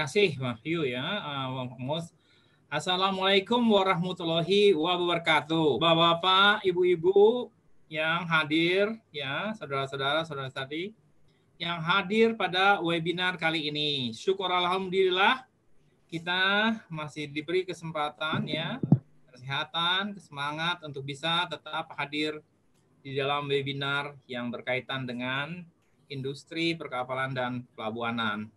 kasih Matthew ya, ah, Bang Mus. Assalamualaikum warahmatullahi wabarakatuh. Bapak-bapak, ibu-ibu yang hadir ya, saudara-saudara, saudara-saudari yang hadir pada webinar kali ini. Syukur alhamdulillah kita masih diberi kesempatan ya, kesehatan, semangat untuk bisa tetap hadir di dalam webinar yang berkaitan dengan industri perkapalan dan pelabuhanan.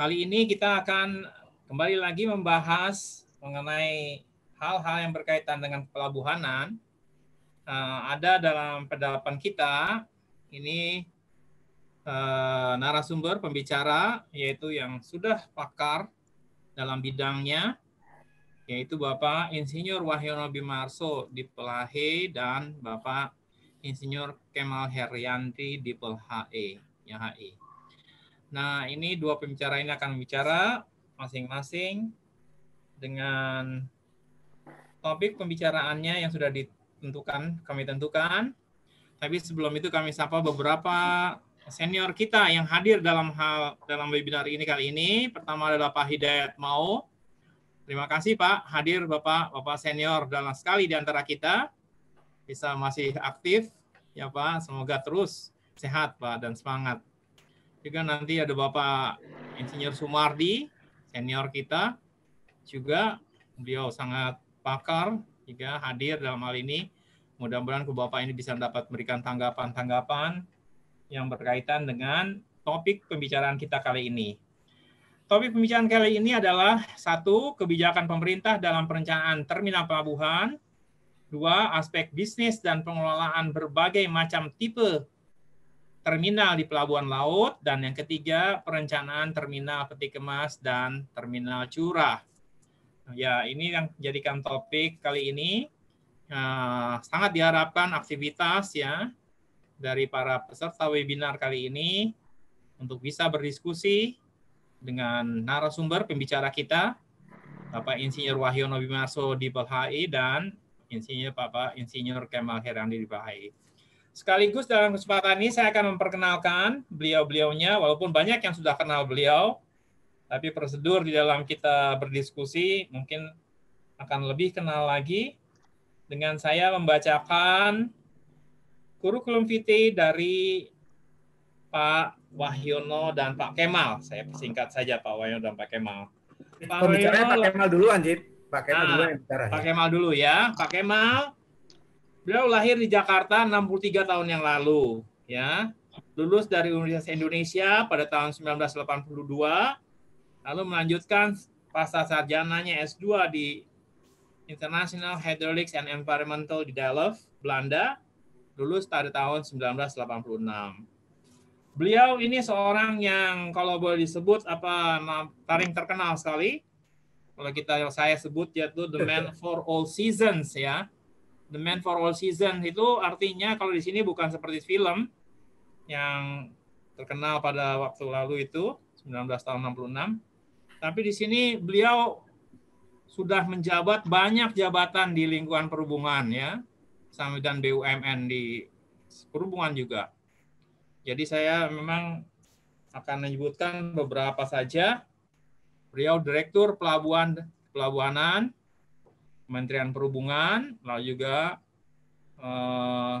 Kali ini kita akan kembali lagi membahas mengenai hal-hal yang berkaitan dengan pelabuhanan. Uh, ada dalam pendalaman kita ini uh, narasumber pembicara yaitu yang sudah pakar dalam bidangnya yaitu Bapak Insinyur Wahyono Bimarso di Pelahe dan Bapak Insinyur Kemal Herianti di Pelhae, ya, Nah, ini dua pembicara ini akan bicara masing-masing dengan topik pembicaraannya yang sudah ditentukan, kami tentukan. Tapi sebelum itu kami sapa beberapa senior kita yang hadir dalam hal dalam webinar ini kali ini. Pertama adalah Pak Hidayat Mau. Terima kasih Pak hadir Bapak Bapak senior dalam sekali di antara kita. Bisa masih aktif ya Pak, semoga terus sehat Pak dan semangat. Juga nanti ada Bapak Insinyur Sumardi, senior kita, juga beliau sangat pakar juga hadir dalam hal ini. Mudah-mudahan ke Bapak ini bisa dapat memberikan tanggapan-tanggapan yang berkaitan dengan topik pembicaraan kita kali ini. Topik pembicaraan kali ini adalah satu kebijakan pemerintah dalam perencanaan terminal pelabuhan, dua aspek bisnis dan pengelolaan berbagai macam tipe terminal di pelabuhan laut, dan yang ketiga perencanaan terminal peti kemas dan terminal curah. Nah, ya, ini yang jadikan topik kali ini. nah, sangat diharapkan aktivitas ya dari para peserta webinar kali ini untuk bisa berdiskusi dengan narasumber pembicara kita, Bapak Insinyur Wahyono Bimaso di PHI dan Insinyur Bapak Insinyur Kemal Herandi di PHI. Sekaligus dalam kesempatan ini saya akan memperkenalkan beliau-beliaunya, walaupun banyak yang sudah kenal beliau, tapi prosedur di dalam kita berdiskusi mungkin akan lebih kenal lagi dengan saya membacakan kurikulum vitae dari Pak Wahyono dan Pak Kemal. Saya singkat saja Pak Wahyono dan Pak Kemal. Pak Pembicaranya Pak Kemal dulu, Anjir. Pak Kemal nah, dulu yang Pak Kemal dulu ya. Pak Kemal, Beliau lahir di Jakarta 63 tahun yang lalu, ya. Lulus dari Universitas Indonesia pada tahun 1982, lalu melanjutkan pasca sarjananya S2 di International Hydraulics and Environmental di Delft, Belanda, lulus pada tahun 1986. Beliau ini seorang yang kalau boleh disebut apa paling terkenal sekali. Kalau kita saya sebut yaitu the man for all seasons ya The Man for All Seasons itu artinya kalau di sini bukan seperti film yang terkenal pada waktu lalu itu 19 tahun 66 tapi di sini beliau sudah menjabat banyak jabatan di lingkungan perhubungan ya sampai dan BUMN di perhubungan juga jadi saya memang akan menyebutkan beberapa saja beliau direktur pelabuhan pelabuhanan Kementerian Perhubungan, lalu juga eh,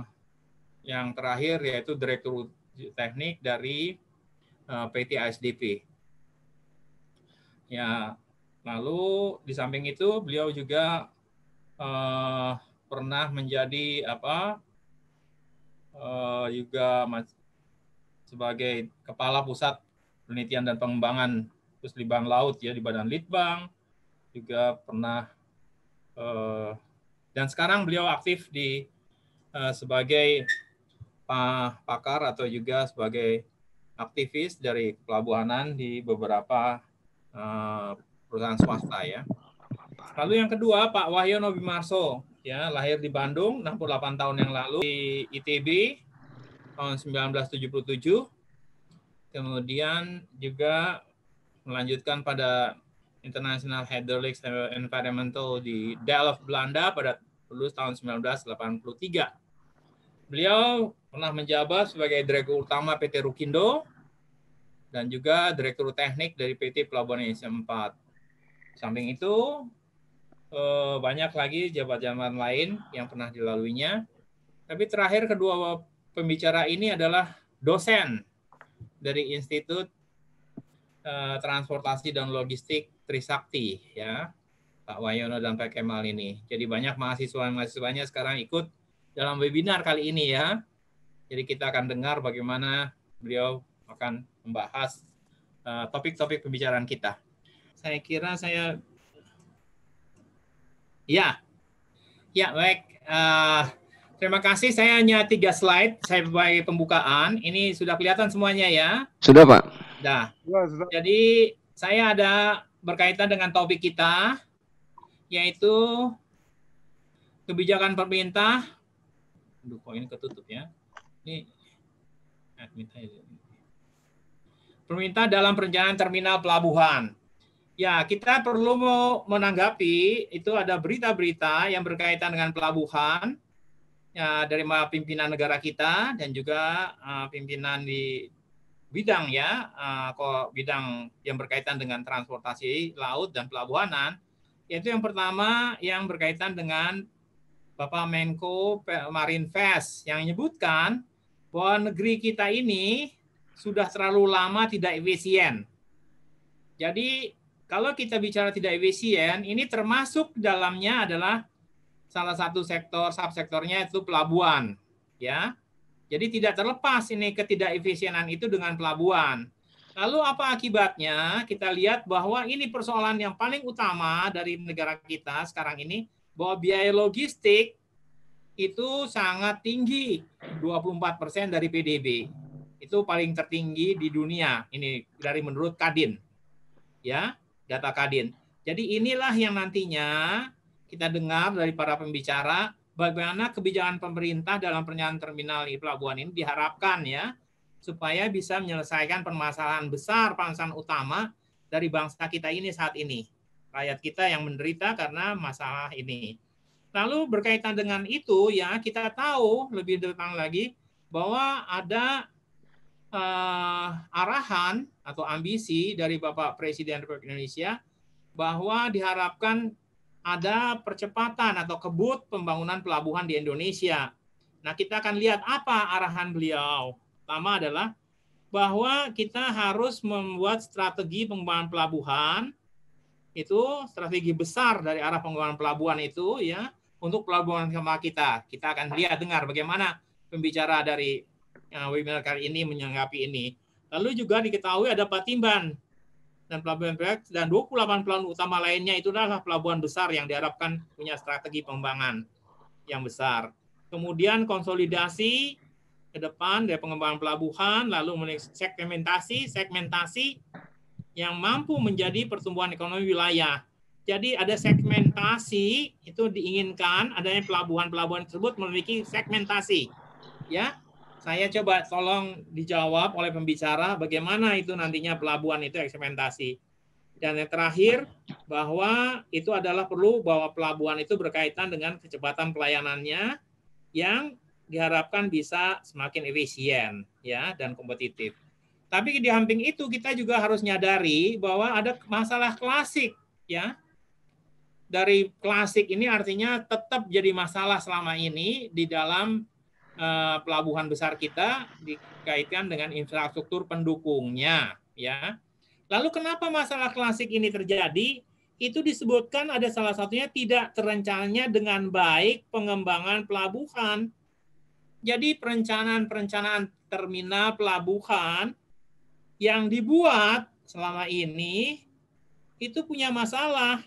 yang terakhir yaitu Direktur Teknik dari eh, PT ASDP. Ya, lalu di samping itu beliau juga eh, pernah menjadi apa eh, juga sebagai kepala pusat penelitian dan pengembangan terus Bank Laut ya di Badan Litbang juga pernah Eh, dan sekarang beliau aktif di eh, sebagai pakar atau juga sebagai aktivis dari pelabuhanan di beberapa eh, perusahaan swasta ya. Lalu yang kedua Pak Wahyono Bimarso ya lahir di Bandung 68 tahun yang lalu di ITB tahun 1977 kemudian juga melanjutkan pada International Hydraulic Environmental di Delft, Belanda pada lulus tahun 1983. Beliau pernah menjabat sebagai direktur utama PT Rukindo dan juga direktur teknik dari PT Pelabuhan Indonesia 4. Samping itu, eh, banyak lagi jabatan-jabatan lain yang pernah dilaluinya. Tapi terakhir kedua pembicara ini adalah dosen dari Institut eh, Transportasi dan Logistik Trisakti ya Pak Wayono dan Pak Kemal ini. Jadi banyak mahasiswa-mahasiswanya sekarang ikut dalam webinar kali ini ya. Jadi kita akan dengar bagaimana beliau akan membahas eh, topik-topik uh, pembicaraan kita. Saya kira saya ya. Ya, baik. Uh, terima kasih. Saya hanya tiga slide saya sebagai pembukaan. Ini sudah kelihatan semuanya ya? Sudah, Pak. Dah. Ya, Jadi saya ada berkaitan dengan topik kita, yaitu kebijakan pemerintah. Aduh, kok ini ketutup ya. Ini admin Pemerintah dalam perencanaan terminal pelabuhan. Ya, kita perlu menanggapi itu ada berita-berita yang berkaitan dengan pelabuhan ya, dari pimpinan negara kita dan juga uh, pimpinan di bidang ya, eh, kok bidang yang berkaitan dengan transportasi laut dan pelabuhanan, yaitu yang pertama yang berkaitan dengan Bapak Menko Marinvest yang menyebutkan bahwa negeri kita ini sudah terlalu lama tidak efisien. Jadi kalau kita bicara tidak efisien, ini termasuk dalamnya adalah salah satu sektor subsektornya itu pelabuhan, ya. Jadi tidak terlepas ini ketidakefisienan itu dengan pelabuhan. Lalu apa akibatnya? Kita lihat bahwa ini persoalan yang paling utama dari negara kita sekarang ini bahwa biaya logistik itu sangat tinggi, 24% dari PDB. Itu paling tertinggi di dunia. Ini dari menurut Kadin. Ya, data Kadin. Jadi inilah yang nantinya kita dengar dari para pembicara bagaimana kebijakan pemerintah dalam pernyataan terminal di pelabuhan ini diharapkan ya supaya bisa menyelesaikan permasalahan besar permasalahan utama dari bangsa kita ini saat ini rakyat kita yang menderita karena masalah ini. Lalu berkaitan dengan itu ya kita tahu lebih tentang lagi bahwa ada uh, arahan atau ambisi dari Bapak Presiden Republik Indonesia bahwa diharapkan ada percepatan atau kebut pembangunan pelabuhan di Indonesia. Nah, kita akan lihat apa arahan beliau. Pertama adalah bahwa kita harus membuat strategi pengembangan pelabuhan itu strategi besar dari arah pengembangan pelabuhan itu ya untuk pelabuhan utama kita. Kita akan lihat dengar bagaimana pembicara dari eh, webinar kali ini menyanggapi ini. Lalu juga diketahui ada Patimban dan pelabuhan proyek dan 28 pelabuhan utama lainnya itu adalah pelabuhan besar yang diharapkan punya strategi pengembangan yang besar. Kemudian konsolidasi ke depan dari pengembangan pelabuhan, lalu segmentasi, segmentasi yang mampu menjadi pertumbuhan ekonomi wilayah. Jadi ada segmentasi itu diinginkan adanya pelabuhan-pelabuhan tersebut memiliki segmentasi. Ya, saya coba tolong dijawab oleh pembicara bagaimana itu nantinya pelabuhan itu eksperimentasi. Dan yang terakhir bahwa itu adalah perlu bahwa pelabuhan itu berkaitan dengan kecepatan pelayanannya yang diharapkan bisa semakin efisien ya dan kompetitif. Tapi di samping itu kita juga harus nyadari bahwa ada masalah klasik ya. Dari klasik ini artinya tetap jadi masalah selama ini di dalam Eh, pelabuhan besar kita dikaitkan dengan infrastruktur pendukungnya ya. Lalu kenapa masalah klasik ini terjadi? Itu disebutkan ada salah satunya tidak terencananya dengan baik pengembangan pelabuhan. Jadi perencanaan-perencanaan terminal pelabuhan yang dibuat selama ini itu punya masalah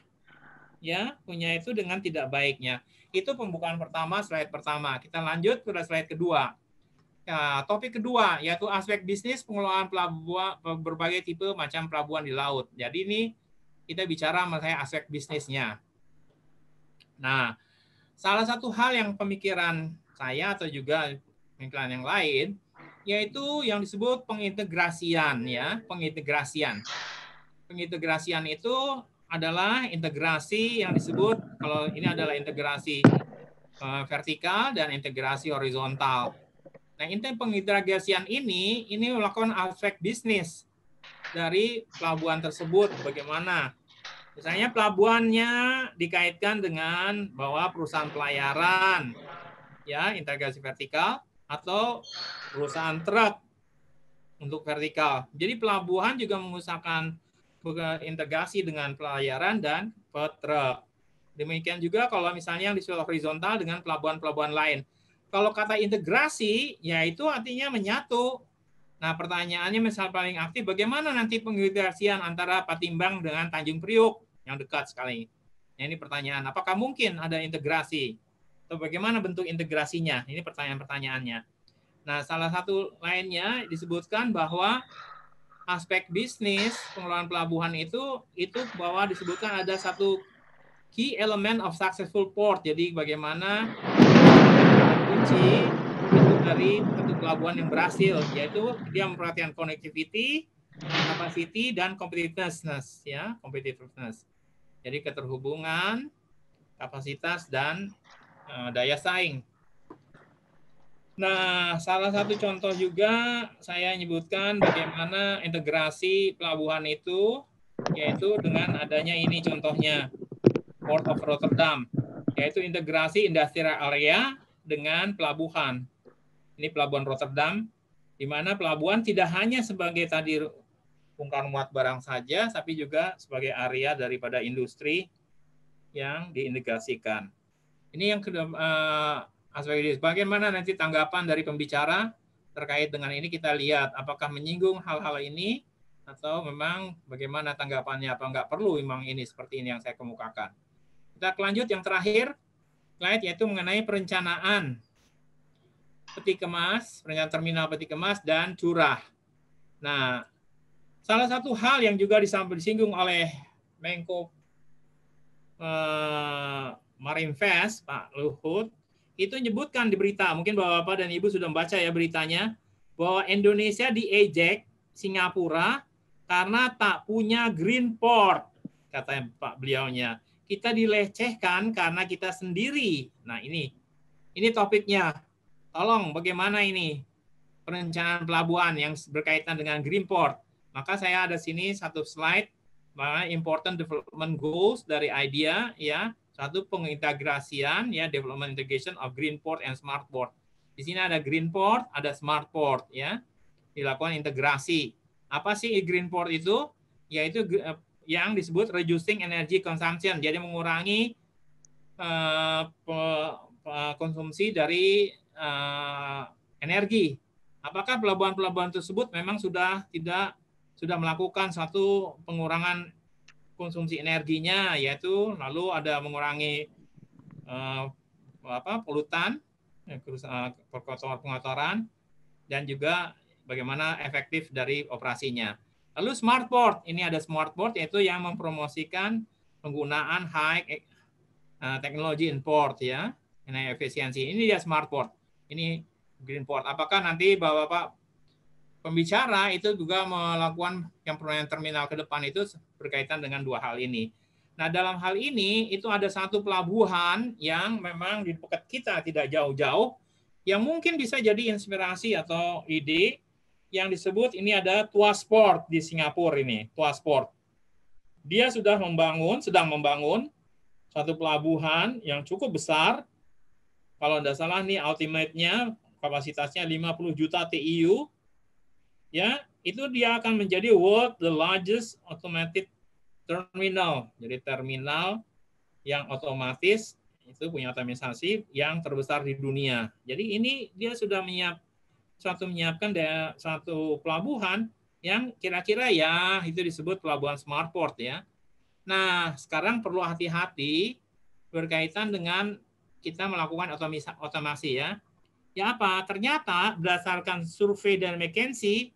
ya, punya itu dengan tidak baiknya. Itu pembukaan pertama, slide pertama. Kita lanjut ke slide kedua. Ya, topik kedua yaitu aspek bisnis pengelolaan pelabuhan berbagai tipe macam pelabuhan di laut. Jadi ini kita bicara mengenai aspek bisnisnya. Nah, salah satu hal yang pemikiran saya atau juga pemikiran yang lain yaitu yang disebut pengintegrasian ya, pengintegrasian. Pengintegrasian itu adalah integrasi yang disebut kalau ini adalah integrasi eh, vertikal dan integrasi horizontal. Nah, inti pengintegrasian ini ini melakukan aspek bisnis dari pelabuhan tersebut bagaimana? Misalnya pelabuhannya dikaitkan dengan bahwa perusahaan pelayaran ya integrasi vertikal atau perusahaan truk untuk vertikal. Jadi pelabuhan juga mengusahakan integrasi dengan pelayaran dan petruk. Demikian juga kalau misalnya yang disebut horizontal dengan pelabuhan-pelabuhan lain. Kalau kata integrasi, yaitu artinya menyatu. Nah, pertanyaannya misal paling aktif, bagaimana nanti pengintegrasian antara Patimbang dengan Tanjung Priuk yang dekat sekali? Nah, ini pertanyaan, apakah mungkin ada integrasi? Atau bagaimana bentuk integrasinya? Ini pertanyaan-pertanyaannya. Nah, salah satu lainnya disebutkan bahwa aspek bisnis pengelolaan pelabuhan itu itu bahwa disebutkan ada satu key element of successful port. Jadi bagaimana kunci itu dari satu pelabuhan yang berhasil yaitu dia memperhatikan connectivity, capacity dan competitiveness ya, competitiveness. Jadi keterhubungan, kapasitas dan uh, daya saing. Nah, salah satu contoh juga saya nyebutkan bagaimana integrasi pelabuhan itu yaitu dengan adanya ini contohnya Port of Rotterdam yaitu integrasi industrial area dengan pelabuhan. Ini pelabuhan Rotterdam di mana pelabuhan tidak hanya sebagai tadi bongkar muat barang saja tapi juga sebagai area daripada industri yang diintegrasikan. Ini yang kedua eh, Aspek bagaimana nanti tanggapan dari pembicara terkait dengan ini kita lihat apakah menyinggung hal-hal ini atau memang bagaimana tanggapannya apa nggak perlu memang ini seperti ini yang saya kemukakan. Kita lanjut yang terakhir slide yaitu mengenai perencanaan peti kemas, perencanaan terminal peti kemas dan curah. Nah, salah satu hal yang juga disinggung oleh Menko eh, Marinvest Pak Luhut itu menyebutkan di berita, mungkin Bapak-Bapak dan Ibu sudah membaca ya beritanya, bahwa Indonesia diejek Singapura karena tak punya green port, kata Pak beliaunya. Kita dilecehkan karena kita sendiri. Nah ini, ini topiknya. Tolong bagaimana ini perencanaan pelabuhan yang berkaitan dengan green port. Maka saya ada sini satu slide, important development goals dari IDEA ya satu pengintegrasian ya development integration of green port and smart port. Di sini ada green port, ada smart port ya. Dilakukan integrasi. Apa sih green port itu? Yaitu eh, yang disebut reducing energy consumption. Jadi mengurangi uh, pe, pe, konsumsi dari uh, energi. Apakah pelabuhan-pelabuhan tersebut memang sudah tidak sudah melakukan satu pengurangan konsumsi energinya yaitu lalu ada mengurangi uh, apa polutan ya, eh, pengotoran dan juga bagaimana efektif dari operasinya. Lalu smart smartboard, ini ada smart smartboard yaitu yang mempromosikan penggunaan high uh, eh, technology import ya, ini efisiensi. Ini dia smart smartboard. Ini green port Apakah nanti Bapak-bapak pembicara itu juga melakukan yang permanent terminal ke depan itu berkaitan dengan dua hal ini. Nah, dalam hal ini itu ada satu pelabuhan yang memang di dekat kita tidak jauh-jauh yang mungkin bisa jadi inspirasi atau ide yang disebut ini ada Tuas Port di Singapura ini, Tuas Port. Dia sudah membangun, sedang membangun satu pelabuhan yang cukup besar. Kalau tidak salah nih ultimate-nya kapasitasnya 50 juta TEU ya itu dia akan menjadi world the largest automated terminal. Jadi terminal yang otomatis itu punya otomatisasi yang terbesar di dunia. Jadi ini dia sudah menyiap satu menyiapkan daya, suatu pelabuhan yang kira-kira ya itu disebut pelabuhan smart port ya. Nah, sekarang perlu hati-hati berkaitan dengan kita melakukan otomasi ya. Ya apa? Ternyata berdasarkan survei dan McKinsey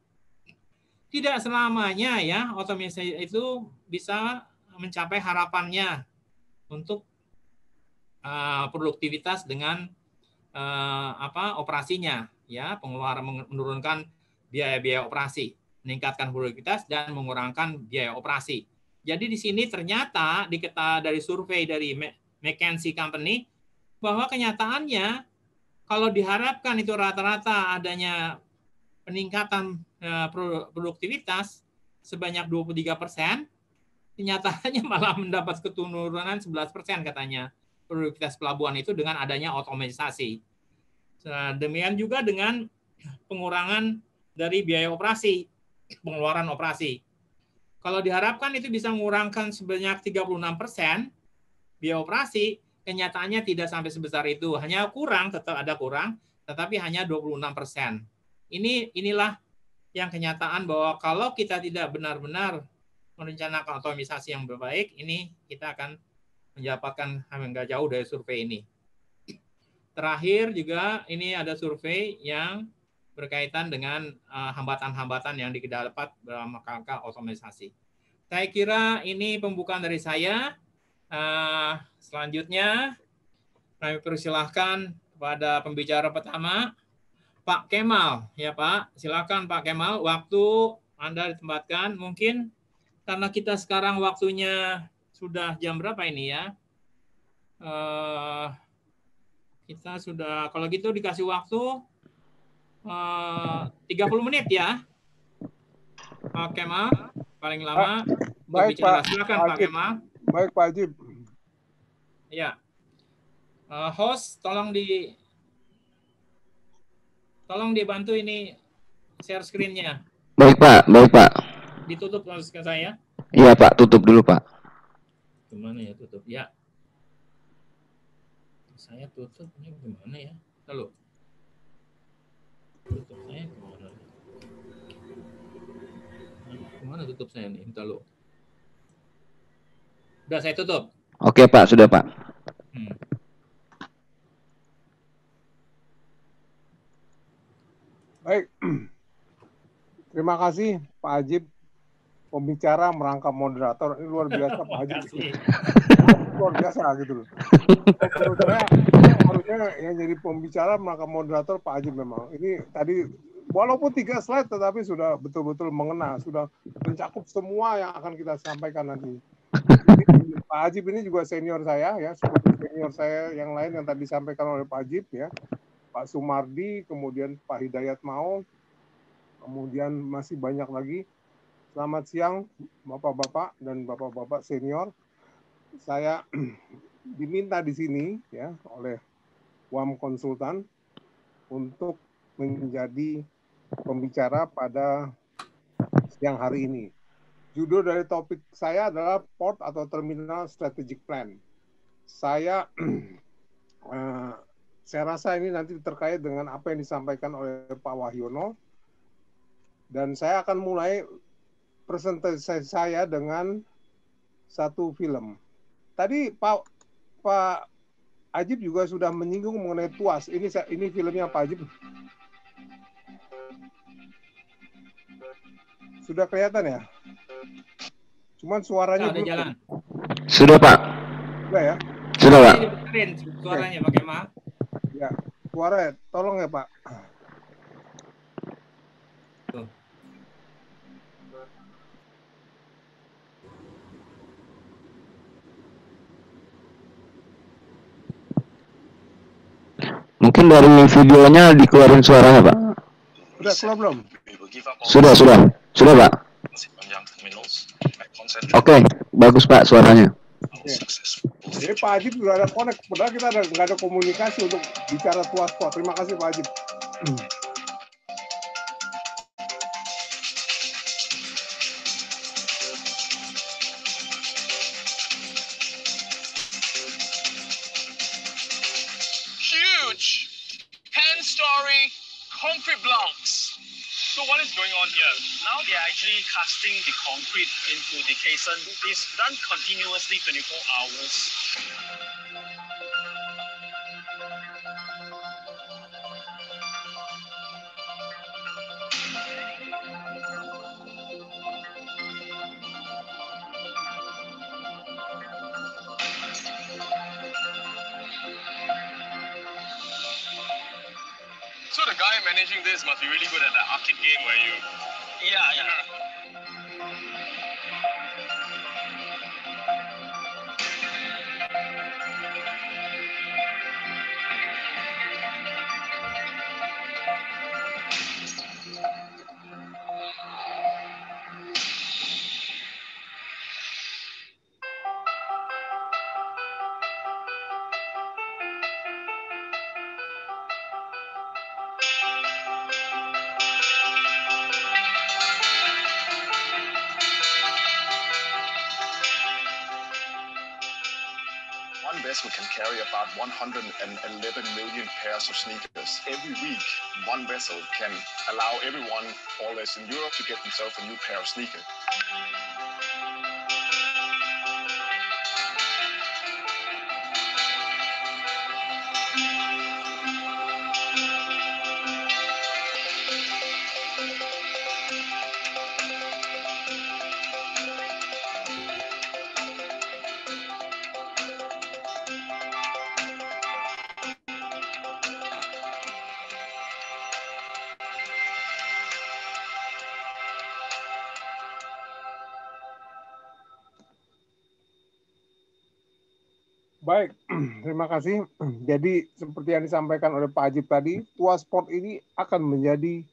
tidak selamanya ya otomatis itu bisa mencapai harapannya untuk uh, produktivitas dengan uh, apa operasinya ya pengeluaran menurunkan biaya-biaya operasi meningkatkan produktivitas dan mengurangkan biaya operasi. Jadi di sini ternyata diketa dari survei dari McKinsey Company bahwa kenyataannya kalau diharapkan itu rata-rata adanya peningkatan eh, produktivitas sebanyak 23 persen, kenyataannya malah mendapat keturunan 11 persen katanya produktivitas pelabuhan itu dengan adanya otomatisasi. Nah, demikian juga dengan pengurangan dari biaya operasi, pengeluaran operasi. Kalau diharapkan itu bisa mengurangkan sebanyak 36 persen biaya operasi, kenyataannya tidak sampai sebesar itu. Hanya kurang, tetap ada kurang, tetapi hanya 26 persen. Ini inilah yang kenyataan bahwa kalau kita tidak benar-benar merencanakan otomatisasi yang berbaik, ini kita akan mendapatkan nggak jauh dari survei ini. Terakhir juga ini ada survei yang berkaitan dengan eh, hambatan-hambatan yang didapat dalam rangka otomatisasi. Saya kira ini pembukaan dari saya. Eh, selanjutnya, kami persilahkan kepada pembicara pertama, Pak Kemal, ya Pak. Silakan Pak Kemal, waktu Anda ditempatkan. Mungkin karena kita sekarang waktunya sudah jam berapa ini ya? Uh, kita sudah, kalau gitu dikasih waktu eh, uh, 30 menit ya. Pak Kemal, paling lama. Ah, baik Pak. Silakan Pak, Kemal. Baik Pak Ajib. Ya. Uh, host, tolong di Tolong dibantu ini share screen-nya. Baik, Pak. Baik, Pak. Ditutup ke saya. Iya, Pak. Tutup dulu, Pak. Gimana ya tutup? Ya. Saya tutup ini gimana ya? Halo. Tutup saya gimana? Gimana tutup saya nih? Minta lo. Udah saya tutup. Oke, Pak. Sudah, Pak. Hmm. Baik. Terima kasih Pak Ajib pembicara merangkap moderator ini luar biasa Pak Ajib. luar biasa gitu loh harusnya yang jadi pembicara merangkap moderator Pak Ajib memang ini tadi walaupun tiga slide tetapi sudah betul-betul mengena sudah mencakup semua yang akan kita sampaikan nanti jadi, Pak Ajib ini juga senior saya ya senior saya yang lain yang tadi disampaikan oleh Pak Ajib ya Pak Sumardi, kemudian Pak Hidayat Maung, kemudian masih banyak lagi. Selamat siang Bapak-bapak dan Bapak-bapak senior. Saya diminta di sini ya oleh WAM konsultan untuk menjadi pembicara pada siang hari ini. Judul dari topik saya adalah Port atau Terminal Strategic Plan. Saya eh, saya rasa ini nanti terkait dengan apa yang disampaikan oleh Pak Wahyono. Dan saya akan mulai presentasi saya dengan satu film. Tadi Pak Pak Ajib juga sudah menyinggung mengenai tuas. Ini ini filmnya Pak Ajib. Sudah kelihatan ya? Cuman suaranya sudah jalan. Sudah Pak. Sudah ya? Sudah Pak. pakai maaf. Waret, tolong ya Pak. Mungkin dari videonya dikeluarin suaranya, Pak. Sudah keluar belum? Sudah, sudah. Sudah, Pak. Oke, okay, bagus Pak suaranya. Okay. Jadi Pak Haji sudah ada konek, padahal kita nggak ada, komunikasi untuk bicara tua tua Terima kasih Pak Haji. Hmm. casting the concrete into the caisson is done continuously 24 hours. So the guy managing this must be really good at the arcade game where you yeah, yeah. 111 million pairs of sneakers. Every week, one vessel can allow everyone, always in Europe, to get themselves a new pair of sneakers. terima kasih. Jadi seperti yang disampaikan oleh Pak Ajib tadi, Tuas Port ini akan menjadi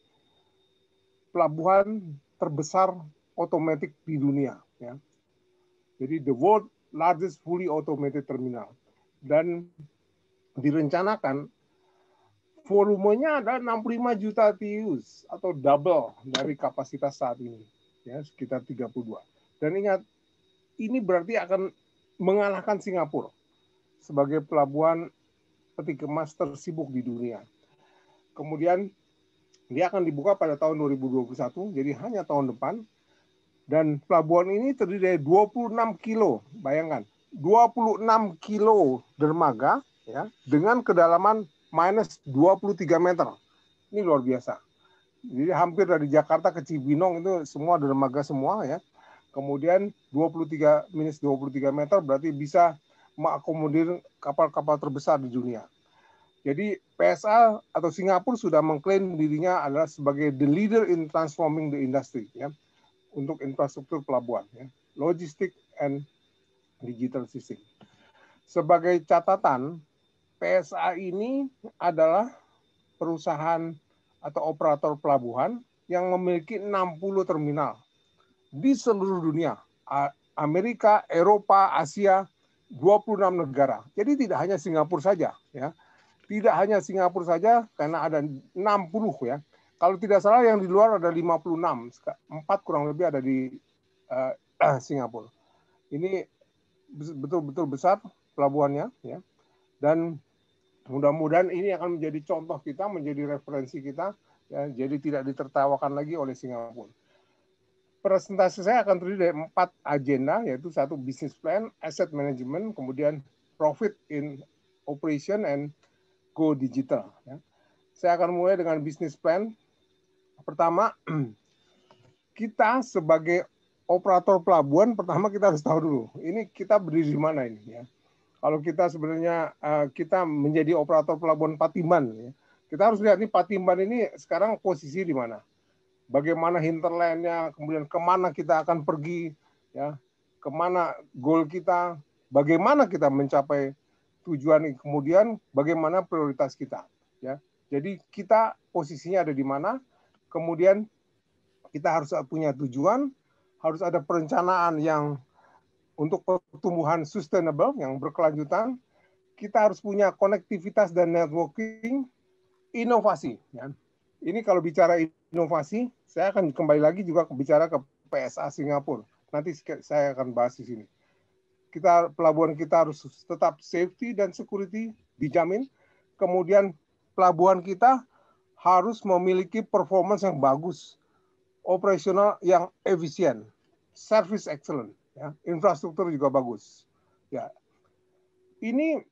pelabuhan terbesar otomatis di dunia. Ya. Jadi the world largest fully automated terminal. Dan direncanakan volumenya ada 65 juta TEUs atau double dari kapasitas saat ini. Ya, sekitar 32. Dan ingat, ini berarti akan mengalahkan Singapura sebagai pelabuhan peti kemas tersibuk di dunia. Kemudian dia akan dibuka pada tahun 2021, jadi hanya tahun depan. Dan pelabuhan ini terdiri dari 26 kilo, bayangkan. 26 kilo dermaga ya dengan kedalaman minus 23 meter. Ini luar biasa. Jadi hampir dari Jakarta ke Cibinong itu semua dermaga semua ya. Kemudian 23 minus 23 meter berarti bisa mengakomodir kapal-kapal terbesar di dunia. Jadi PSA atau Singapura sudah mengklaim dirinya adalah sebagai the leader in transforming the industry ya untuk infrastruktur pelabuhan ya, logistik and digital system. Sebagai catatan, PSA ini adalah perusahaan atau operator pelabuhan yang memiliki 60 terminal di seluruh dunia, Amerika, Eropa, Asia, 26 negara. Jadi tidak hanya Singapura saja ya. Tidak hanya Singapura saja karena ada 60 ya. Kalau tidak salah yang di luar ada 56, 4 kurang lebih ada di uh, Singapura. Ini betul-betul besar pelabuhannya ya. Dan mudah-mudahan ini akan menjadi contoh kita, menjadi referensi kita ya, jadi tidak ditertawakan lagi oleh Singapura presentasi saya akan terdiri dari empat agenda, yaitu satu business plan, asset management, kemudian profit in operation, and go digital. Ya. Saya akan mulai dengan business plan. Pertama, kita sebagai operator pelabuhan, pertama kita harus tahu dulu, ini kita berdiri di mana ini ya. Kalau kita sebenarnya eh, kita menjadi operator pelabuhan Patimban, ya. kita harus lihat ini Patimban ini sekarang posisi di mana bagaimana hinterlandnya, kemudian kemana kita akan pergi, ya, kemana goal kita, bagaimana kita mencapai tujuan, kemudian bagaimana prioritas kita, ya. Jadi kita posisinya ada di mana, kemudian kita harus punya tujuan, harus ada perencanaan yang untuk pertumbuhan sustainable yang berkelanjutan, kita harus punya konektivitas dan networking, inovasi. Ya ini kalau bicara inovasi, saya akan kembali lagi juga bicara ke PSA Singapura. Nanti saya akan bahas di sini. Kita pelabuhan kita harus tetap safety dan security dijamin. Kemudian pelabuhan kita harus memiliki performance yang bagus, operasional yang efisien, service excellent, ya, infrastruktur juga bagus. Ya. Ini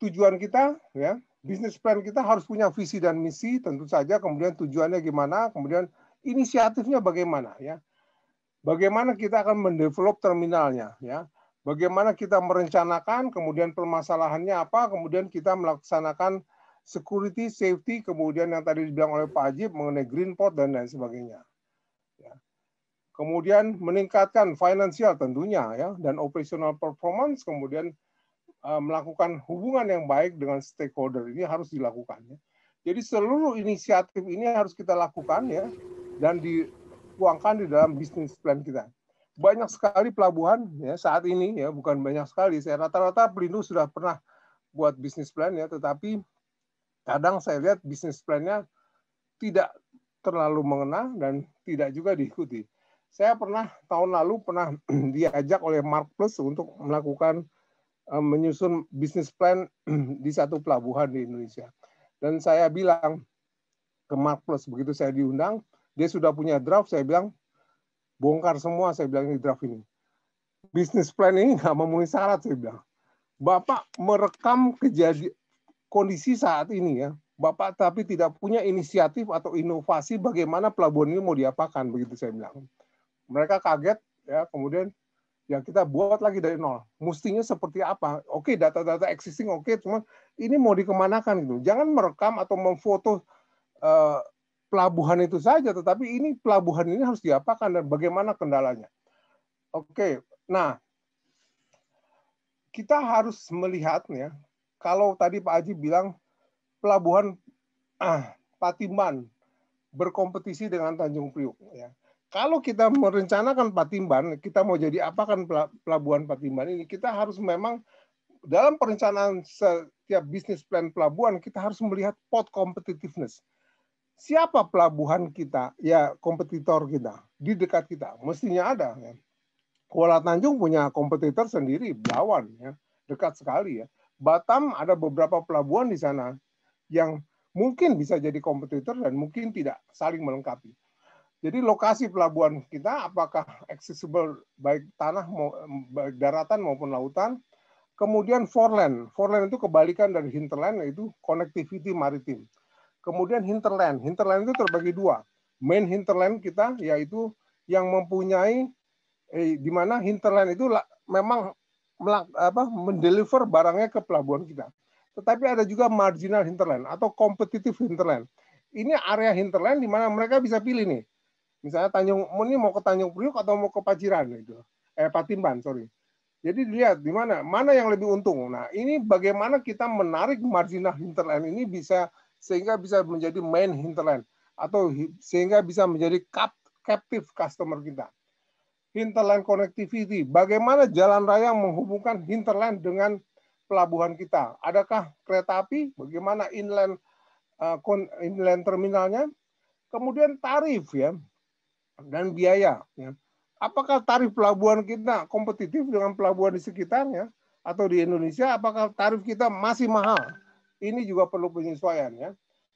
tujuan kita ya bisnis plan kita harus punya visi dan misi tentu saja kemudian tujuannya gimana kemudian inisiatifnya bagaimana ya bagaimana kita akan mendevelop terminalnya ya bagaimana kita merencanakan kemudian permasalahannya apa kemudian kita melaksanakan security safety kemudian yang tadi dibilang oleh Pak Ajib mengenai green port dan lain sebagainya ya. kemudian meningkatkan finansial tentunya ya dan operational performance kemudian Eh, melakukan hubungan yang baik dengan stakeholder ini harus dilakukannya. Jadi seluruh inisiatif ini harus kita lakukan ya dan dituangkan di dalam bisnis plan kita. Banyak sekali pelabuhan ya saat ini ya bukan banyak sekali. Saya rata-rata pelindung sudah pernah buat bisnis plan ya, tetapi kadang saya lihat bisnis plannya tidak terlalu mengena dan tidak juga diikuti. Saya pernah tahun lalu pernah diajak oleh Mark Plus untuk melakukan Eh, menyusun bisnis plan di satu pelabuhan di Indonesia. Dan saya bilang ke Mark Plus, begitu saya diundang, dia sudah punya draft, saya bilang, bongkar semua, saya bilang ini draft ini. Bisnis plan ini nggak memenuhi syarat, saya bilang. Bapak merekam kejadian kondisi saat ini ya, Bapak tapi tidak punya inisiatif atau inovasi bagaimana pelabuhan ini mau diapakan, begitu saya bilang. Mereka kaget, ya kemudian ya kita buat lagi dari nol. Mestinya seperti apa? Oke, data-data existing oke, okay, cuman ini mau dikemanakan gitu. Jangan merekam atau memfoto uh, pelabuhan itu saja, tetapi ini pelabuhan ini harus diapakan dan bagaimana kendalanya. Oke, nah kita harus melihatnya. Kalau tadi Pak Haji bilang pelabuhan ah, Patimban berkompetisi dengan Tanjung Priuk, ya kalau kita merencanakan Patimban, kita mau jadi apa kan pelabuhan Patimban ini, kita harus memang dalam perencanaan setiap bisnis plan pelabuhan, kita harus melihat pot competitiveness. Siapa pelabuhan kita, ya kompetitor kita, di dekat kita, mestinya ada. Ya. Kuala Tanjung punya kompetitor sendiri, Belawan, ya. dekat sekali ya. Batam ada beberapa pelabuhan di sana yang mungkin bisa jadi kompetitor dan mungkin tidak saling melengkapi jadi lokasi pelabuhan kita apakah accessible baik tanah baik daratan maupun lautan. Kemudian foreland. Foreland itu kebalikan dari hinterland yaitu connectivity maritim. Kemudian hinterland. Hinterland itu terbagi dua. Main hinterland kita yaitu yang mempunyai eh, di mana hinterland itu memang melak, apa, mendeliver barangnya ke pelabuhan kita. Tetapi ada juga marginal hinterland atau competitive hinterland. Ini area hinterland di mana mereka bisa pilih nih misalnya Tanjung mau ini mau ke Tanjung Priuk atau mau ke Paciran itu, eh Patimban sorry jadi dilihat di mana mana yang lebih untung nah ini bagaimana kita menarik marginal hinterland ini bisa sehingga bisa menjadi main hinterland atau sehingga bisa menjadi cap, captive customer kita hinterland connectivity bagaimana jalan raya menghubungkan hinterland dengan pelabuhan kita adakah kereta api bagaimana inland uh, inland terminalnya kemudian tarif ya dan biaya. Ya. Apakah tarif pelabuhan kita kompetitif dengan pelabuhan di sekitarnya atau di Indonesia? Apakah tarif kita masih mahal? Ini juga perlu penyesuaian ya.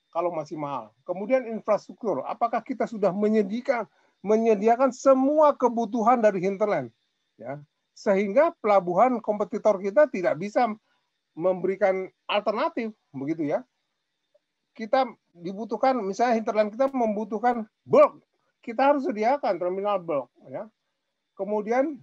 Kalau masih mahal. Kemudian infrastruktur, apakah kita sudah menyediakan menyediakan semua kebutuhan dari hinterland ya sehingga pelabuhan kompetitor kita tidak bisa memberikan alternatif begitu ya kita dibutuhkan misalnya hinterland kita membutuhkan bulk kita harus sediakan terminal bulk ya. Kemudian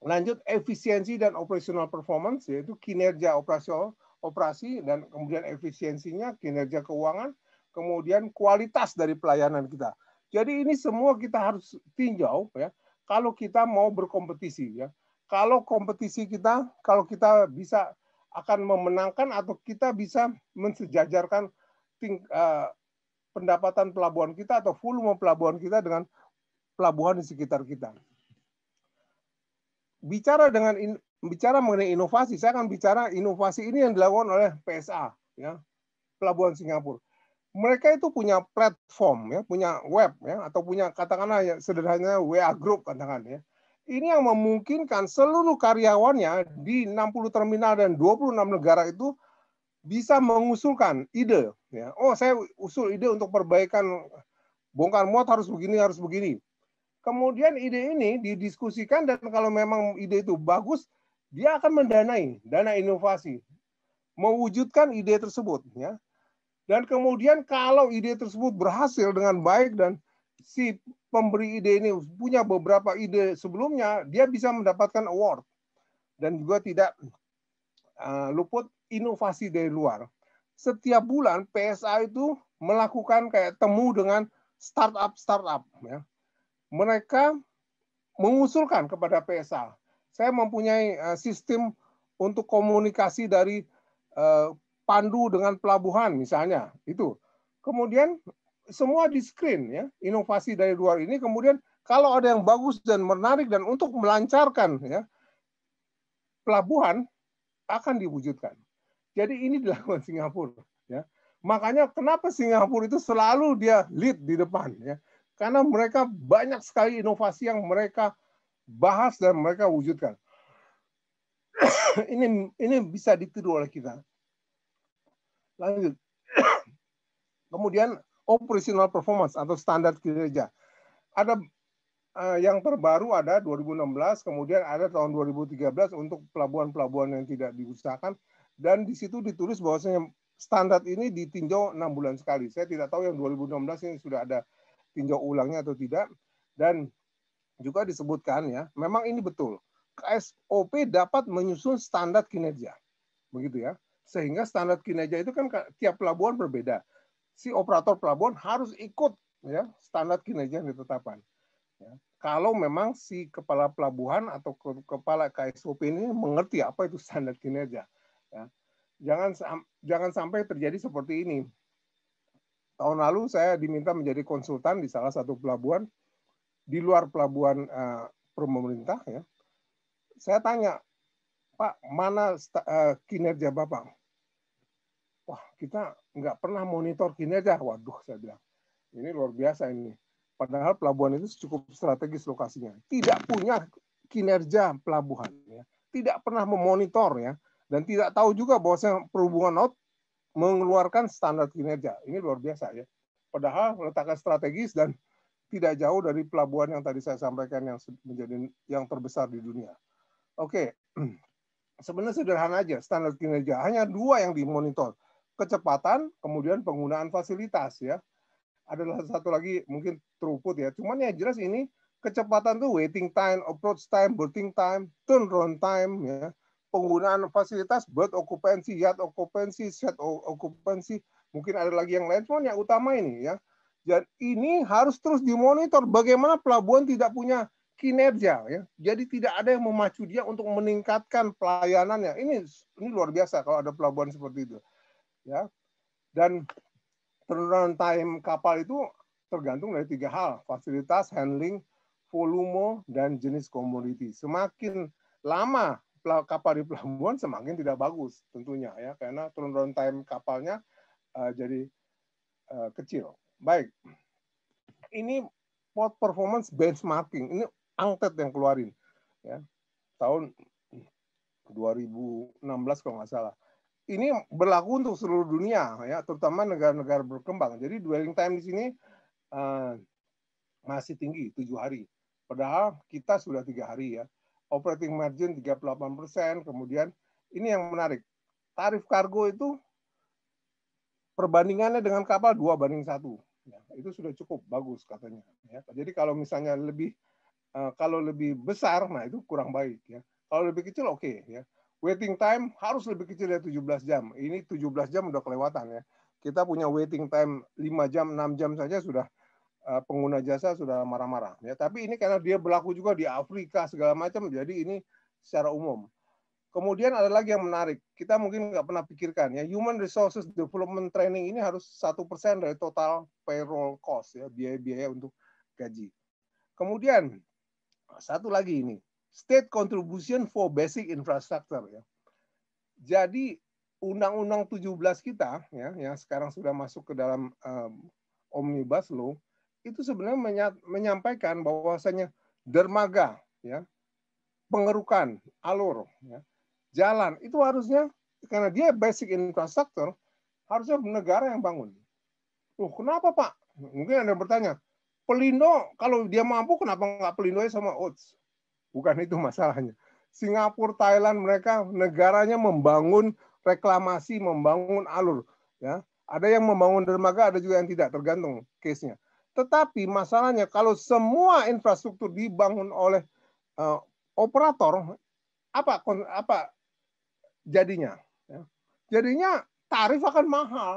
lanjut efisiensi dan operational performance yaitu kinerja operasional operasi dan kemudian efisiensinya kinerja keuangan kemudian kualitas dari pelayanan kita. Jadi ini semua kita harus tinjau ya kalau kita mau berkompetisi ya. Kalau kompetisi kita kalau kita bisa akan memenangkan atau kita bisa mensejajarkan eh, pendapatan pelabuhan kita atau volume pelabuhan kita dengan pelabuhan di sekitar kita. Bicara dengan in, bicara mengenai inovasi, saya akan bicara inovasi ini yang dilakukan oleh PSA, ya, pelabuhan Singapura. Mereka itu punya platform, ya, punya web, ya, atau punya katakanlah ya, sederhananya WA Group katakan ya. Ini yang memungkinkan seluruh karyawannya di 60 terminal dan 26 negara itu bisa mengusulkan ide Ya, oh saya usul ide untuk perbaikan bongkar muat harus begini harus begini. Kemudian ide ini didiskusikan dan kalau memang ide itu bagus, dia akan mendanai dana inovasi, mewujudkan ide tersebut. Ya, dan kemudian kalau ide tersebut berhasil dengan baik dan si pemberi ide ini punya beberapa ide sebelumnya, dia bisa mendapatkan award dan juga tidak uh, luput inovasi dari luar setiap bulan PSA itu melakukan kayak temu dengan startup startup ya. Mereka mengusulkan kepada PSA, saya mempunyai eh, sistem untuk komunikasi dari eh, Pandu dengan pelabuhan misalnya itu. Kemudian semua di screen ya inovasi dari luar ini kemudian kalau ada yang bagus dan menarik dan untuk melancarkan ya pelabuhan akan diwujudkan. Jadi ini dilakukan Singapura. Ya. Makanya kenapa Singapura itu selalu dia lead di depan. ya Karena mereka banyak sekali inovasi yang mereka bahas dan mereka wujudkan. ini ini bisa ditiru oleh kita. Lanjut. Kemudian operational performance atau standar kinerja. Ada uh, yang terbaru ada 2016, kemudian ada tahun 2013 untuk pelabuhan-pelabuhan yang tidak diusahakan dan di situ ditulis bahwasanya standar ini ditinjau enam bulan sekali. Saya tidak tahu yang 2016 ini sudah ada tinjau ulangnya atau tidak. Dan juga disebutkan ya, memang ini betul. KSOP dapat menyusun standar kinerja. Begitu ya. Sehingga standar kinerja itu kan tiap pelabuhan berbeda. Si operator pelabuhan harus ikut ya standar kinerja yang ditetapkan. Ya. Kalau memang si kepala pelabuhan atau kepala KSOP ini mengerti apa itu standar kinerja Ya. Jangan jangan sampai terjadi seperti ini. Tahun lalu saya diminta menjadi konsultan di salah satu pelabuhan di luar pelabuhan uh, pemerintah ya. Saya tanya, "Pak, mana uh, kinerja Bapak?" Wah, kita nggak pernah monitor kinerja. Waduh, saya bilang. Ini luar biasa ini. Padahal pelabuhan itu cukup strategis lokasinya. Tidak punya kinerja pelabuhan ya. Tidak pernah memonitor ya dan tidak tahu juga bahwasanya perhubungan laut mengeluarkan standar kinerja. Ini luar biasa ya. Padahal letaknya strategis dan tidak jauh dari pelabuhan yang tadi saya sampaikan yang menjadi yang terbesar di dunia. Oke, sebenarnya sederhana aja standar kinerja. Hanya dua yang dimonitor, kecepatan, kemudian penggunaan fasilitas ya. Adalah satu lagi mungkin throughput ya. Cuman ya jelas ini kecepatan tuh waiting time, approach time, boarding time, turn turnaround time ya penggunaan fasilitas buat okupansi, yard okupansi, set okupansi, mungkin ada lagi yang lain, cuman yang utama ini ya. Dan ini harus terus dimonitor bagaimana pelabuhan tidak punya kinerja ya. Jadi tidak ada yang memacu dia untuk meningkatkan pelayanannya. Ini ini luar biasa kalau ada pelabuhan seperti itu. Ya. Dan turnaround time kapal itu tergantung dari tiga hal, fasilitas, handling, volume, dan jenis komoditi. Semakin lama kapal di pelabuhan semakin tidak bagus tentunya ya karena turnaround time kapalnya uh, jadi uh, kecil. Baik. Ini port performance benchmarking. Ini angket yang keluarin ya. Tahun 2016 kalau nggak salah. Ini berlaku untuk seluruh dunia ya, terutama negara-negara berkembang. Jadi dwelling time di sini uh, masih tinggi tujuh hari. Padahal kita sudah tiga hari ya operating margin 38 persen. Kemudian ini yang menarik, tarif kargo itu perbandingannya dengan kapal dua banding satu. Ya, itu sudah cukup bagus katanya. Ya. Jadi kalau misalnya lebih eh, kalau lebih besar, nah itu kurang baik ya. Kalau lebih kecil oke okay, ya. Waiting time harus lebih kecil dari 17 jam. Ini 17 jam sudah kelewatan ya. Kita punya waiting time 5 jam, 6 jam saja sudah Eh, pengguna jasa sudah marah-marah. Ya, tapi ini karena dia berlaku juga di Afrika segala macam, jadi ini secara umum. Kemudian ada lagi yang menarik, kita mungkin nggak pernah pikirkan ya, human resources development training ini harus satu persen dari total payroll cost ya, biaya-biaya untuk gaji. Kemudian satu lagi ini, state contribution for basic infrastructure ya. Jadi undang-undang 17 kita ya yang sekarang sudah masuk ke dalam um, omnibus law itu sebenarnya menyampaikan bahwasanya dermaga, ya, pengerukan, alur, ya, jalan itu harusnya karena dia basic infrastruktur harusnya negara yang bangun. Loh, kenapa Pak? Mungkin ada yang bertanya, Pelindo kalau dia mampu kenapa nggak Pelindo sama ots? Bukan itu masalahnya. Singapura, Thailand mereka negaranya membangun reklamasi, membangun alur, ya. Ada yang membangun dermaga, ada juga yang tidak, tergantung case-nya. Tetapi masalahnya kalau semua infrastruktur dibangun oleh uh, operator, apa apa jadinya? Ya. Jadinya tarif akan mahal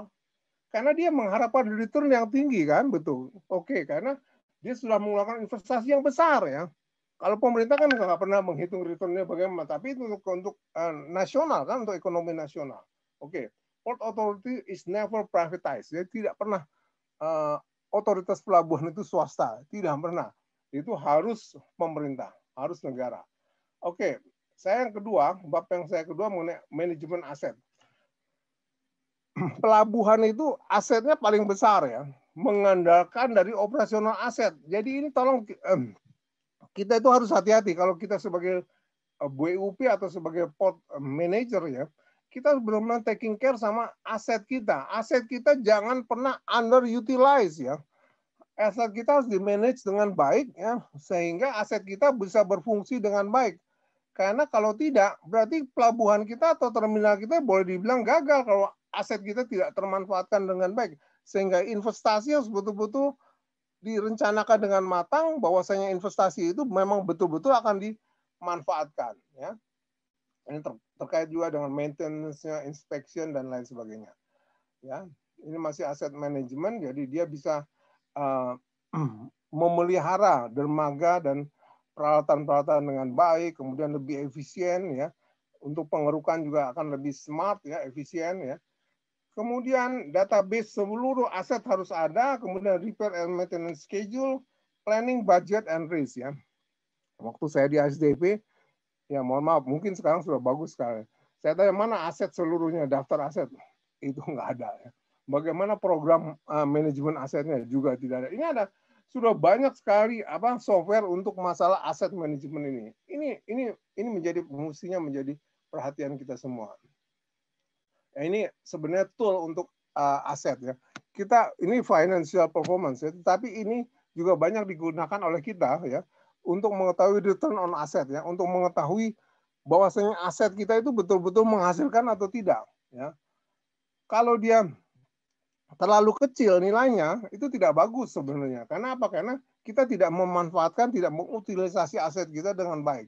karena dia mengharapkan return yang tinggi kan, betul? Oke, karena dia sudah mengeluarkan investasi yang besar ya. Kalau pemerintah kan nggak pernah menghitung returnnya bagaimana, tapi itu untuk, untuk uh, nasional kan, untuk ekonomi nasional. Oke, Port Authority is never privatized, dia tidak pernah eh, otoritas pelabuhan itu swasta, tidak pernah. Itu harus pemerintah, harus negara. Oke, saya yang kedua, bab yang saya kedua mengenai manajemen aset. Pelabuhan itu asetnya paling besar ya, mengandalkan dari operasional aset. Jadi ini tolong kita itu harus hati-hati kalau kita sebagai eh, BUP atau sebagai port eh, manager ya, kita belum pernah taking care sama aset kita. Aset kita jangan pernah underutilize ya. Aset kita harus dimanage dengan baik ya, sehingga aset kita bisa berfungsi dengan baik. Karena kalau tidak, berarti pelabuhan kita atau terminal kita boleh dibilang gagal kalau aset kita tidak termanfaatkan dengan baik. Sehingga investasi harus betul-betul direncanakan dengan matang bahwasanya investasi itu memang betul-betul akan dimanfaatkan ya. Ini ter terkait juga dengan maintenance-nya, inspection dan lain sebagainya. Ya, ini masih aset manajemen, jadi dia bisa uh, memelihara dermaga dan peralatan-peralatan dengan baik, kemudian lebih efisien ya. Untuk pengerukan juga akan lebih smart ya, efisien ya. Kemudian database seluruh aset harus ada, kemudian repair and maintenance schedule, planning, budget, and risk ya. Waktu saya di ASDP. Ya mohon maaf, mungkin sekarang sudah bagus sekali. Saya tanya mana aset seluruhnya, daftar aset itu nggak ada. Ya. Bagaimana program uh, manajemen asetnya juga tidak ada. Ini ada sudah banyak sekali apa software untuk masalah aset manajemen ini. Ini ini ini menjadi fungsinya menjadi perhatian kita semua. Ya, ini sebenarnya tool untuk uh, aset ya. Kita ini financial performance, ya, tapi ini juga banyak digunakan oleh kita ya untuk mengetahui return on aset ya, untuk mengetahui bahwasanya aset kita itu betul-betul menghasilkan atau tidak ya. Kalau dia terlalu kecil nilainya itu tidak bagus sebenarnya. Karena apa? Karena kita tidak memanfaatkan, tidak mengutilisasi aset kita dengan baik.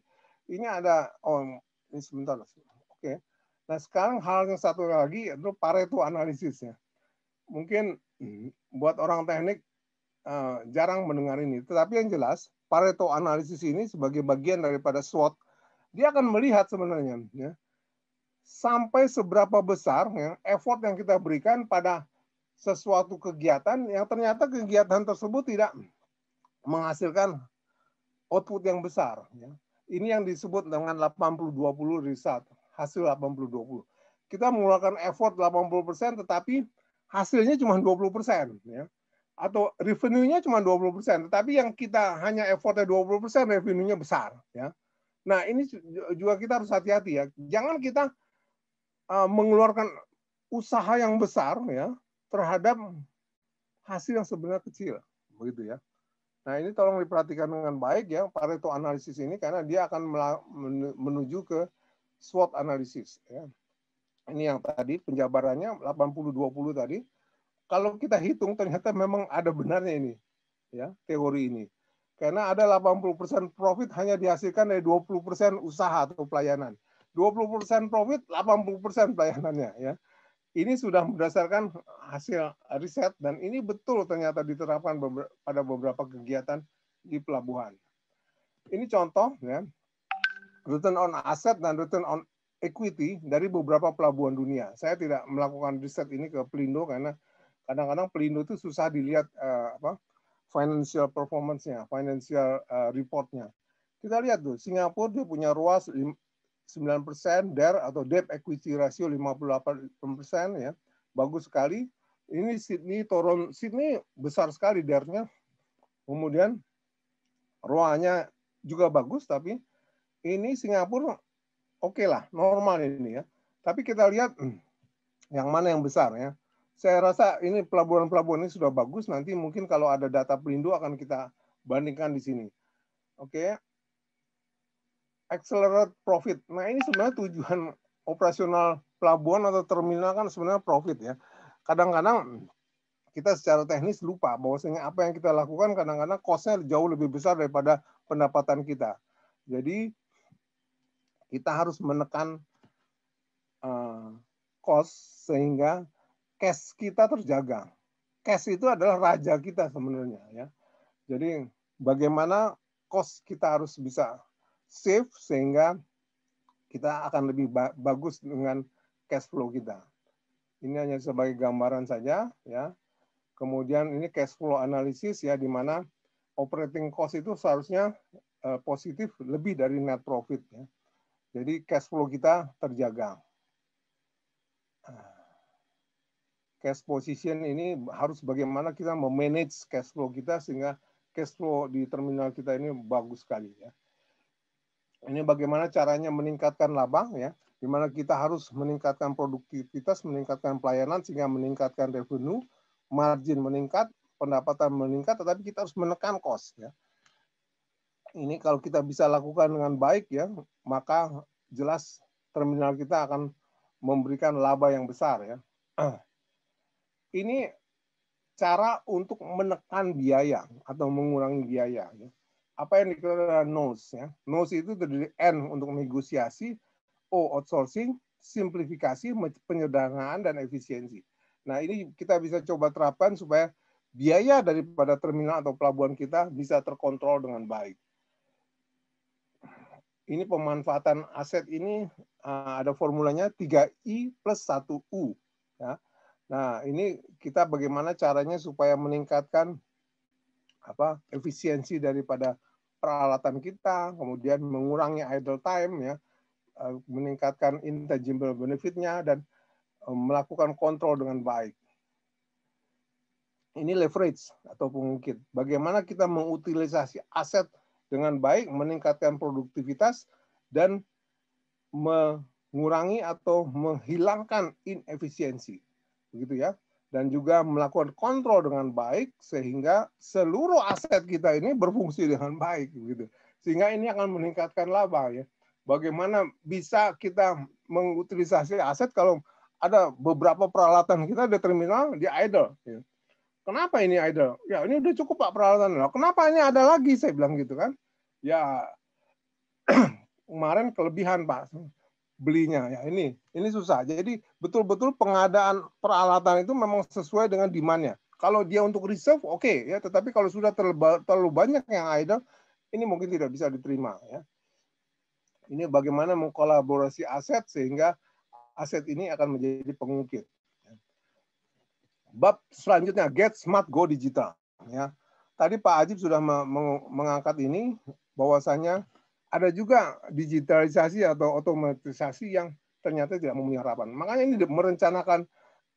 Ini ada oh ini sebentar. Oke. Okay. Nah, sekarang hal yang satu lagi yaitu Pareto ya. Mungkin buat orang teknik eh, jarang mendengar ini, tetapi yang jelas Pareto analisis ini sebagai bagian daripada SWOT, dia akan melihat sebenarnya ya, sampai seberapa besar ya, effort yang kita berikan pada sesuatu kegiatan yang ternyata kegiatan tersebut tidak menghasilkan output yang besar. Ya. Ini yang disebut dengan 80-20 result, hasil 80-20. Kita mengeluarkan effort 80%, tetapi hasilnya cuma 20%. Ya atau revenue-nya cuma 20%, tetapi yang kita hanya effort-nya 20%, revenue-nya besar. Ya. Nah, ini juga kita harus hati-hati ya. Jangan kita ah, mengeluarkan usaha yang besar ya terhadap hasil yang sebenarnya kecil, begitu ya. Nah, ini tolong diperhatikan dengan baik ya Pareto analisis ini karena dia akan menuju ke SWOT analisis ya. Ini yang tadi penjabarannya 80-20 tadi kalau kita hitung ternyata memang ada benarnya ini ya teori ini. Karena ada 80% profit hanya dihasilkan dari 20% usaha atau pelayanan. 20% profit, 80% pelayanannya ya. Ini sudah berdasarkan hasil riset dan ini betul ternyata diterapkan pada beberapa kegiatan di pelabuhan. Ini contoh ya. Return on asset dan return on equity dari beberapa pelabuhan dunia. Saya tidak melakukan riset ini ke Pelindo karena kadang-kadang pelindo itu susah dilihat uh, apa financial performance-nya, financial uh, report-nya. Kita lihat tuh, Singapura dia punya ruas 9%, DER atau debt equity ratio 58% ya. Bagus sekali. Ini Sydney turun Sydney besar sekali DER-nya. Kemudian ruanya juga bagus tapi ini Singapura oke okay lah, normal ini ya. Tapi kita lihat hmm, yang mana yang besar ya saya rasa ini pelabuhan-pelabuhan ini sudah bagus. Nanti mungkin kalau ada data pelindo akan kita bandingkan di sini. Oke. Okay. Accelerate profit. Nah ini sebenarnya tujuan operasional pelabuhan atau terminal kan sebenarnya profit ya. Kadang-kadang kita secara teknis lupa bahwasanya apa yang kita lakukan kadang-kadang cost-nya jauh lebih besar daripada pendapatan kita. Jadi kita harus menekan uh, cost sehingga cash kita terjaga. Cash itu adalah raja kita sebenarnya ya. Jadi bagaimana cost kita harus bisa safe sehingga kita akan lebih ba bagus dengan cash flow kita. Ini hanya sebagai gambaran saja ya. Kemudian ini cash flow analisis ya di mana operating cost itu seharusnya uh, positif lebih dari net profit ya. Jadi cash flow kita terjaga. Nah cash position ini harus bagaimana kita memanage cash flow kita sehingga cash flow di terminal kita ini bagus sekali ya. Ini bagaimana caranya meningkatkan laba ya, di mana kita harus meningkatkan produktivitas, meningkatkan pelayanan sehingga meningkatkan revenue, margin meningkat, pendapatan meningkat, tetapi kita harus menekan cost ya. Ini kalau kita bisa lakukan dengan baik ya, maka jelas terminal kita akan memberikan laba yang besar ya. ini cara untuk menekan biaya atau mengurangi biaya. Ya. Apa yang dikatakan nose ya? Nose itu terdiri N untuk negosiasi, O outsourcing, simplifikasi, penyederhanaan dan efisiensi. Nah, ini kita bisa coba terapkan supaya biaya daripada terminal atau pelabuhan kita bisa terkontrol dengan baik. Ini pemanfaatan aset ini eh, ada formulanya 3I plus 1U. Ya Nah, ini kita bagaimana caranya supaya meningkatkan apa efisiensi daripada peralatan kita, kemudian mengurangi idle time ya, eh, meningkatkan intangible benefitnya dan eh, melakukan kontrol dengan baik. Ini leverage atau pengungkit. Bagaimana kita mengutilisasi aset dengan baik, meningkatkan produktivitas dan mengurangi atau menghilangkan inefisiensi begitu ya. Dan juga melakukan kontrol dengan baik sehingga seluruh aset kita ini berfungsi dengan baik gitu Sehingga ini akan meningkatkan laba ya. Bagaimana bisa kita mengutilisasi aset kalau ada beberapa peralatan kita di terminal di idle ya. Kenapa ini idle? Ya ini udah cukup Pak peralatan. Nah, kenapa ini ada lagi? Saya bilang gitu kan. Ya kemarin kelebihan Pak belinya ya ini ini susah jadi betul-betul pengadaan peralatan itu memang sesuai dengan demandnya kalau dia untuk reserve oke okay, ya tetapi kalau sudah terlalu, banyak yang idle ini mungkin tidak bisa diterima ya ini bagaimana mengkolaborasi aset sehingga aset ini akan menjadi pengukir ya. bab selanjutnya get smart go digital ya tadi Pak Ajib sudah mengangkat ini bahwasanya ada juga digitalisasi atau otomatisasi yang ternyata tidak memenuhi harapan. Makanya ini merencanakan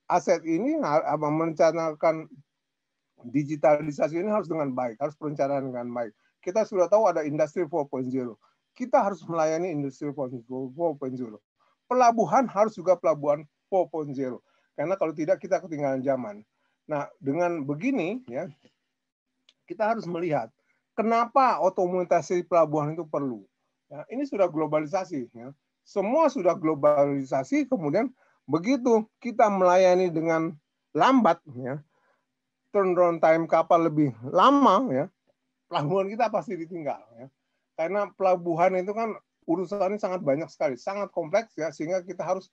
aset ini, apa merencanakan digitalisasi ini harus dengan baik, harus perencanaan dengan baik. Kita sudah tahu ada industri 4.0. Kita harus melayani industri 4.0. Pelabuhan harus juga pelabuhan 4.0. Karena kalau tidak kita ketinggalan zaman. Nah, dengan begini ya kita harus melihat Kenapa otomatisasi pelabuhan itu perlu? Ya, ini sudah globalisasi. Ya. Semua sudah globalisasi, kemudian begitu kita melayani dengan lambat, ya, turnaround time kapal lebih lama, ya, pelabuhan kita pasti ditinggal. Ya. Karena pelabuhan itu kan urusannya sangat banyak sekali, sangat kompleks ya, sehingga kita harus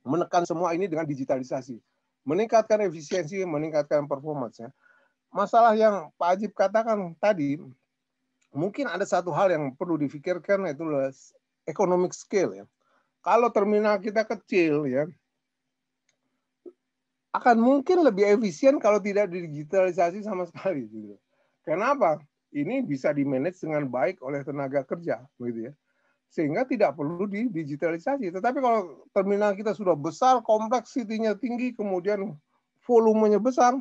menekan semua ini dengan digitalisasi meningkatkan efisiensi, meningkatkan performance. Ya masalah yang Pak Ajib katakan tadi, mungkin ada satu hal yang perlu difikirkan yaitu economic scale ya. Kalau terminal kita kecil ya, akan mungkin lebih efisien kalau tidak digitalisasi sama sekali gitu. Kenapa? Ini bisa dimanage dengan baik oleh tenaga kerja begitu ya. Sehingga tidak perlu didigitalisasi. Tetapi kalau terminal kita sudah besar, kompleksitinya tinggi, kemudian volumenya besar,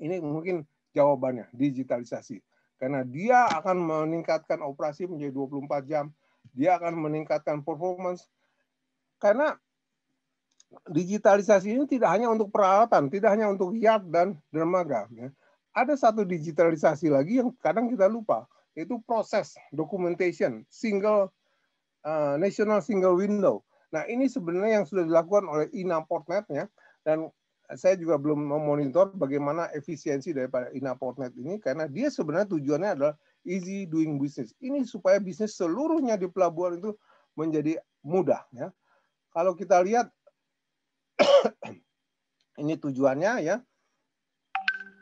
ini mungkin jawabannya, digitalisasi. Karena dia akan meningkatkan operasi menjadi 24 jam, dia akan meningkatkan performance. Karena digitalisasi ini tidak hanya untuk peralatan, tidak hanya untuk yard dan dermaga. Ya. Ada satu digitalisasi lagi yang kadang kita lupa, yaitu proses documentation, single uh, national single window. Nah, ini sebenarnya yang sudah dilakukan oleh Inaportnet ya dan saya juga belum memonitor bagaimana efisiensi daripada Inaportnet ini karena dia sebenarnya tujuannya adalah easy doing business. Ini supaya bisnis seluruhnya di pelabuhan itu menjadi mudah ya. Kalau kita lihat ini tujuannya ya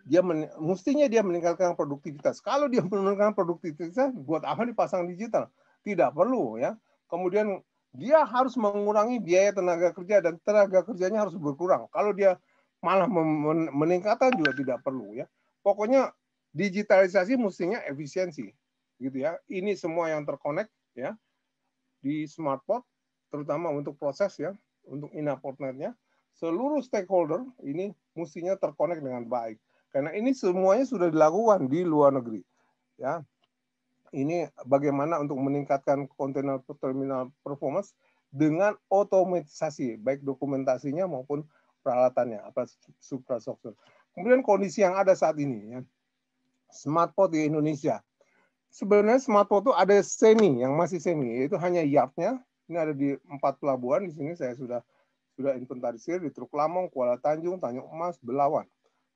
dia men, mestinya dia meningkatkan produktivitas. Kalau dia meningkatkan produktivitas, buat apa dipasang digital? Tidak perlu ya. Kemudian dia harus mengurangi biaya tenaga kerja dan tenaga kerjanya harus berkurang. Kalau dia malah meningkatan juga tidak perlu ya. Pokoknya digitalisasi mestinya efisiensi gitu ya. Ini semua yang terkonek ya di smartphone terutama untuk proses ya, untuk inaportnernya, seluruh stakeholder ini mestinya terkonek dengan baik. Karena ini semuanya sudah dilakukan di luar negeri. Ya. Ini bagaimana untuk meningkatkan kontainer terminal performance dengan otomatisasi baik dokumentasinya maupun peralatannya, apa supra Kemudian kondisi yang ada saat ini ya. Smartphone di Indonesia. Sebenarnya smartphone itu ada semi yang masih semi, yaitu hanya yardnya. Ini ada di empat pelabuhan di sini saya sudah sudah inventarisir di Truk Lamong, Kuala Tanjung, Tanjung Emas, Belawan.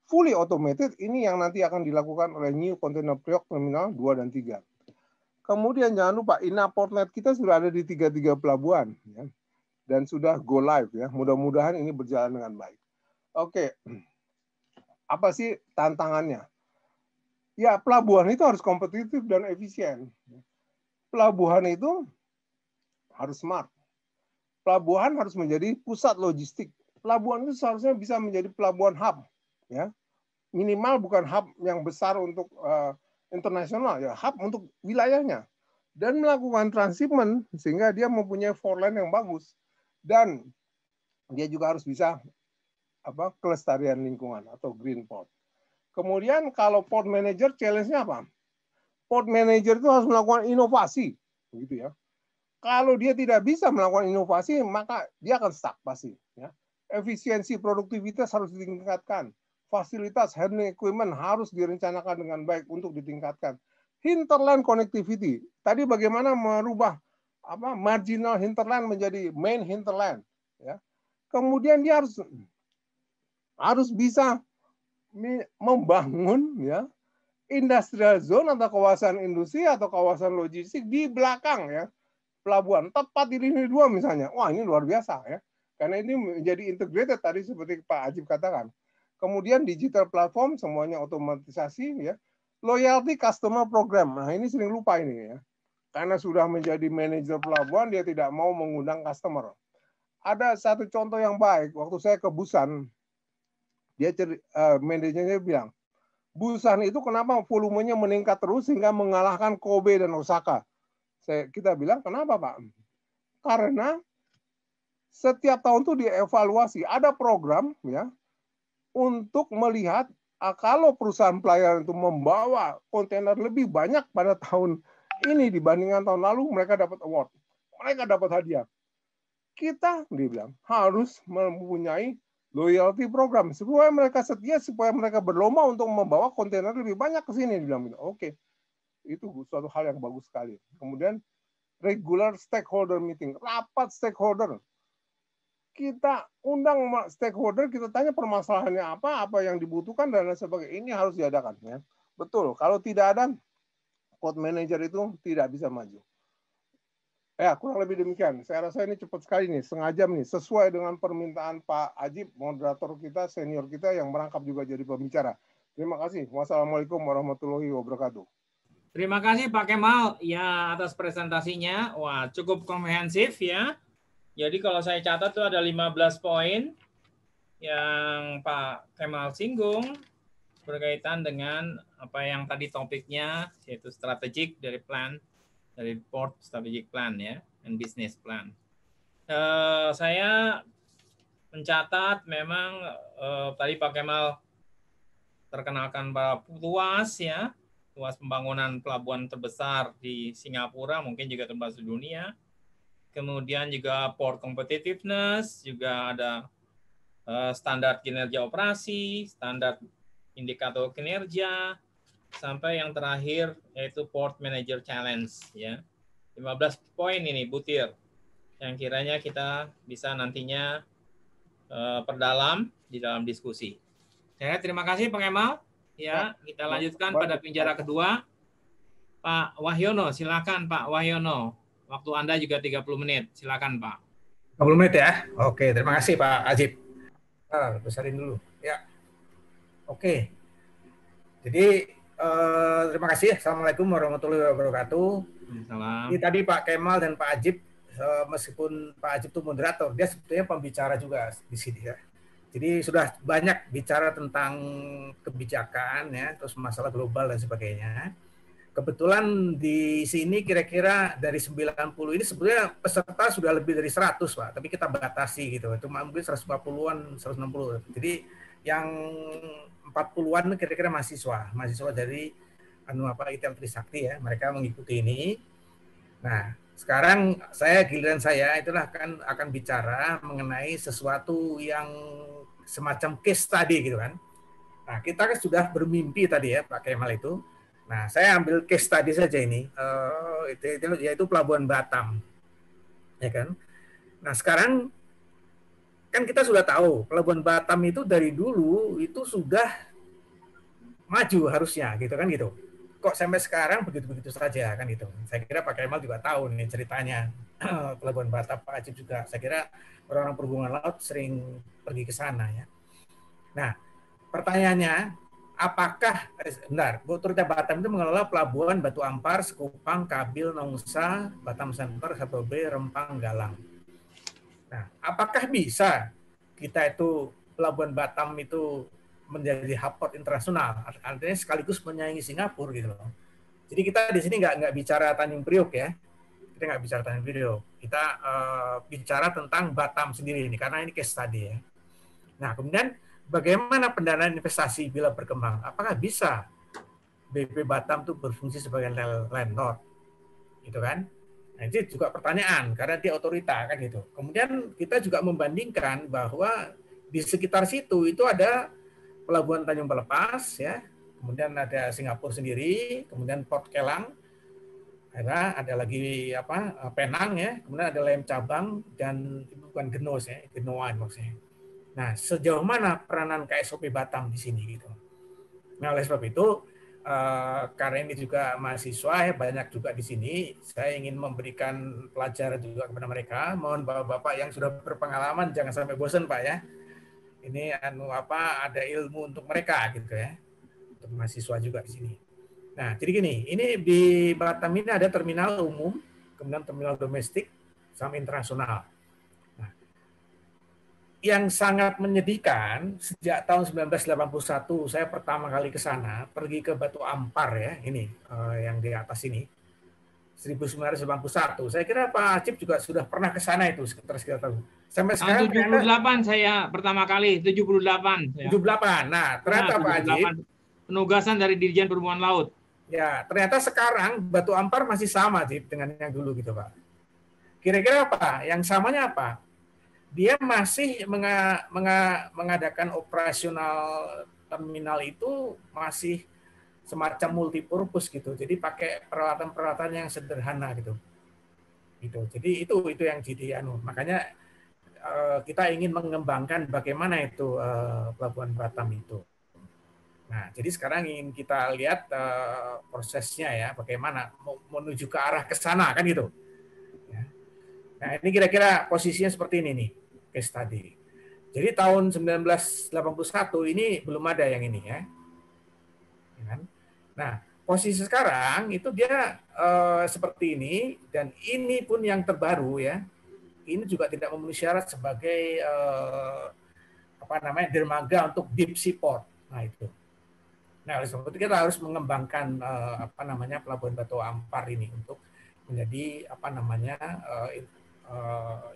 Fully automated ini yang nanti akan dilakukan oleh New Container Priok Terminal 2 dan 3. Kemudian jangan lupa inaportnet kita sudah ada di tiga-tiga pelabuhan. Ya dan sudah go live ya. Mudah-mudahan ini berjalan dengan baik. Oke. Apa sih tantangannya? Ya, pelabuhan itu harus kompetitif dan efisien. Pelabuhan itu harus smart. Pelabuhan harus menjadi pusat logistik. Pelabuhan itu seharusnya bisa menjadi pelabuhan hub, ya. Minimal bukan hub yang besar untuk uh, internasional, ya hub untuk wilayahnya dan melakukan transhipment sehingga dia mempunyai four yang bagus dan dia juga harus bisa apa kelestarian lingkungan atau green port. Kemudian kalau port manager challenge-nya apa? Port manager itu harus melakukan inovasi, begitu ya. Kalau dia tidak bisa melakukan inovasi, maka dia akan stuck pasti. Ya. Efisiensi produktivitas harus ditingkatkan. Fasilitas handling equipment harus direncanakan dengan baik untuk ditingkatkan. Hinterland connectivity. Tadi bagaimana merubah apa marginal hinterland menjadi main hinterland ya kemudian dia harus harus bisa membangun ya industrial zone atau kawasan industri atau kawasan logistik di belakang ya pelabuhan tepat di lini dua misalnya wah ini luar biasa ya karena ini menjadi integrated tadi seperti Pak Ajib katakan kemudian digital platform semuanya otomatisasi ya loyalty customer program nah ini sering lupa ini ya karena sudah menjadi manajer pelabuhan, dia tidak mau mengundang customer. Ada satu contoh yang baik, waktu saya ke Busan, dia uh, manajernya bilang, Busan itu kenapa volumenya meningkat terus sehingga mengalahkan Kobe dan Osaka? Saya, kita bilang, kenapa Pak? Karena setiap tahun tuh dievaluasi, ada program ya untuk melihat ah, kalau perusahaan pelayaran itu membawa kontainer lebih banyak pada tahun ini dibandingkan tahun lalu mereka dapat award, mereka dapat hadiah. Kita, dia bilang, harus mempunyai loyalty program supaya mereka setia, supaya mereka berlomba untuk membawa kontainer lebih banyak ke sini. Dia bilang, gitu. oke, okay. itu suatu hal yang bagus sekali. Kemudian regular stakeholder meeting, rapat stakeholder. Kita undang stakeholder, kita tanya permasalahannya apa, apa yang dibutuhkan dan lain sebagainya. Ini harus diadakan ya. Betul. Kalau tidak ada, pot manager itu tidak bisa maju. Ya, kurang lebih demikian. Saya rasa ini cepat sekali nih, setengah jam nih. Sesuai dengan permintaan Pak Ajib, moderator kita, senior kita yang merangkap juga jadi pembicara. Terima kasih. Wassalamualaikum warahmatullahi wabarakatuh. Terima kasih Pak Kemal ya atas presentasinya. Wah, cukup komprehensif ya. Jadi kalau saya catat tuh ada 15 poin yang Pak Kemal singgung berkaitan dengan apa yang tadi topiknya yaitu strategik dari plan dari port strategic plan ya and business plan. Uh, saya mencatat memang uh, tadi Pak Kemal terkenalkan Pak Tuas ya luas pembangunan pelabuhan terbesar di Singapura mungkin juga termasuk dunia. Kemudian juga port competitiveness, juga ada uh, standar kinerja operasi, standar indikator kinerja, sampai yang terakhir yaitu Port Manager Challenge ya. 15 poin ini butir yang kiranya kita bisa nantinya uh, perdalam di dalam diskusi. Saya terima kasih Pak Emal. Ya, ya, kita lanjutkan pada penjara kedua. Pak Wahyono, silakan Pak Wahyono. Waktu Anda juga 30 menit. Silakan Pak. 30 menit ya. Oke, terima kasih Pak Ajib. Ah, besarin dulu. Oke. Jadi uh, terima kasih. Assalamualaikum warahmatullahi wabarakatuh. Salam. Ini tadi Pak Kemal dan Pak Ajib, uh, meskipun Pak Ajib itu moderator, dia sebetulnya pembicara juga di sini ya. Jadi sudah banyak bicara tentang kebijakan ya, terus masalah global dan sebagainya. Kebetulan di sini kira-kira dari 90 ini sebetulnya peserta sudah lebih dari 100 Pak, tapi kita batasi gitu. Cuma mungkin 140 an 160. Jadi yang 40-an kira-kira mahasiswa, mahasiswa dari anu apa yang Trisakti ya, mereka mengikuti ini. Nah, sekarang saya giliran saya itulah kan akan bicara mengenai sesuatu yang semacam case tadi gitu kan. Nah, kita kan sudah bermimpi tadi ya Pak Kemal itu. Nah, saya ambil case tadi saja ini. Uh, itu, itu yaitu pelabuhan Batam. Ya kan? Nah, sekarang kan kita sudah tahu Pelabuhan Batam itu dari dulu itu sudah maju harusnya gitu kan gitu. Kok sampai sekarang begitu-begitu saja kan gitu. Saya kira Pak Kemal juga tahu nih ceritanya Pelabuhan Batam Pak Ajib juga. Saya kira orang-orang perhubungan laut sering pergi ke sana ya. Nah, pertanyaannya apakah benar eh, bentar, Otorita Batam itu mengelola pelabuhan Batu Ampar, Sekupang, Kabil, Nongsa, Batam Center, Satobe, Rempang, Galang Nah, apakah bisa kita itu Pelabuhan Batam itu menjadi hub port internasional, artinya sekaligus menyaingi Singapura gitu loh. Jadi kita di sini nggak nggak bicara Tanjung Priok ya, kita nggak bicara Tanjung Priok, kita uh, bicara tentang Batam sendiri ini karena ini case study ya. Nah kemudian bagaimana pendanaan investasi bila berkembang? Apakah bisa BP Batam itu berfungsi sebagai landlord, gitu kan? Nah, itu juga pertanyaan karena dia otorita kan gitu. Kemudian kita juga membandingkan bahwa di sekitar situ itu ada pelabuhan Tanjung Pelepas ya, kemudian ada Singapura sendiri, kemudian Port Kelang, ada ada lagi apa eh, Penang ya, kemudian ada Lem Cabang dan bukan Genos ya, Genoan maksudnya. Nah, sejauh mana peranan KSOP Batam di sini gitu. Nah, oleh sebab itu Eh, karena ini juga mahasiswa ya banyak juga di sini, saya ingin memberikan pelajaran juga kepada mereka. Mohon bapak-bapak yang sudah berpengalaman jangan sampai bosan pak ya. Ini anu apa ada ilmu untuk mereka gitu ya, untuk mahasiswa juga di sini. Nah jadi gini, ini di Batam ini ada terminal umum, kemudian terminal domestik sama internasional yang sangat menyedihkan sejak tahun 1981 saya pertama kali ke sana pergi ke Batu Ampar ya ini uh, yang di atas ini 1981 saya kira Pak Acip juga sudah pernah ke sana itu sekitar sekitar tahun sampai sekarang ah, 78 ternyata, saya pertama kali 78 ya. 78 nah ternyata nah, 78, Pak Acip penugasan dari Dirjen Perhubungan Laut ya ternyata sekarang Batu Ampar masih sama Cip dengan yang dulu gitu Pak kira-kira apa yang samanya apa dia masih menga, menga, mengadakan operasional terminal itu masih semacam multipurpose gitu. Jadi pakai peralatan-peralatan yang sederhana gitu. Gitu. Jadi itu itu yang jadi anu. Makanya eh, kita ingin mengembangkan bagaimana itu eh, pelabuhan Batam itu. Nah, jadi sekarang ingin kita lihat eh, prosesnya ya, bagaimana menuju ke arah ke sana kan gitu. Ya. Nah, ini kira-kira posisinya seperti ini nih case tadi. Jadi tahun 1981 ini belum ada yang ini ya. ya kan? Nah, posisi sekarang itu dia eh, seperti ini dan ini pun yang terbaru ya. Ini juga tidak memenuhi syarat sebagai eh, apa namanya dermaga untuk deep sea port. Nah itu. Nah, oleh sebab itu kita harus mengembangkan eh, apa namanya pelabuhan Batu Ampar ini untuk menjadi apa namanya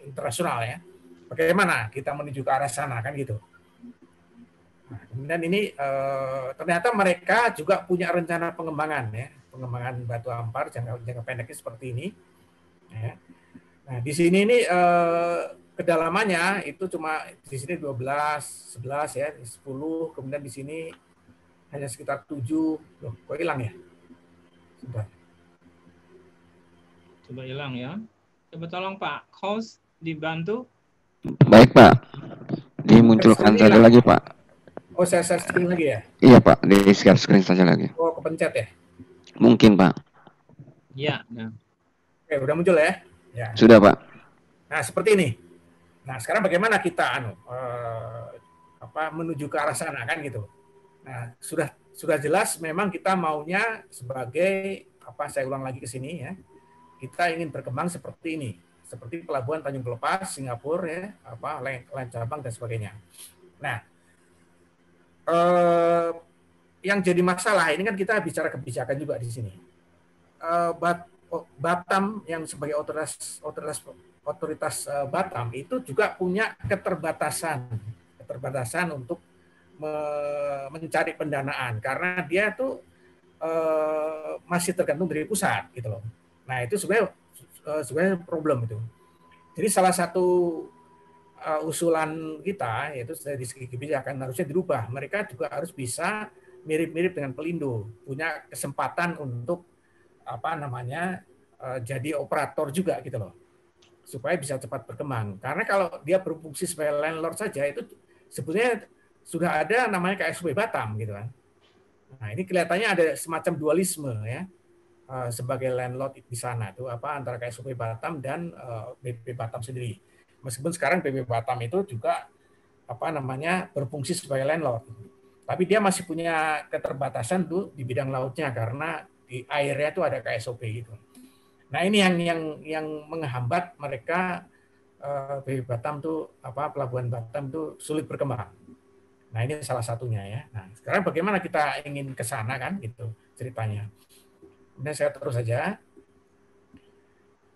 internasional ya bagaimana kita menuju ke arah sana kan gitu. Nah, kemudian ini e, ternyata mereka juga punya rencana pengembangan ya, pengembangan batu ampar jangka jangka pendeknya seperti ini. Ya. Nah, di sini ini e, kedalamannya itu cuma di sini 12, 11 ya, 10, kemudian di sini hanya sekitar 7. Loh, kok hilang ya? Sebentar. Coba hilang ya. Coba tolong Pak Kos dibantu Baik Pak, dimunculkan saja lah. lagi Pak. Oh saya share screen lagi ya? Iya Pak, di share screen saja lagi. Oh kepencet ya? Mungkin Pak. Iya. Nah. Oke, udah muncul ya? ya? Sudah Pak. Nah seperti ini. Nah sekarang bagaimana kita anu eh, apa menuju ke arah sana kan gitu? Nah sudah sudah jelas memang kita maunya sebagai apa saya ulang lagi ke sini ya kita ingin berkembang seperti ini seperti pelabuhan Tanjung Kelepas, Singapura, ya, apa lain cabang dan sebagainya. Nah, eh, yang jadi masalah ini kan kita bicara kebijakan juga di sini. Eh, Bat, oh, Batam yang sebagai otoritas otoritas otoritas eh, Batam itu juga punya keterbatasan keterbatasan untuk me, mencari pendanaan karena dia tuh eh, masih tergantung dari pusat gitu loh. Nah itu sebenarnya uh, sebenarnya problem itu. Jadi salah satu uh, usulan kita yaitu dari segi kebijakan harusnya dirubah. Mereka juga harus bisa mirip-mirip dengan pelindo punya kesempatan untuk apa namanya uh, jadi operator juga gitu loh, supaya bisa cepat berkembang. Karena kalau dia berfungsi sebagai landlord saja itu sebetulnya sudah ada namanya KSW Batam gitu kan. Nah ini kelihatannya ada semacam dualisme ya Eh, sebagai landlord di sana itu apa antara KSP Batam dan eh, BP Batam sendiri. Meskipun sekarang BP Batam itu juga apa namanya berfungsi sebagai landlord. Tapi dia masih punya keterbatasan tuh di bidang lautnya karena di airnya itu ada KSOP gitu. Nah, ini yang yang yang menghambat mereka eh, BP Batam tuh apa pelabuhan Batam tuh sulit berkembang. Nah, ini salah satunya ya. Nah, sekarang bagaimana kita ingin ke sana kan gitu ceritanya. Kemudian saya terus saja.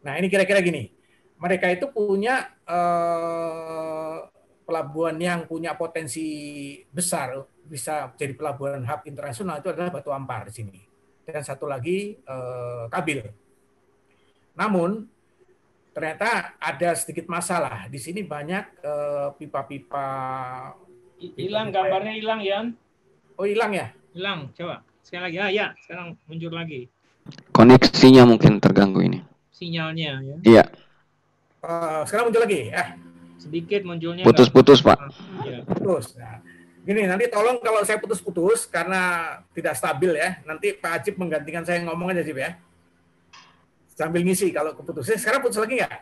Nah, ini kira-kira gini. Mereka itu punya eh, pelabuhan yang punya potensi besar bisa jadi pelabuhan hub internasional itu adalah Batu Ampar di sini. Dan satu lagi eh, Kabil. Namun ternyata ada sedikit masalah. Di sini banyak pipa eh, pipa-pipa hilang gambarnya hilang Yan. Oh, hilang ya? Hilang, coba. Sekali lagi. Ah, ya, sekarang muncul lagi. Koneksinya mungkin terganggu ini. Sinyalnya ya. Iya. Uh, sekarang muncul lagi. Eh, sedikit munculnya. Putus-putus, Pak. Iya. Putus. Nah, gini, nanti tolong kalau saya putus-putus karena tidak stabil ya, nanti Pak Acip menggantikan saya ngomong aja, sih ya. Sambil ngisi kalau keputusnya. Sekarang putus lagi nggak?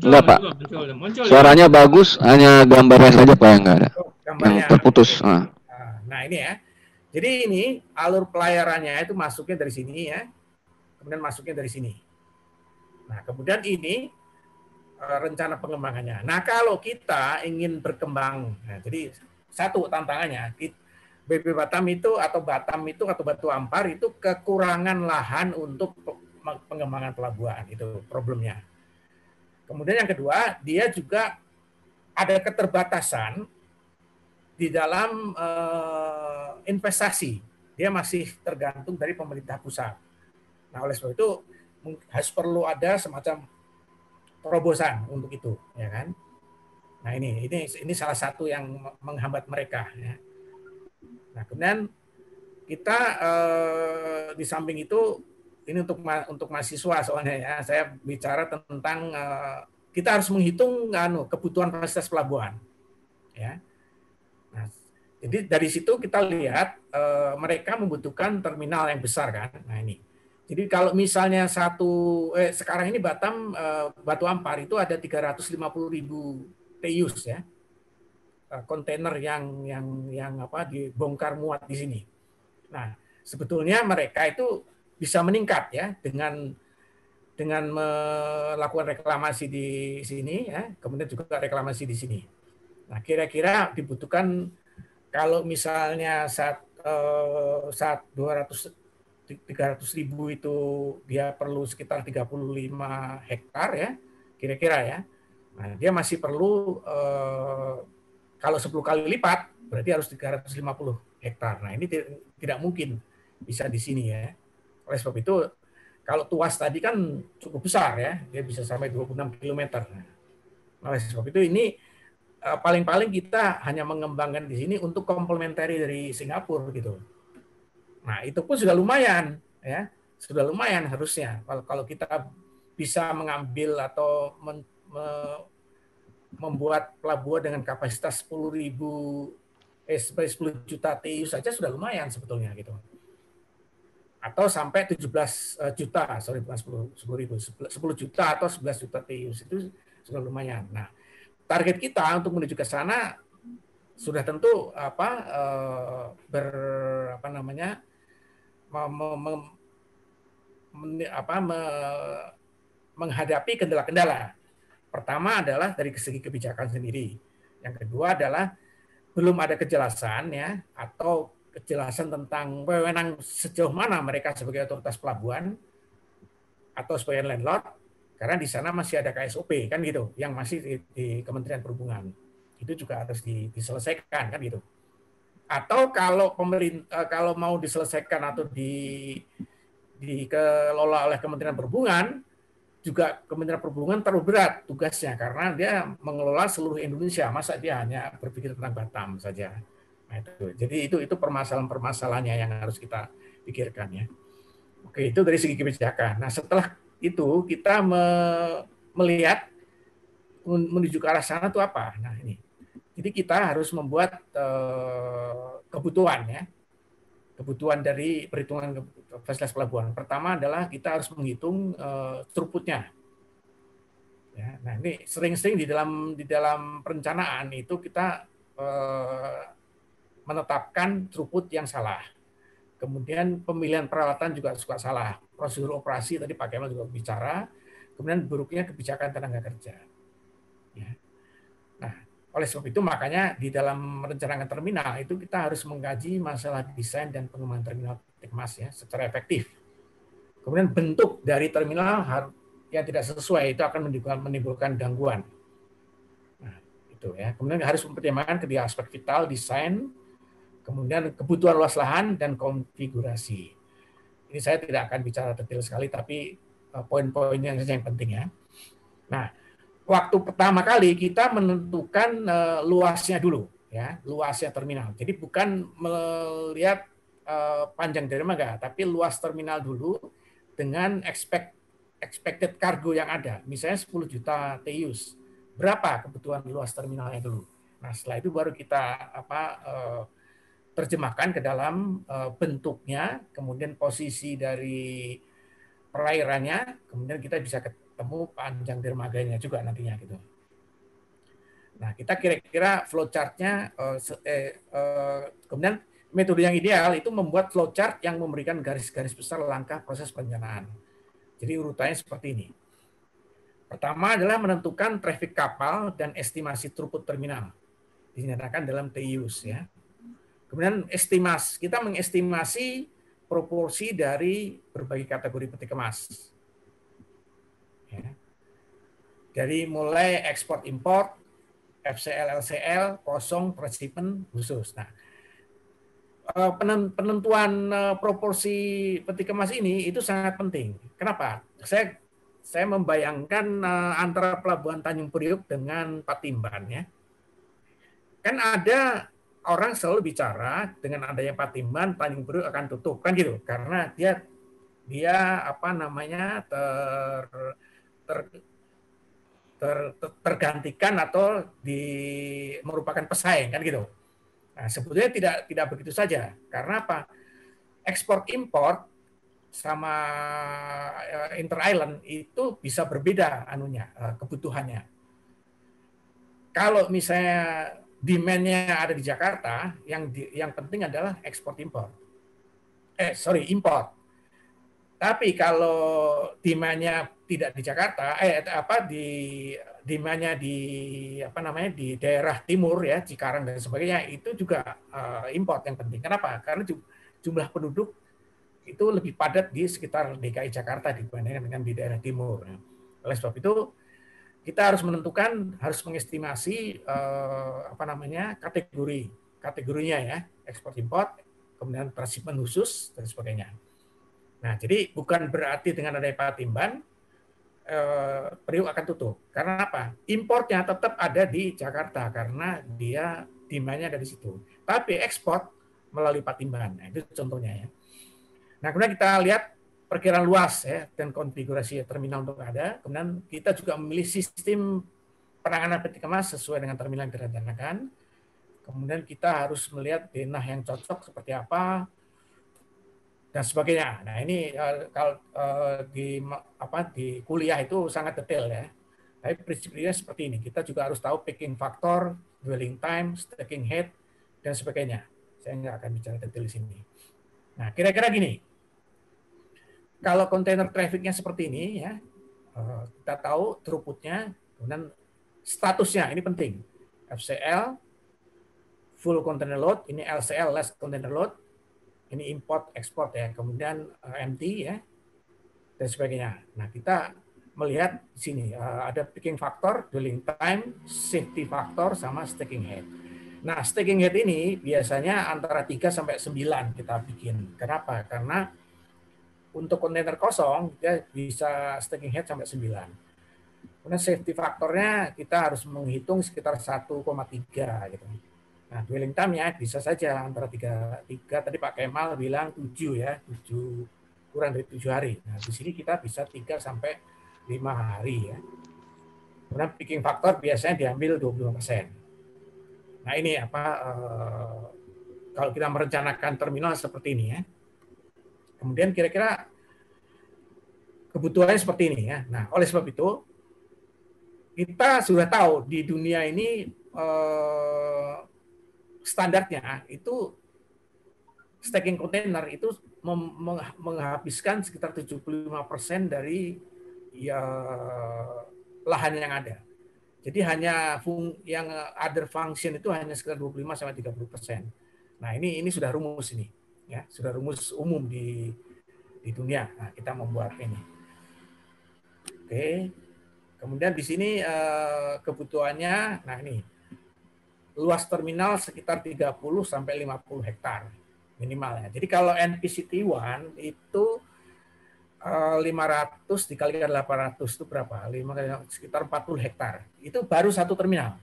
Enggak, Pak. Muncul, muncul, ya. Suaranya ya. bagus, hanya gambarnya saja, Pak, yang enggak ada. Oh, Yang terputus. Ah. Nah. nah, ini ya. Jadi ini alur pelayarannya itu masuknya dari sini ya, kemudian masuknya dari sini. Nah, kemudian ini eh, rencana pengembangannya. Nah, kalau kita ingin berkembang, nah, jadi satu tantangannya, BP Batam itu atau Batam itu atau Batu Ampar itu kekurangan lahan untuk pengembangan pelabuhan itu problemnya. Kemudian yang kedua, dia juga ada keterbatasan di dalam eh, investasi. Dia masih tergantung dari pemerintah pusat. Nah, oleh sebab itu harus perlu ada semacam terobosan untuk itu, ya kan? Nah, ini ini ini salah satu yang menghambat mereka ya. Nah, kemudian kita eh, di samping itu ini untuk ma untuk mahasiswa soalnya ya saya bicara tentang eh, kita harus menghitung anu kebutuhan fasilitas pelabuhan ya jadi dari situ kita lihat e, mereka membutuhkan terminal yang besar kan. Nah ini. Jadi kalau misalnya satu eh, sekarang ini Batam e, Batu Ampar itu ada 350 ribu TEUs ya eh, kontainer yang yang yang apa dibongkar muat di sini. Nah sebetulnya mereka itu bisa meningkat ya dengan dengan melakukan reklamasi di sini ya kemudian juga reklamasi di sini. Nah kira-kira dibutuhkan kalau misalnya saat eh, saat 200 300 ribu itu dia perlu sekitar 35 hektar ya kira-kira ya nah, dia masih perlu eh, kalau 10 kali lipat berarti harus 350 hektar nah ini tidak mungkin bisa di sini ya oleh sebab itu kalau tuas tadi kan cukup besar ya dia bisa sampai 26 km nah, oleh sebab itu ini Eh, paling-paling kita hanya mengembangkan di sini untuk komplementari dari Singapura gitu. Nah, itu pun sudah lumayan ya. Sudah lumayan harusnya kalau kalau kita bisa mengambil atau men, me, membuat pelabuhan dengan kapasitas 10.000 eh 10 juta TEU saja sudah lumayan sebetulnya gitu. Atau sampai 17 eh, juta, sorry bukan 10, 10 ribu, 10 juta atau 11 juta TEU itu sudah lumayan. Nah, target kita untuk menuju ke sana sudah tentu apa eh, ber apa namanya mem, mem, apa me, menghadapi kendala-kendala. Pertama adalah dari segi kebijakan sendiri. Yang kedua adalah belum ada kejelasan ya atau kejelasan tentang wewenang sejauh mana mereka sebagai otoritas pelabuhan atau sebagai landlord karena di sana masih ada KSOP kan gitu, yang masih di, di Kementerian Perhubungan. Itu juga harus di, diselesaikan kan gitu. Atau kalau pemerintah eh, kalau mau diselesaikan atau di dikelola oleh Kementerian Perhubungan, juga Kementerian Perhubungan terlalu berat tugasnya karena dia mengelola seluruh Indonesia masa dia hanya berpikir tentang Batam saja nah, itu jadi itu itu permasalahan-permasalahannya yang harus kita pikirkan ya oke itu dari segi kebijakan nah setelah itu kita me, melihat menuju ke arah sana itu apa. Nah ini, jadi kita harus membuat uh, kebutuhan ya, kebutuhan dari perhitungan fasilitas pelabuhan. Pertama adalah kita harus menghitung uh, throughputnya. Ya, nah ini sering-sering di dalam di dalam perencanaan itu kita uh, menetapkan throughput yang salah Kemudian pemilihan peralatan juga suka salah. Prosedur operasi tadi Pak Kemal juga bicara. Kemudian buruknya kebijakan tenaga kerja. Ya. Nah, oleh sebab itu makanya di dalam rencana terminal itu kita harus mengkaji masalah desain dan pengembangan terminal Tekmas ya secara efektif. Kemudian bentuk dari terminal yang tidak sesuai itu akan menimbulkan, gangguan. Nah, itu ya. Kemudian harus mempertimbangkan kedua aspek vital, desain, kemudian kebutuhan luas lahan dan konfigurasi. Ini saya tidak akan bicara detail sekali, tapi eh, poin-poinnya saja yang penting ya. Nah, waktu pertama kali kita menentukan eh, luasnya dulu, ya, luasnya terminal. Jadi bukan melihat eh, panjang dermaga, tapi luas terminal dulu dengan expect, expected cargo yang ada. Misalnya 10 juta TEUs. Berapa kebutuhan luas terminalnya dulu? Nah, setelah itu baru kita apa uh, terjemahkan ke dalam eh, bentuknya, kemudian posisi dari perairannya, kemudian kita bisa ketemu panjang dermaganya juga nantinya gitu. Nah, kita kira-kira flowchartnya, uh, eh, kemudian metode yang ideal itu membuat flowchart yang memberikan garis-garis besar langkah proses perencanaan. Jadi urutannya seperti ini. Pertama adalah menentukan traffic kapal dan estimasi throughput terminal. Dinyatakan dalam TIUS ya. Kemudian estimasi, kita mengestimasi proporsi dari berbagai kategori peti kemas. Ya. Dari mulai ekspor impor, FCL LCL, kosong presipen, khusus. Nah, eh, penentuan eh, proporsi peti kemas ini itu sangat penting. Kenapa? Saya saya membayangkan eh, antara pelabuhan Tanjung Priuk dengan Patimban ya. Kan ada orang selalu bicara dengan adanya patimban Tanjung Priok akan tutup kan gitu karena dia dia apa namanya ter ter ter, ter tergantikan atau di merupakan pesaing kan gitu. Nah, sebetulnya tidak tidak begitu saja. Karena apa? Ekspor impor sama eh, inter island itu bisa berbeda anunya eh, kebutuhannya. Kalau misalnya demand-nya ada di Jakarta, yang di, yang penting adalah ekspor impor. Eh sorry impor. Tapi kalau demand-nya tidak di Jakarta, eh apa di demand-nya di apa namanya di daerah timur ya Cikarang dan sebagainya itu juga uh, import yang penting. Kenapa? Karena jumlah penduduk itu lebih padat di sekitar DKI Jakarta dibandingkan dengan di daerah timur. Oleh sebab itu kita harus menentukan, harus mengestimasi eh, apa namanya kategori kategorinya ya, ekspor impor, kemudian transhipment khusus dan sebagainya. Nah, jadi bukan berarti dengan adanya Patimban eh, Periuk akan tutup. Karena apa? Importnya tetap ada di Jakarta karena dia demandnya dari situ. Tapi ekspor melalui Patimban. Nah, itu contohnya ya. Nah, kemudian kita lihat perkiraan luas ya dan konfigurasi terminal untuk ada. Kemudian kita juga memilih sistem penanganan peti kemas sesuai dengan terminal yang direncanakan. Kemudian kita harus melihat denah yang cocok seperti apa dan sebagainya. Nah ini eh, kalau eh, di apa di kuliah itu sangat detail ya. Tapi prinsipnya seperti ini. Kita juga harus tahu picking factor, dwelling time, stacking head, dan sebagainya. Saya nggak akan bicara detail di sini. Nah, kira-kira gini, kalau kontainer trafficnya seperti ini ya eh, kita tahu throughputnya kemudian statusnya ini penting FCL full container load ini LCL less container load ini import export ya kemudian eh, MT ya dan sebagainya nah kita melihat di sini eh, ada picking factor dwelling time safety factor sama staking head nah staking head ini biasanya antara 3 sampai 9 kita bikin kenapa karena untuk kontainer kosong dia bisa stacking head sampai 9. Kemudian safety faktornya kita harus menghitung sekitar 1,3 gitu. Nah, dwelling time-nya bisa saja antara 3, 3 tadi Pak Kemal bilang 7 ya, 7 kurang dari 7 hari. Nah, di sini kita bisa 3 sampai 5 hari ya. Kemudian picking faktor biasanya diambil 25 persen. Nah, ini apa eh, kalau kita merencanakan terminal seperti ini ya Kemudian kira-kira kebutuhannya seperti ini ya. Nah, oleh sebab itu kita sudah tahu di dunia ini eh, standarnya itu stacking container itu menghabiskan sekitar 75% dari ya lahan yang ada. Jadi hanya fung yang other function itu hanya sekitar 25 sampai 30 persen. Nah ini ini sudah rumus ini ya sudah rumus umum di di dunia. Nah, kita membuat ini. Oke. Kemudian di sini eh, kebutuhannya nah ini. Luas terminal sekitar 30 sampai 50 hektar ya Jadi kalau NPCT1 itu eh, lima 500 dikalikan 800 itu berapa? 5 sekitar 40 hektar. Itu baru satu terminal.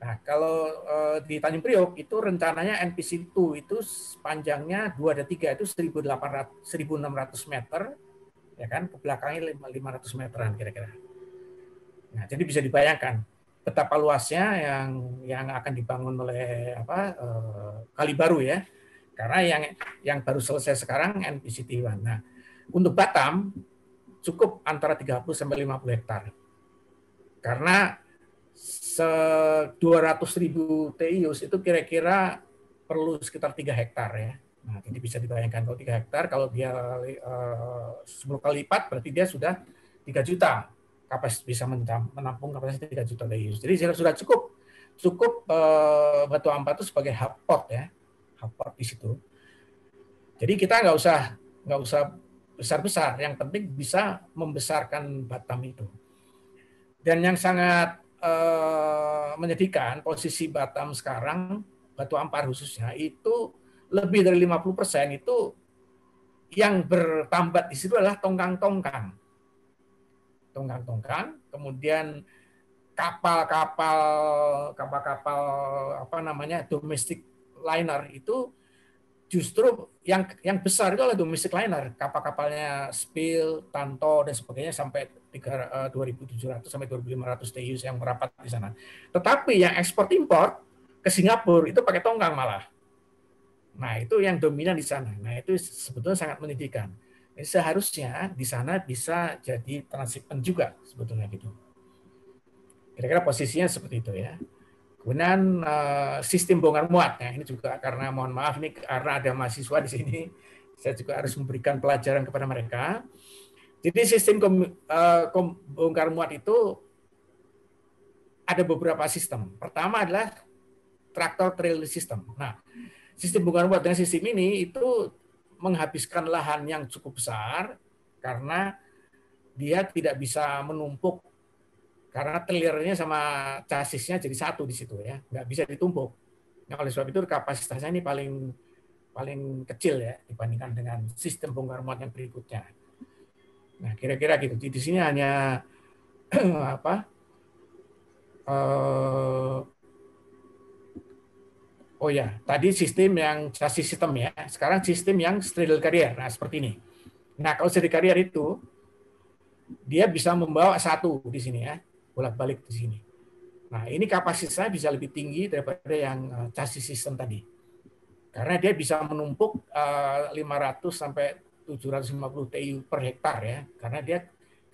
Nah, kalau e, di Tanjung Priok itu rencananya NPC 2 itu panjangnya 2 dan 3 itu 1800 1600 meter ya kan ke belakangnya 500 meteran kira-kira. Nah, jadi bisa dibayangkan betapa luasnya yang yang akan dibangun oleh apa e, kali baru ya. Karena yang yang baru selesai sekarang NPC 1. Nah, untuk Batam cukup antara 30 sampai 50 hektar. Karena se 200 ribu TIUS itu kira-kira perlu sekitar 3 hektar ya. Nah, jadi bisa dibayangkan kalau 3 hektar kalau dia uh, kali lipat berarti dia sudah 3 juta kapasitas bisa menampung kapasitas 3 juta TIUS. Jadi sudah cukup cukup uh, batu ampat itu sebagai hub ya. Hub di situ. Jadi kita nggak usah nggak usah besar-besar, yang penting bisa membesarkan Batam itu. Dan yang sangat eh, menyedihkan posisi Batam sekarang, Batu Ampar khususnya, itu lebih dari 50% itu yang bertambat di situ adalah tongkang-tongkang. Tongkang-tongkang, kemudian kapal-kapal kapal-kapal apa namanya domestic liner itu justru yang yang besar itu adalah domestic liner, kapal-kapalnya Spill, Tanto dan sebagainya sampai 2.700 eh, sampai 2.500 TEUs yang merapat di sana. Tetapi yang ekspor impor ke Singapura itu pakai tongkang malah. Nah, itu yang dominan di sana. Nah, itu sebetulnya sangat menyedihkan. seharusnya di sana bisa jadi pun juga sebetulnya gitu. Kira-kira posisinya seperti itu ya. Kemudian eh, sistem bongkar muat. Nah, ini juga karena mohon maaf nih karena ada mahasiswa di sini, saya juga harus memberikan pelajaran kepada mereka. Jadi sistem eh, bongkar muat itu ada beberapa sistem. Pertama adalah traktor trail system. Nah, sistem bongkar muat dengan sistem ini itu menghabiskan lahan yang cukup besar karena dia tidak bisa menumpuk karena telirnya sama chassisnya jadi satu di situ ya nggak bisa ditumpuk nah oleh sebab itu kapasitasnya ini paling paling kecil ya dibandingkan dengan sistem bongkar muat yang berikutnya nah kira-kira gitu di, sini hanya apa Uh, oh ya tadi sistem yang chassis sistem ya sekarang sistem yang straddle carrier nah seperti ini nah kalau straddle carrier itu dia bisa membawa satu di sini ya bolak-balik di sini. Nah, ini kapasitasnya bisa lebih tinggi daripada yang eh, chassis system tadi. Karena dia bisa menumpuk 500 eh, sampai 750 TU per hektar ya, karena dia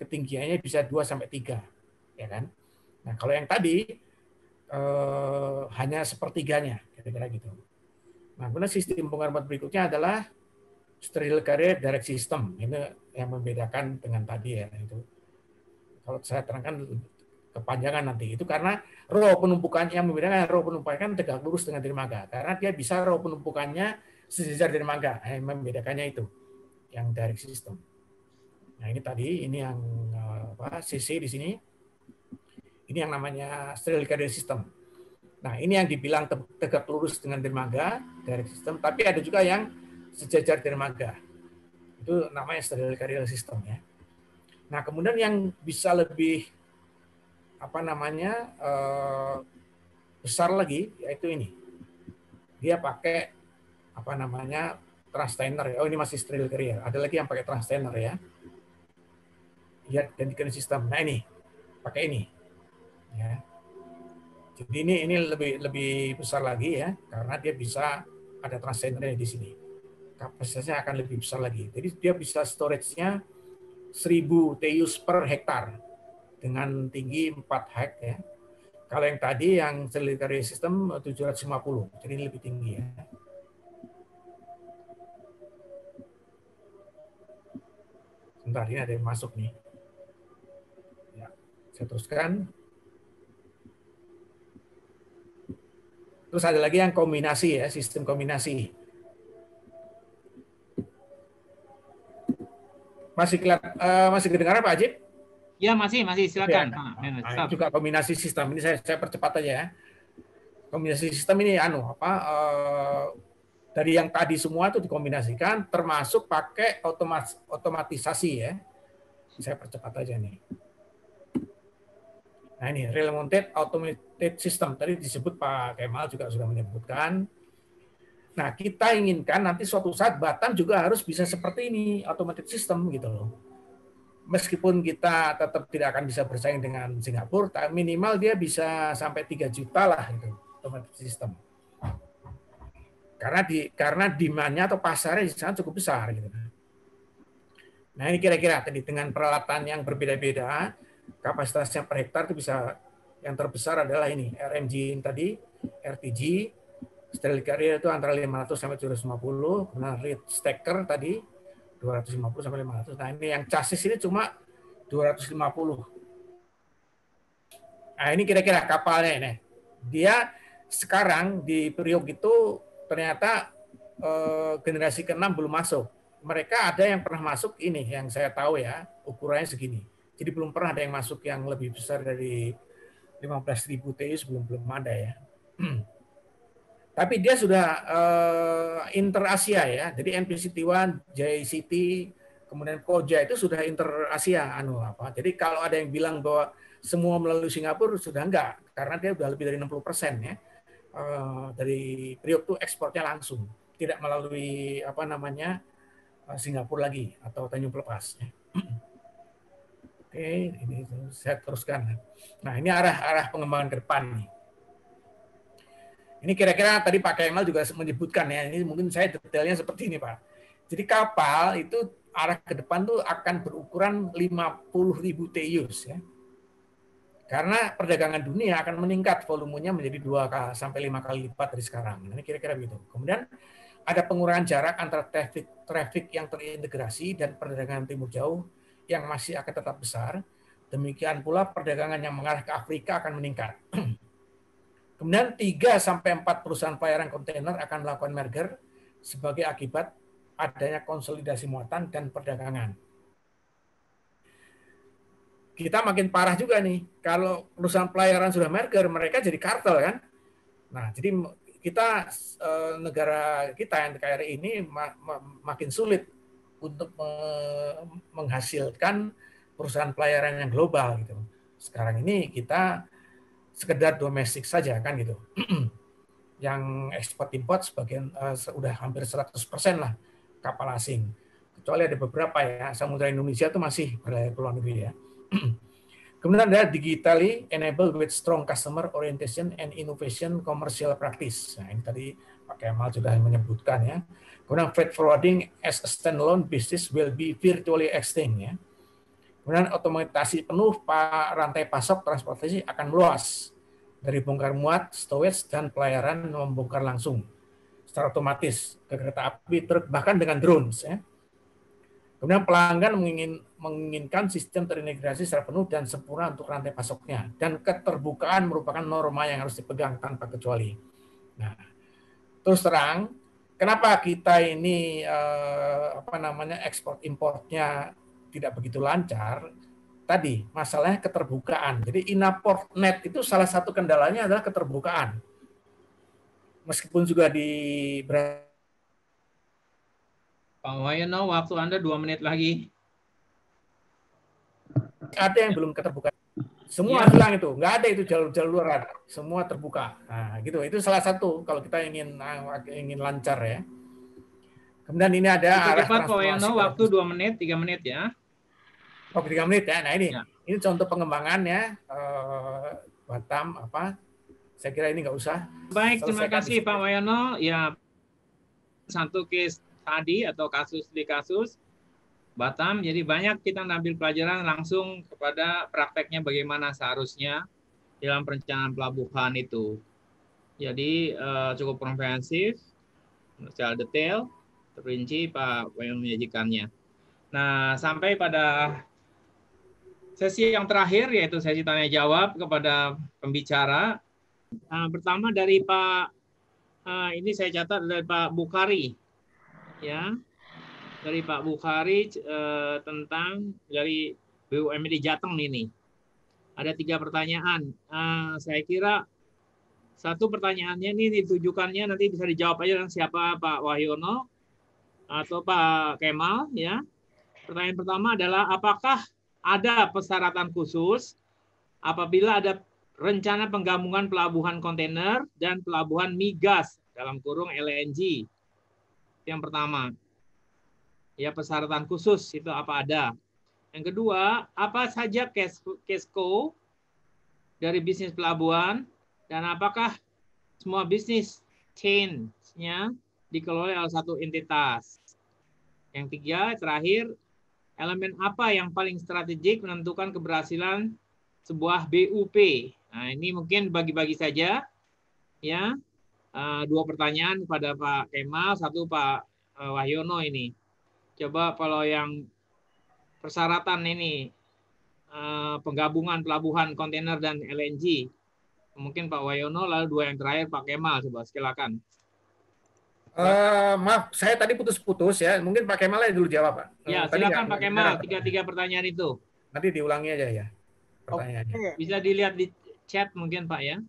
ketinggiannya bisa 2 sampai 3, ya kan? Nah, kalau yang tadi eh, hanya sepertiganya, kira-kira gitu. Nah, kemudian sistem pengaruh berikutnya adalah steril carrier direct system. Ini yang membedakan dengan tadi ya itu. Kalau saya terangkan kepanjangan nanti itu karena roh penumpukan yang membedakan roh penumpukan kan tegak lurus dengan dermaga karena dia bisa roh penumpukannya sejajar dermaga yang eh, membedakannya itu yang direct system nah ini tadi ini yang apa CC di sini ini yang namanya serial sistem system nah ini yang dibilang tegak lurus dengan dermaga direct system tapi ada juga yang sejajar dermaga itu namanya serial sistem system ya nah kemudian yang bisa lebih apa namanya eh, besar lagi yaitu ini dia pakai apa namanya transtainer ya. oh ini masih steril carrier ada lagi yang pakai transtainer ya ya dan dikirim sistem nah ini pakai ini ya jadi ini ini lebih lebih besar lagi ya karena dia bisa ada transtainer di sini kapasitasnya akan lebih besar lagi jadi dia bisa storage-nya 1000 teus per hektar dengan tinggi 4 hek ya. Kalau yang tadi yang eh, ratus system 750, jadi ini lebih tinggi ya. Sebentar, ini ada yang masuk nih. Ya, saya teruskan. Terus ada lagi yang kombinasi ya, sistem kombinasi. Masih kelihatan, uh, eh, masih kedengaran Pak Ajib? Ya masih masih silakan. Ya, nah, ah, nah juga kombinasi sistem ini saya saya percepat aja ya. Kombinasi sistem ini anu apa uh, dari yang tadi semua itu dikombinasikan termasuk pakai otomatis otomatisasi ya. Saya percepat aja nih. Nah ini real mounted automated system tadi disebut Pak Kemal juga sudah menyebutkan. Nah kita inginkan nanti suatu saat Batam juga harus bisa seperti ini automated system gitu loh meskipun kita tetap tidak akan bisa bersaing dengan Singapura, minimal dia bisa sampai 3 juta lah itu otomatis sistem. Karena di karena demand-nya atau pasarnya di sana cukup besar gitu. Nah ini kira-kira tadi dengan peralatan yang berbeda-beda, kapasitasnya per hektar itu bisa yang terbesar adalah ini RMG ini tadi, RTG, steril carrier itu antara 500 sampai 750, kemudian reed stacker tadi 250 sampai 500. Nah, ini yang chassis ini cuma 250. Nah, ini kira-kira kapalnya ini. Dia sekarang di Priok itu ternyata eh, generasi ke-6 belum masuk. Mereka ada yang pernah masuk ini yang saya tahu ya, ukurannya segini. Jadi belum pernah ada yang masuk yang lebih besar dari 15.000 TEU sebelum belum ada ya. Tapi dia sudah uh, inter-Asia ya. Jadi NPCT1, JCT, kemudian Koja itu sudah inter-Asia anu apa. Jadi kalau ada yang bilang bahwa semua melalui Singapura sudah enggak karena dia sudah lebih dari 60 persen ya uh, dari Priok itu ekspornya langsung tidak melalui apa namanya uh, Singapura lagi atau Tanjung Pelepas. Ya. Oke, ini saya teruskan. Nah, ini arah arah pengembangan ke depan nih. Ini kira-kira tadi Pak Kemal juga menyebutkan ya, ini mungkin saya detailnya seperti ini Pak. Jadi kapal itu arah ke depan tuh akan berukuran 50 ribu TEUs ya. Karena perdagangan dunia akan meningkat volumenya menjadi dua sampai lima kali lipat dari sekarang. Ini kira-kira begitu. Kemudian ada pengurangan jarak antara traffic trafik yang terintegrasi dan perdagangan timur jauh yang masih akan tetap besar. Demikian pula perdagangan yang mengarah ke Afrika akan meningkat. Kemudian 3 sampai 4 perusahaan pelayaran kontainer akan melakukan merger sebagai akibat adanya konsolidasi muatan dan perdagangan. Kita makin parah juga nih. Kalau perusahaan pelayaran sudah merger, mereka jadi kartel kan. Nah, jadi kita eh, negara kita yang NKRI ini makin sulit untuk menghasilkan perusahaan pelayaran yang global gitu. Sekarang ini kita sekedar domestik saja kan gitu. yang ekspor import sebagian uh, eh, sudah hampir 100% lah kapal asing. Kecuali ada beberapa ya, samudra Indonesia itu masih berada ke luar negeri ya. Kemudian ada digitally enable with strong customer orientation and innovation commercial practice. Nah, ini tadi Pak Kemal sudah menyebutkan ya. Kemudian freight forwarding as a standalone business will be virtually extinct ya Kemudian otomatisasi penuh rantai pasok transportasi akan meluas dari bongkar muat, stowage, dan pelayaran membongkar langsung secara otomatis ke kereta api, truk, bahkan dengan drones. Ya. Kemudian pelanggan mengingin, menginginkan sistem terintegrasi secara penuh dan sempurna untuk rantai pasoknya. Dan keterbukaan merupakan norma yang harus dipegang tanpa kecuali. Nah, terus terang, kenapa kita ini eh, apa namanya ekspor importnya tidak begitu lancar, tadi masalahnya keterbukaan. Jadi Inaportnet itu salah satu kendalanya adalah keterbukaan. Meskipun juga di Pak Wayono, waktu Anda dua menit lagi. Ada yang belum keterbukaan. Semua ya. hilang itu, nggak ada itu jalur-jalur luar, semua terbuka. Nah, gitu. Itu salah satu kalau kita ingin ah, ingin lancar ya. Kemudian ini ada arah Pak Koyono waktu dua menit, tiga menit ya. Oh, tiga menit ya. Nah, ini ya. ini contoh pengembangannya Uh, eh, Batam apa? Saya kira ini nggak usah. Baik, terima kasih Pak Wayono. Ya satu case tadi atau kasus di kasus Batam. Jadi banyak kita ambil pelajaran langsung kepada prakteknya bagaimana seharusnya dalam perencanaan pelabuhan itu. Jadi eh, cukup komprehensif, secara detail terperinci Pak yang menyajikannya. Nah, sampai pada sesi yang terakhir yaitu sesi tanya jawab kepada pembicara. Nah, pertama dari Pak eh, ini saya catat dari Pak Bukhari. Ya. Dari Pak Bukhari eh, tentang dari BUMD Jateng ini. Ada tiga pertanyaan. Eh, saya kira satu pertanyaannya ini ditujukannya nanti bisa dijawab aja dengan siapa Pak Wahyono atau Pak Kemal ya. Pertanyaan pertama adalah apakah ada persyaratan khusus apabila ada rencana penggabungan pelabuhan kontainer dan pelabuhan migas dalam kurung LNG. Itu yang pertama. Ya persyaratan khusus itu apa ada. Yang kedua, apa saja kesko dari bisnis pelabuhan dan apakah semua bisnis chain-nya dikelola oleh satu entitas. Yang tiga, terakhir, elemen apa yang paling strategik menentukan keberhasilan sebuah BUP? Nah, ini mungkin bagi-bagi saja ya. Eh, dua pertanyaan pada Pak Kemal, satu Pak eh, Wahyono ini. Coba kalau yang persyaratan ini eh, penggabungan pelabuhan kontainer dan LNG. Mungkin Pak Wahyono lalu dua yang terakhir Pak Kemal coba silakan. Uh, maaf, saya tadi putus-putus ya. Mungkin Pak Kemal aja dulu jawab, Pak. Ya, eh, tadi silakan Pak Kemal, tiga-tiga pertanyaan itu. Nanti diulangi aja ya pertanyaannya. Okay. Bisa dilihat di chat mungkin Pak ya.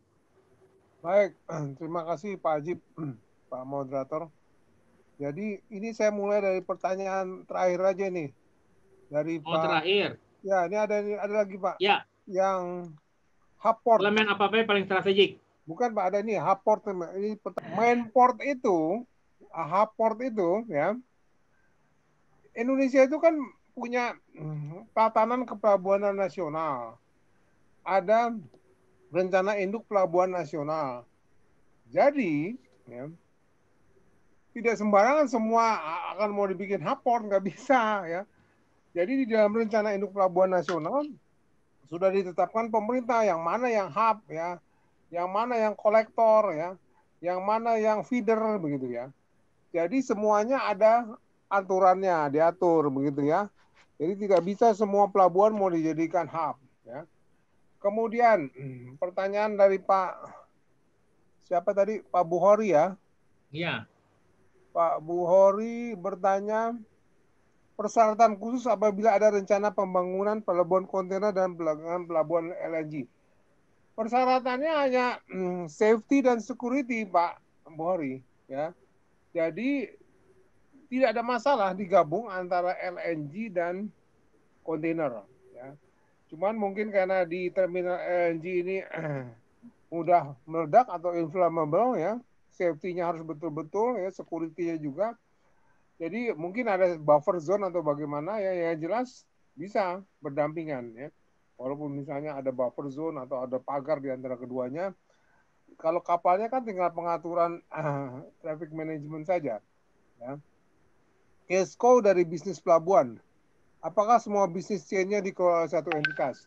Baik, terima kasih Pak Ajib, Pak Moderator. Jadi ini saya mulai dari pertanyaan terakhir aja nih. Dari oh, Pak, terakhir. Ya, ini ada ada lagi Pak. Ya. Yang haport. Elemen apa yang paling strategik? Bukan Pak, ada ini, haport. Ini main port itu Haport itu ya Indonesia itu kan punya hmm, tatanan kepelabuhanan nasional. Ada rencana induk pelabuhan nasional. Jadi ya, tidak sembarangan semua akan mau dibikin haport nggak bisa ya. Jadi di dalam rencana induk pelabuhan nasional sudah ditetapkan pemerintah yang mana yang hub ya, yang mana yang kolektor ya, yang mana yang feeder begitu ya. Jadi semuanya ada aturannya diatur begitu ya. Jadi tidak bisa semua pelabuhan mau dijadikan hub ya. Kemudian pertanyaan dari Pak siapa tadi Pak Buhori ya? Iya. Pak Buhori bertanya persyaratan khusus apabila ada rencana pembangunan pelabuhan kontainer dan pelabuhan pelabuhan LNG. Persyaratannya hanya safety dan security, Pak Buhori, ya jadi tidak ada masalah digabung antara LNG dan kontainer. Ya. Cuman mungkin karena di terminal LNG ini mudah meledak atau inflammable ya, safety-nya harus betul-betul ya, security-nya juga. Jadi mungkin ada buffer zone atau bagaimana ya, yang jelas bisa berdampingan ya. Walaupun misalnya ada buffer zone atau ada pagar di antara keduanya, kalau kapalnya kan tinggal pengaturan uh, traffic management saja. Ya. Kesko dari bisnis pelabuhan. Apakah semua bisnis chain-nya dikelola satu entitas?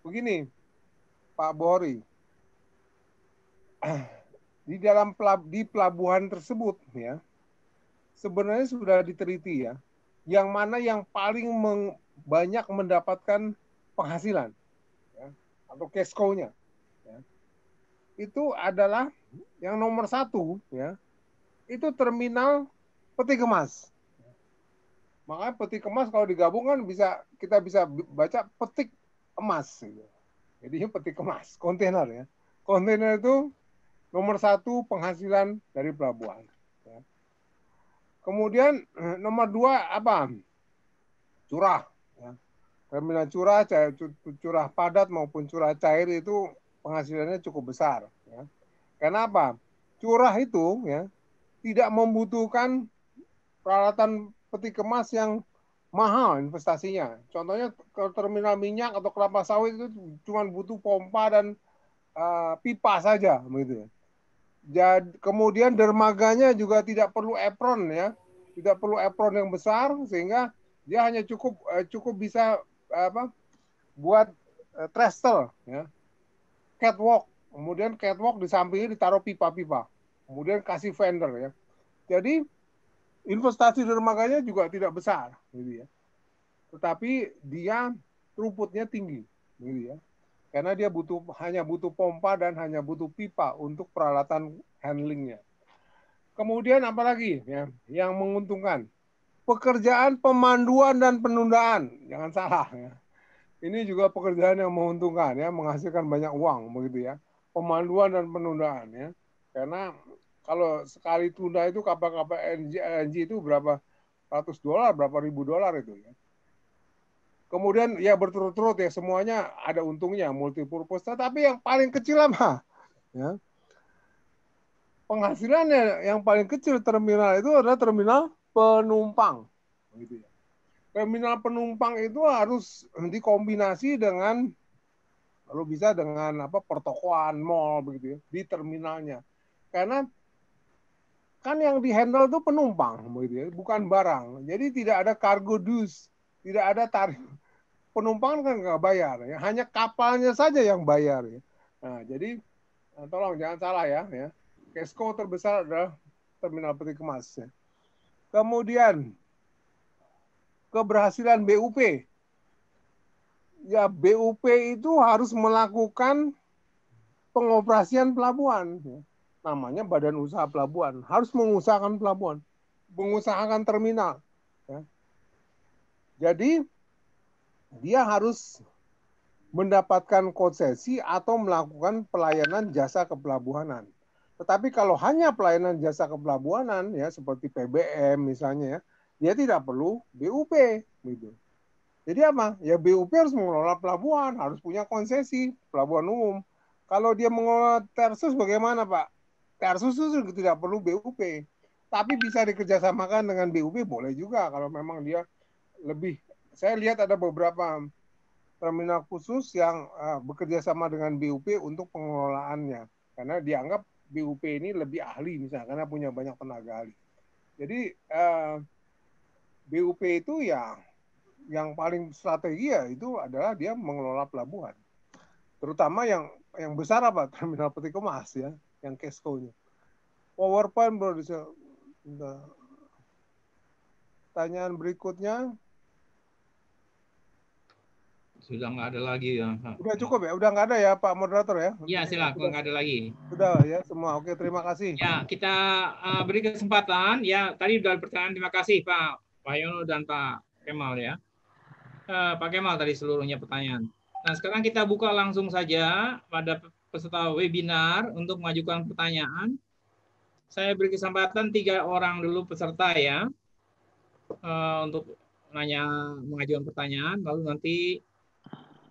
Begini, Pak Bohori. Di dalam pelab di pelabuhan tersebut ya, sebenarnya sudah diteliti ya, yang mana yang paling meng, banyak mendapatkan penghasilan ya, atau cash cow-nya itu adalah yang nomor satu ya itu terminal peti kemas. Makanya peti kemas kalau digabungkan bisa kita bisa baca petik emas. Gitu. Jadinya peti kemas kontainer ya. Kontainer itu nomor satu penghasilan dari pelabuhan. Ya. Kemudian eh, nomor dua apa? Curah. Ya. Terminal curah, curah padat maupun curah cair itu penghasilannya cukup besar. Ya. Kenapa? Curah itu ya tidak membutuhkan peralatan peti kemas yang mahal investasinya. Contohnya ke terminal minyak atau kelapa sawit itu cuma butuh pompa dan uh, pipa saja, begitu. Ya. Jadi, kemudian dermaganya juga tidak perlu apron ya, tidak perlu apron yang besar sehingga dia hanya cukup eh, cukup bisa apa buat uh, ya catwalk, kemudian catwalk di sampingnya ditaruh pipa-pipa, kemudian kasih vendor ya. Jadi investasi dermaganya juga tidak besar, gitu ya. Tetapi dia truputnya tinggi, gitu ya. Karena dia butuh hanya butuh pompa dan hanya butuh pipa untuk peralatan handlingnya. Kemudian apalagi ya yang menguntungkan pekerjaan pemanduan dan penundaan jangan salah ya ini juga pekerjaan yang menguntungkan ya, menghasilkan banyak uang begitu ya. Pemanduan dan penundaan ya. Karena kalau sekali tunda itu kapal-kapal LNG itu berapa ratus dolar, berapa ribu dolar itu ya. Kemudian ya berturut-turut ya semuanya ada untungnya multipurpose. Tetapi yang paling kecil apa? Ya. Penghasilannya yang paling kecil terminal itu adalah terminal penumpang. Begitu ya terminal penumpang itu harus dikombinasi dengan kalau bisa dengan apa pertokoan mall begitu ya di terminalnya karena kan yang dihandle itu penumpang begitu ya bukan barang jadi tidak ada kargo dus, tidak ada tarif penumpang kan nggak bayar ya hanya kapalnya saja yang bayar ya nah jadi eh, tolong jangan salah ya ya Kesko terbesar adalah terminal peti kemas ya. kemudian keberhasilan BUP. Ya, BUP itu harus melakukan pengoperasian pelabuhan. Namanya Badan Usaha Pelabuhan. Harus mengusahakan pelabuhan. Mengusahakan terminal. Ya. Jadi, dia harus mendapatkan konsesi atau melakukan pelayanan jasa kepelabuhanan. Tetapi kalau hanya pelayanan jasa kepelabuhanan ya seperti PBM misalnya ya, dia tidak perlu BUP gitu. Jadi apa? Ya BUP harus mengelola pelabuhan, harus punya konsesi pelabuhan umum. Kalau dia mengelola Tersus bagaimana Pak? Tersus itu tidak perlu BUP. Tapi bisa dikerjasamakan dengan BUP boleh juga kalau memang dia lebih. Saya lihat ada beberapa terminal khusus yang uh, bekerja sama dengan BUP untuk pengelolaannya. Karena dianggap BUP ini lebih ahli misalnya karena punya banyak tenaga ahli. Jadi uh, BUP itu ya yang paling strategi ya itu adalah dia mengelola pelabuhan. Terutama yang yang besar apa? Terminal peti kemas ya, yang Kesko-nya. PowerPoint produser. bro Pertanyaan berikutnya. Sudah nggak ada lagi ya. Sudah cukup ya, udah nggak ada ya Pak moderator ya. Iya silakan nggak ada lagi. Sudah ya semua. Oke terima kasih. Ya kita uh, beri kesempatan ya tadi sudah pertanyaan terima kasih Pak Pak Yono dan Pak Kemal ya. Uh, Pak Kemal tadi seluruhnya pertanyaan. Nah sekarang kita buka langsung saja pada peserta webinar untuk mengajukan pertanyaan. Saya beri kesempatan tiga orang dulu peserta ya uh, untuk nanya mengajukan pertanyaan lalu nanti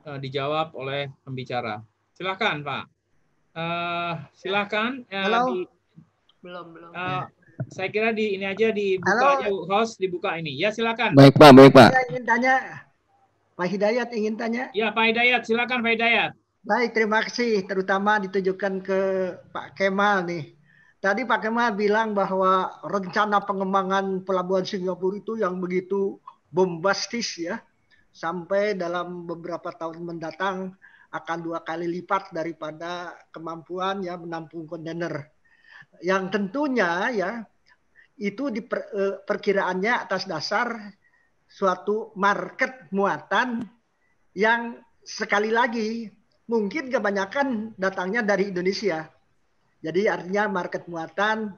uh, dijawab oleh pembicara. Silakan Pak. Uh, silahkan. Uh, Halo. Di, belum belum. Uh, saya kira di ini aja dibuka Halo. aja host dibuka ini. Ya silakan. Baik Pak, baik Pak. Saya ingin tanya Pak Hidayat ingin tanya. Ya Pak Hidayat, silakan Pak Hidayat. Baik, terima kasih terutama ditujukan ke Pak Kemal nih. Tadi Pak Kemal bilang bahwa rencana pengembangan pelabuhan Singapura itu yang begitu bombastis ya. Sampai dalam beberapa tahun mendatang akan dua kali lipat daripada kemampuan ya menampung kontainer yang tentunya ya itu diper, eh, perkiraannya atas dasar suatu market muatan yang sekali lagi mungkin kebanyakan datangnya dari Indonesia. Jadi artinya market muatan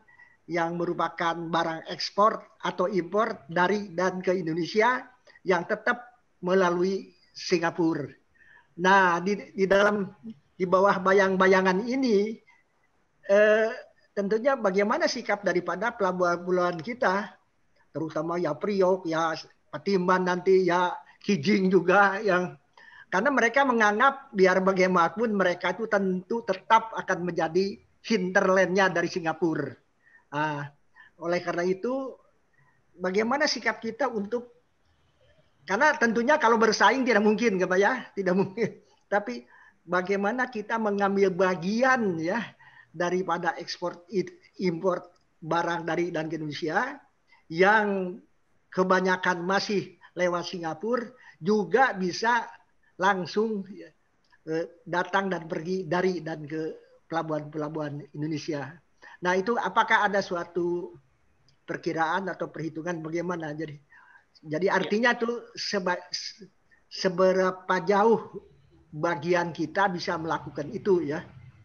yang merupakan barang ekspor atau impor dari dan ke Indonesia yang tetap melalui Singapura. Nah, di, di dalam di bawah bayang-bayangan ini eh, tentunya bagaimana sikap daripada pelabuhan-pelabuhan kita, terutama ya Priok, ya Patimban nanti, ya Kijing juga yang karena mereka menganggap biar bagaimanapun mereka itu tentu tetap akan menjadi hinterlandnya dari Singapura. Uh, oleh karena itu, bagaimana sikap kita untuk karena tentunya kalau bersaing tidak mungkin, ya, tidak mungkin. Tapi bagaimana kita mengambil bagian ya daripada ekspor impor barang dari dan ke Indonesia yang kebanyakan masih lewat Singapura juga bisa langsung ya, eh, datang dan pergi dari dan ke pelabuhan-pelabuhan Indonesia. Nah itu apakah ada suatu perkiraan atau perhitungan bagaimana? Jadi jadi ya. artinya tuh seba, seberapa jauh bagian kita bisa melakukan itu ya?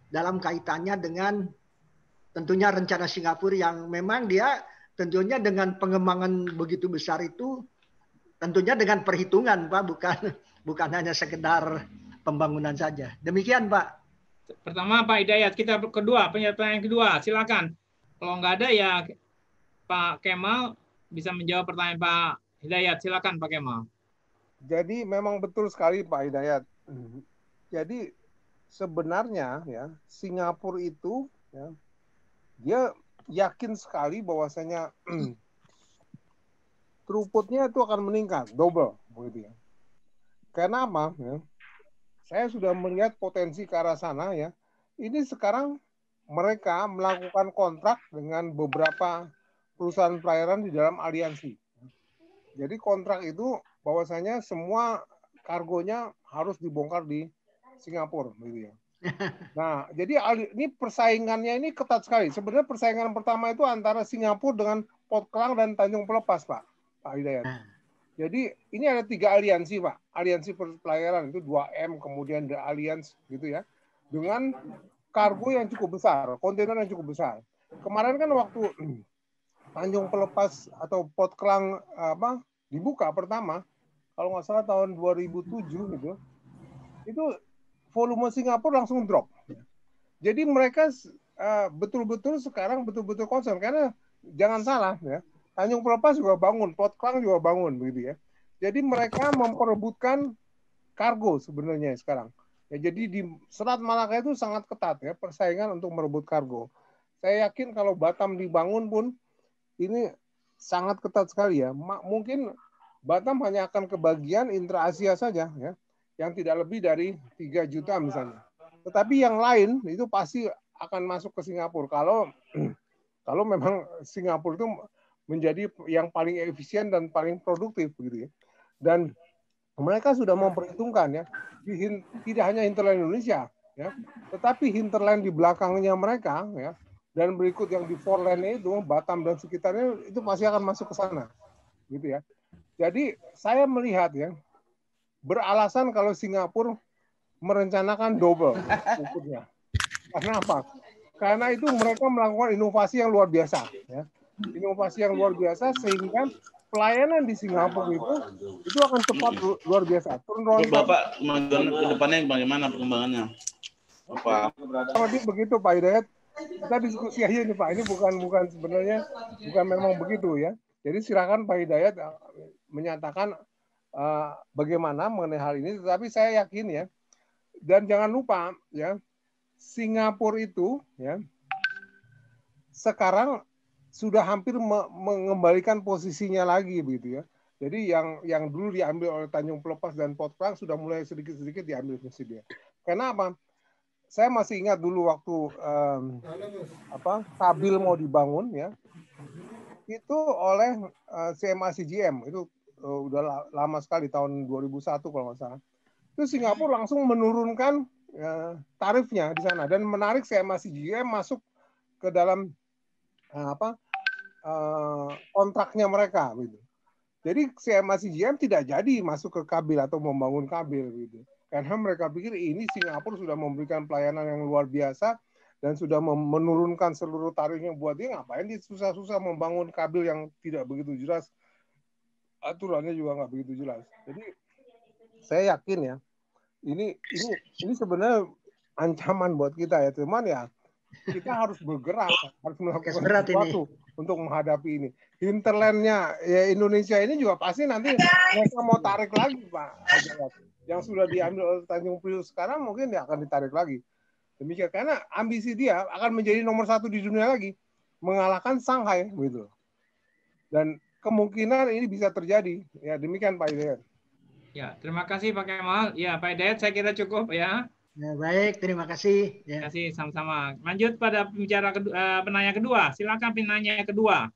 dalam kaitannya dengan tentunya rencana Singapura yang memang dia tentunya dengan pengembangan begitu besar itu tentunya dengan perhitungan Pak bukan bukan hanya sekedar pembangunan saja. Demikian Pak. Pertama Pak Hidayat, kita kedua yang kedua silakan. Kalau nggak ada ya Pak Kemal bisa menjawab pertanyaan Pak Hidayat. Silakan Pak Kemal. Jadi memang betul sekali Pak Hidayat. Jadi sebenarnya ya Singapura itu ya dia yakin sekali bahwasanya throughputnya itu akan meningkat double begitu ya. Karena apa? Ya, saya sudah melihat potensi ke arah sana ya. Ini sekarang mereka melakukan kontrak dengan beberapa perusahaan pelayaran di dalam aliansi. Jadi kontrak itu bahwasanya semua kargonya harus dibongkar di Singapura gitu ya. Nah, jadi ini persaingannya ini ketat sekali. Sebenarnya persaingan pertama itu antara Singapura dengan Port Klang dan Tanjung Pelepas, Pak. Pak Hidayat. Nah. Jadi ini ada tiga aliansi, Pak. Aliansi pelayaran itu 2M, kemudian The Alliance gitu ya. Dengan kargo yang cukup besar, kontainer yang cukup besar. Kemarin kan waktu Tanjung Pelepas atau Port Klang apa dibuka pertama, kalau nggak salah tahun 2007 gitu, itu volume Singapura langsung drop. Jadi mereka eh, betul-betul uh, sekarang betul-betul concern karena jangan salah ya. Tanjung Pelepas juga bangun, Port Klang juga bangun begitu ya. Jadi mereka memperebutkan kargo sebenarnya sekarang. Ya, jadi di Selat Malaka itu sangat ketat ya persaingan untuk merebut kargo. Saya yakin kalau Batam dibangun pun ini sangat ketat sekali ya. Mungkin Batam hanya akan kebagian intra Asia saja ya yang tidak lebih dari 3 juta misalnya. Tetapi yang lain itu pasti akan masuk ke Singapura kalau kalau memang Singapura itu menjadi yang paling efisien dan paling produktif begitu ya. Dan mereka sudah memperhitungkan ya tidak hanya hinterland Indonesia ya, tetapi hinterland di belakangnya mereka ya dan berikut yang di foreland itu Batam dan sekitarnya itu pasti akan masuk ke sana gitu ya. Jadi saya melihat ya beralasan kalau Singapura merencanakan double ukurnya. Karena apa? Karena itu mereka melakukan inovasi yang luar biasa. Ya. Inovasi yang luar biasa sehingga pelayanan di Singapura itu itu akan cepat luar biasa. Turun Bapak kemajuan ke depannya bagaimana perkembangannya? Bapak. Tadi begitu Pak Hidayat. Kita diskusi aja nih Pak. Ini bukan bukan sebenarnya bukan memang begitu ya. Jadi silakan Pak Hidayat eh, menyatakan Eh, bagaimana mengenai hal ini. Tetapi saya yakin ya, dan jangan lupa ya, Singapura itu ya sekarang sudah hampir me mengembalikan posisinya lagi begitu ya. Jadi yang yang dulu diambil oleh Tanjung Pelepas dan Port Klang sudah mulai sedikit-sedikit diambil fungsi dia. Karena apa? Saya masih ingat dulu waktu um, apa Stabil mau dibangun ya, itu oleh uh, eh, CMA CGM itu uh, udah lama sekali tahun 2001 kalau nggak salah. itu Singapura langsung menurunkan uh, tarifnya di sana dan menarik GM masuk ke dalam uh, apa uh, kontraknya mereka gitu. Jadi CMACGM tidak jadi masuk ke kabil atau membangun kabil gitu. Karena mereka pikir ini Singapura sudah memberikan pelayanan yang luar biasa dan sudah menurunkan seluruh tarifnya buat dia ngapain dia susah-susah membangun kabil yang tidak begitu jelas aturannya juga nggak begitu jelas. Jadi saya yakin ya, ini ini ini sebenarnya ancaman buat kita ya, teman ya kita harus bergerak, harus melakukan sesuatu ini. untuk menghadapi ini. Hinterlandnya ya Indonesia ini juga pasti nanti mereka mau tarik lagi pak. Yang sudah diambil oleh Tanjung Priuk sekarang mungkin dia ya akan ditarik lagi. Demikian karena ambisi dia akan menjadi nomor satu di dunia lagi, mengalahkan Shanghai begitu. Dan kemungkinan ini bisa terjadi. Ya, demikian Pak Hidayat. Ya, terima kasih Pak Kemal. Ya, Pak Hidayat saya kira cukup ya. Ya, baik, terima kasih. Ya. Terima kasih sama-sama. Lanjut pada pembicara kedua, eh, penanya kedua. Silakan penanya kedua.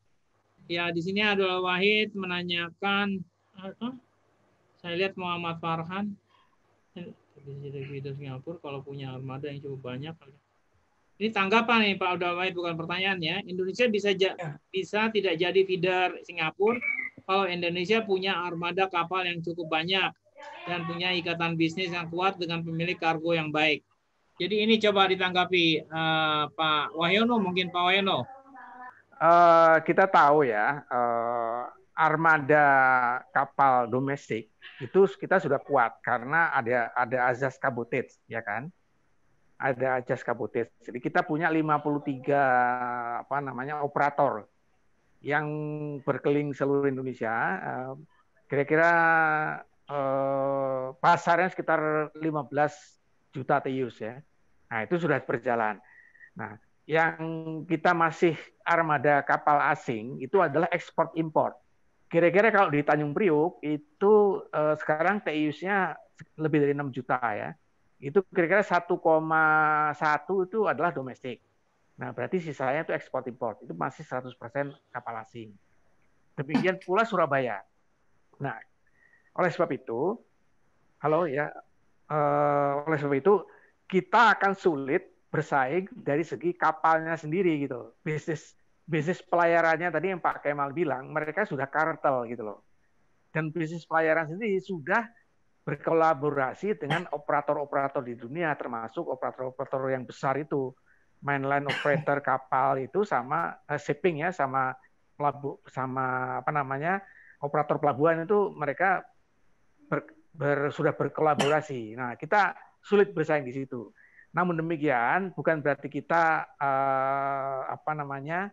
Ya, di sini Abdul Wahid menanyakan Saya lihat Muhammad Farhan eh, di Singapura kalau punya armada yang cukup banyak ini tanggapan nih Pak Abdul Wahid bukan pertanyaan ya. Indonesia bisa ya. bisa tidak jadi feeder Singapura kalau Indonesia punya armada kapal yang cukup banyak dan punya ikatan bisnis yang kuat dengan pemilik kargo yang baik. Jadi ini coba ditanggapi uh, Pak Wahyono mungkin Pak Wahyono. Uh, kita tahu ya uh, armada kapal domestik itu kita sudah kuat karena ada ada azas kabutit, ya kan ada jas kabotes. Jadi kita punya 53 apa namanya operator yang berkeliling seluruh Indonesia. Eh, kira-kira eh, pasarnya sekitar 15 juta TEUs ya. Nah, itu sudah berjalan. Nah, yang kita masih armada kapal asing itu adalah ekspor impor. Kira-kira kalau di Tanjung Priuk itu eh, sekarang TIUS-nya lebih dari 6 juta ya. Itu kira-kira 1,1 itu adalah domestik. Nah, berarti sisanya itu ekspor impor. Itu masih 100% kapal asing. Demikian pula Surabaya. Nah, oleh sebab itu, halo ya, eh, oleh sebab itu kita akan sulit bersaing dari segi kapalnya sendiri gitu. Bisnis bisnis pelayarannya tadi yang Pak Kemal bilang, mereka sudah kartel gitu loh. Dan bisnis pelayaran sendiri sudah berkolaborasi dengan operator-operator di dunia termasuk operator-operator yang besar itu mainline operator kapal itu sama uh, shipping ya sama pelabu sama apa namanya operator pelabuhan itu mereka ber, ber, sudah berkolaborasi. Nah kita sulit bersaing di situ. Namun demikian bukan berarti kita uh, apa namanya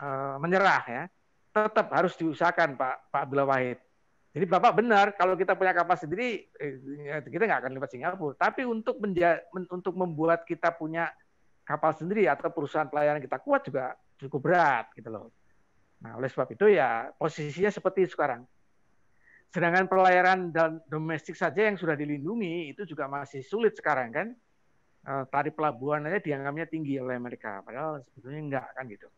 uh, menyerah ya. Tetap harus diusahakan Pak Pak Abdullah Wahid jadi Bapak benar kalau kita punya kapal sendiri eh, kita nggak akan lewat Singapura. Tapi untuk menja, untuk membuat kita punya kapal sendiri atau perusahaan pelayanan kita kuat juga cukup berat gitu loh. Nah oleh sebab itu ya posisinya seperti sekarang. Sedangkan pelayaran dan domestik saja yang sudah dilindungi itu juga masih sulit sekarang kan. Eh, tarif pelabuhan aja dianggapnya tinggi oleh mereka, padahal sebetulnya enggak kan gitu.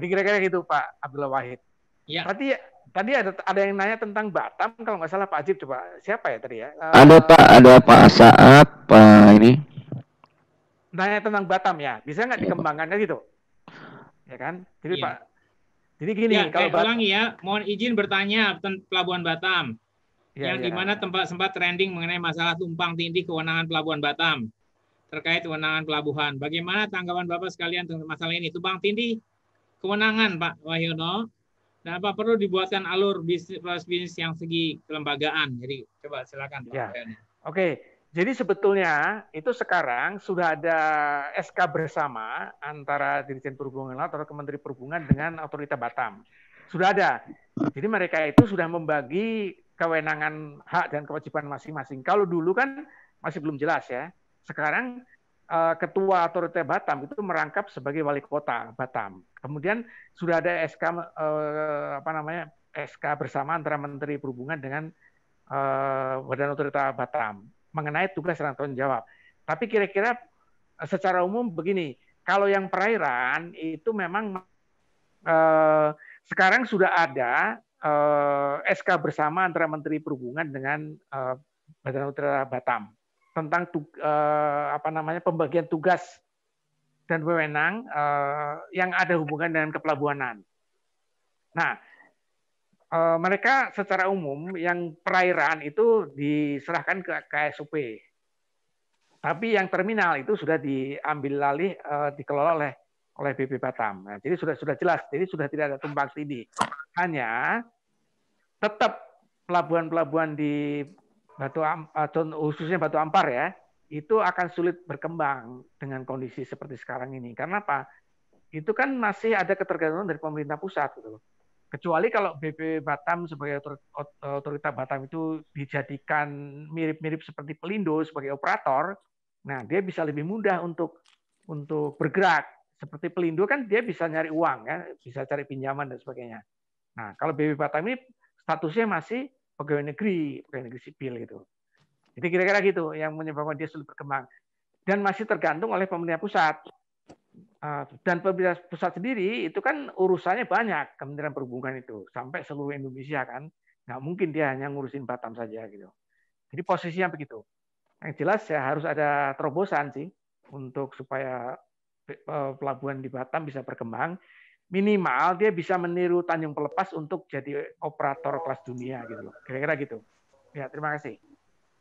Jadi kira-kira gitu Pak Abdullah Wahid. Ya. Berarti tadi ada ada yang nanya tentang Batam kalau nggak salah Pak Ajib coba siapa ya tadi ya? Uh, ada Pak, ada Pak Saat, Pak ini. Nanya tentang Batam ya, bisa nggak ya, dikembangkannya gitu? Ya kan? Jadi ya. Pak, jadi gini ya, kalau eh, Batam, ulangi ya, mohon izin bertanya tentang Pelabuhan Batam. Ya, yang ya. dimana tempat sempat trending mengenai masalah tumpang tindih kewenangan Pelabuhan Batam terkait kewenangan pelabuhan. Bagaimana tanggapan Bapak sekalian tentang masalah ini? Tumpang tindih kewenangan Pak Wahyono dan apa perlu dibuatkan alur bisnis proses bisnis yang segi kelembagaan? Jadi coba silakan Pak. Ya. Oke, jadi sebetulnya itu sekarang sudah ada SK bersama antara Dirjen Perhubungan Laut atau Kementerian Perhubungan dengan Otorita Batam. Sudah ada. Jadi mereka itu sudah membagi kewenangan hak dan kewajiban masing-masing. Kalau dulu kan masih belum jelas ya. Sekarang Eh, ketua otorita Batam itu merangkap sebagai wali kota Batam. Kemudian sudah ada SK eh, apa namanya SK bersama antara Menteri Perhubungan dengan eh, Badan Otorita Batam mengenai tugas dan tanggung jawab. Tapi kira-kira secara umum begini, kalau yang perairan itu memang sekarang sudah ada SK bersama antara Menteri Perhubungan dengan Badan Otorita Batam tentang eh, apa namanya pembagian tugas dan wewenang eh, yang ada hubungan dengan kepelabuhanan. Nah, eh, mereka secara umum yang perairan itu diserahkan ke KSUP. Tapi yang terminal itu sudah diambil alih eh, dikelola oleh oleh BP Batam. Nah, jadi sudah sudah jelas, jadi sudah tidak ada tumpang tindih. Hanya tetap pelabuhan-pelabuhan di batu atau khususnya batu ampar ya itu akan sulit berkembang dengan kondisi seperti sekarang ini. Karena apa? Itu kan masih ada ketergantungan dari pemerintah pusat gitu loh. Kecuali kalau BP Batam sebagai otoritas Batam itu dijadikan mirip-mirip seperti Pelindo sebagai operator, nah dia bisa lebih mudah untuk untuk bergerak. Seperti Pelindo kan dia bisa nyari uang ya, bisa cari pinjaman dan sebagainya. Nah, kalau BP Batam ini statusnya masih pegawai negeri, pegawai negeri sipil gitu. Jadi kira-kira gitu yang menyebabkan dia sulit berkembang dan masih tergantung oleh pemerintah pusat. Ah, dan pemerintah pusat sendiri itu kan urusannya banyak Kementerian Perhubungan itu sampai seluruh Indonesia kan nggak mungkin dia hanya ngurusin Batam saja gitu. Jadi posisinya begitu. Yang jelas ya harus ada terobosan sih untuk supaya eh, pelabuhan di Batam bisa berkembang minimal dia bisa meniru Tanjung Pelepas untuk jadi operator kelas dunia gitu loh. Kira-kira gitu. Ya, terima kasih.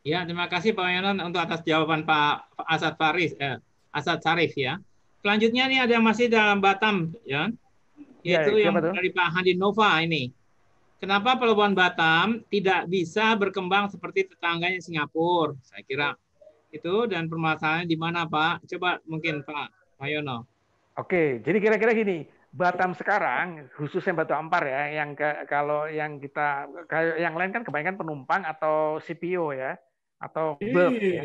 Ya, terima kasih Pak Yonon untuk atas jawaban Pak Asad Faris, eh, Asad Sarif ya. Selanjutnya nih ada yang masih dalam Batam, ya. ya Yaitu ya, yang dari Pak Hadi Nova ini. Kenapa Pelabuhan Batam tidak bisa berkembang seperti tetangganya Singapura? Saya kira itu dan permasalahannya di mana Pak? Coba mungkin Pak Pak Yono. Oke, jadi kira-kira gini, Batam sekarang khususnya Batu Ampar ya yang ke, kalau yang kita yang lain kan kebanyakan penumpang atau CPO ya atau iya. bus ya.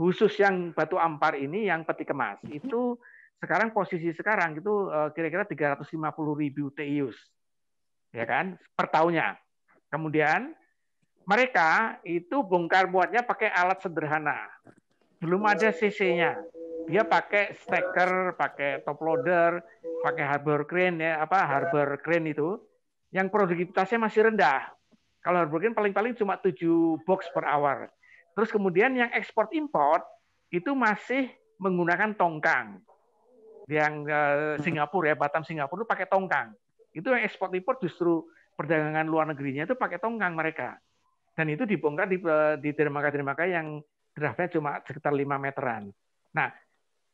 khusus yang Batu Ampar ini yang peti kemas mm-hmm. itu sekarang posisi sekarang itu eh, kira-kira 350 ribu TEUs ya kan per tahunnya kemudian mereka itu bongkar buatnya pakai alat sederhana belum ada CC-nya dia pakai stacker, pakai top loader, pakai harbor crane ya, apa harbor crane itu yang produktivitasnya masih rendah. Kalau harbor crane paling-paling cuma 7 box per hour. Terus kemudian yang ekspor import itu masih menggunakan tongkang. Yang eh, Singapura ya, Batam Singapura itu pakai tongkang. Itu yang ekspor import justru perdagangan luar negerinya itu pakai tongkang mereka. Dan itu dibongkar di eh, di dermaga-dermaga yang draftnya cuma sekitar 5 meteran. Nah,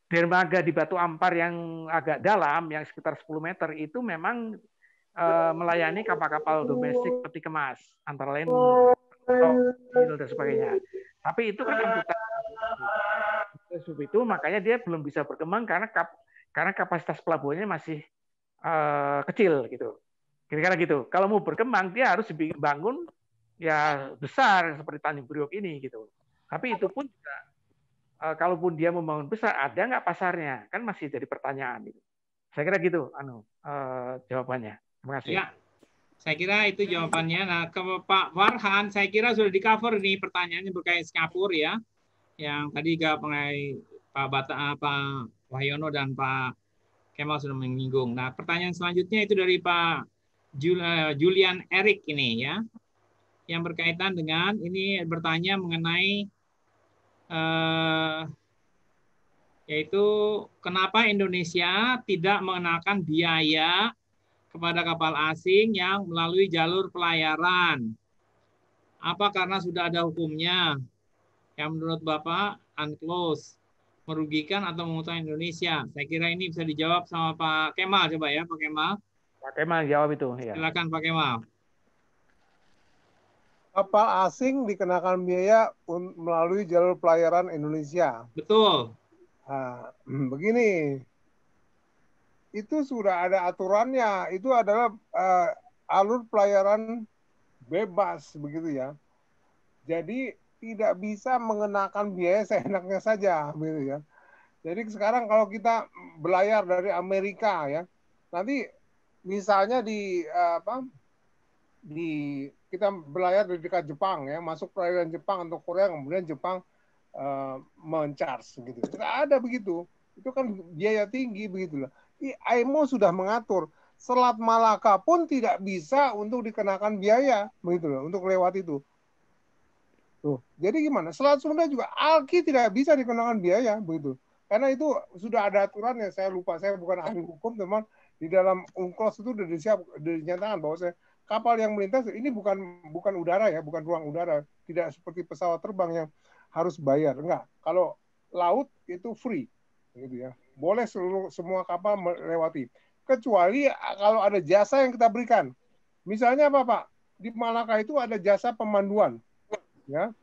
dermaga di Batu Ampar yang agak dalam, yang sekitar 10 meter, itu memang uh, melayani kapal-kapal domestik peti kemas, antara lain oh, dan sebagainya. Tapi itu kan angkutan sub itu, makanya dia belum bisa berkembang karena kap, karena kapasitas pelabuhannya masih uh, kecil gitu. Kira-kira gitu. Kalau mau berkembang, dia harus dibangun ya besar seperti Tanjung Priok ini gitu. Tapi itu pun juga Eh, kalaupun dia membangun besar, ada nggak pasarnya? Kan masih jadi pertanyaan. Saya kira gitu, anu eh, jawabannya. Terima kasih. Ya, saya kira itu jawabannya. Nah, ke Pak Warhan, saya kira sudah di cover nih pertanyaannya berkait Singapura ya, yang tadi juga mengenai Pak Bata, eh, Pak Wahyono dan Pak Kemal sudah menyinggung. Nah, pertanyaan selanjutnya itu dari Pak Julian Erik ini ya, yang berkaitan dengan ini bertanya mengenai eh, yaitu kenapa Indonesia tidak mengenakan biaya kepada kapal asing yang melalui jalur pelayaran. Apa karena sudah ada hukumnya? Yang menurut Bapak unclosed merugikan atau mengutang Indonesia? Saya kira ini bisa dijawab sama Pak Kemal coba ya, Pak Kemal. Pak Kemal jawab itu. Ya. Silakan Pak Kemal kapal asing dikenakan biaya melalui jalur pelayaran Indonesia. Betul. Nah, begini, itu sudah ada aturannya. Itu adalah uh, alur pelayaran bebas begitu ya. Jadi tidak bisa mengenakan biaya seenaknya saja begitu ya. Jadi sekarang kalau kita belayar dari Amerika ya, nanti misalnya di eh, apa di kita berlayar dari dekat Jepang ya, masuk perairan Jepang atau Korea, kemudian Jepang uh, mencharge gitu. Tidak ada begitu. Itu kan biaya tinggi begitu loh. IMO sudah mengatur Selat Malaka pun tidak bisa untuk dikenakan biaya begitu loh untuk lewat itu. Tuh, jadi gimana? Selat Sunda juga alki tidak bisa dikenakan biaya begitu. Karena itu sudah ada aturan yang Saya lupa, saya bukan ahli hukum, teman. Di dalam UNCLOS itu sudah disiap, dinyatakan bahwa saya kapal yang melintas ini bukan bukan udara ya, bukan ruang udara, tidak seperti pesawat terbang yang harus bayar. Enggak. Kalau laut itu free gitu ya. Boleh seluruh semua kapal melewati kecuali ah, kalau ada jasa yang kita berikan. Misalnya apa, Pak? Di Malaka itu ada jasa pemanduan. Ya.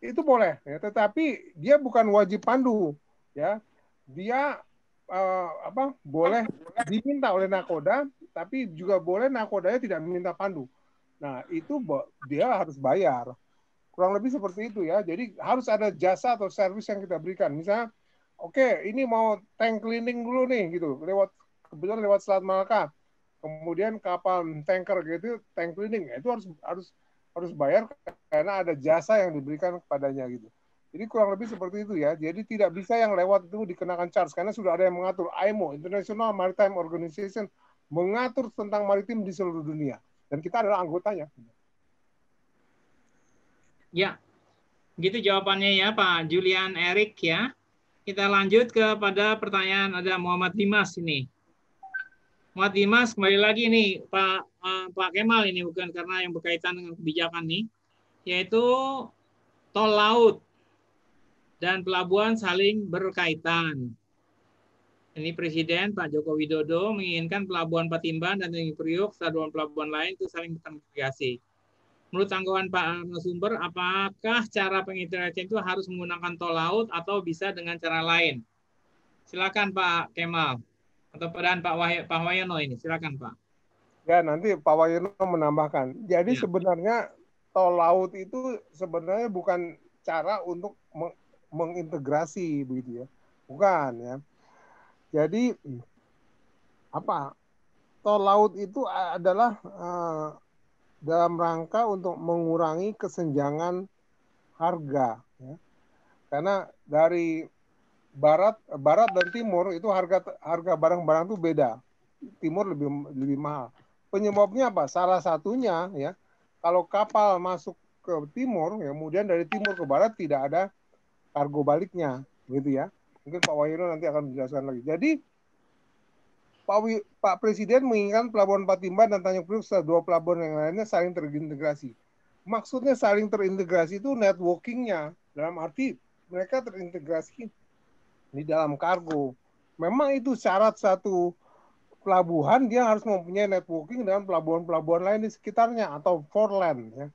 Itu boleh, ya. tetapi dia bukan wajib pandu, ya. Dia uh, apa? boleh diminta oleh nakoda tapi juga boleh nakodanya tidak minta pandu. Nah, itu dia harus bayar. Kurang lebih seperti itu ya. Jadi harus ada jasa atau servis yang kita berikan. Misalnya, oke, okay, ini mau tank cleaning dulu nih gitu, lewat kebetulan lewat Selat Malaka. Kemudian kapal tanker gitu, tank cleaning nah, itu harus harus harus bayar karena ada jasa yang diberikan kepadanya gitu. Jadi kurang lebih seperti itu ya. Jadi tidak bisa yang lewat itu dikenakan charge karena sudah ada yang mengatur IMO, International Maritime Organization mengatur tentang maritim di seluruh dunia dan kita adalah anggotanya. Ya, gitu jawabannya ya Pak Julian Erik ya. Kita lanjut kepada pertanyaan ada Muhammad Dimas ini. Muhammad Dimas kembali lagi nih Pak uh, Pak Kemal ini bukan karena yang berkaitan dengan kebijakan nih, yaitu tol laut dan pelabuhan saling berkaitan ini Presiden Pak Joko Widodo menginginkan pelabuhan Patimban dan Tanjung Priok, serta pelabuhan lain itu saling terintegrasi. Menurut tanggapan Pak Sumber, apakah cara pengintegrasian itu harus menggunakan tol laut atau bisa dengan cara lain? Silakan Pak Kemal atau peran Pak Wahyono Wayono ini, silakan Pak. Ya nanti Pak Wayono menambahkan. Jadi ya. sebenarnya tol laut itu sebenarnya bukan cara untuk mengintegrasi begitu ya, bukan ya jadi apa tol laut itu adalah uh, dalam rangka untuk mengurangi kesenjangan harga. Ya. Karena dari barat barat dan timur itu harga harga barang-barang itu beda. Timur lebih lebih mahal. Penyebabnya apa? Salah satunya ya kalau kapal masuk ke timur, ya, kemudian dari timur ke barat tidak ada kargo baliknya, gitu ya. Mungkin Pak Wahyono nanti akan menjelaskan lagi. Jadi Pak, Pak Presiden menginginkan Pelabuhan Patimban dan Tanjung Priok serta dua pelabuhan yang lainnya saling terintegrasi. Maksudnya saling terintegrasi itu networkingnya dalam arti mereka terintegrasi di dalam kargo. Memang itu syarat satu pelabuhan dia harus mempunyai networking dengan pelabuhan-pelabuhan lain di sekitarnya atau foreland ya.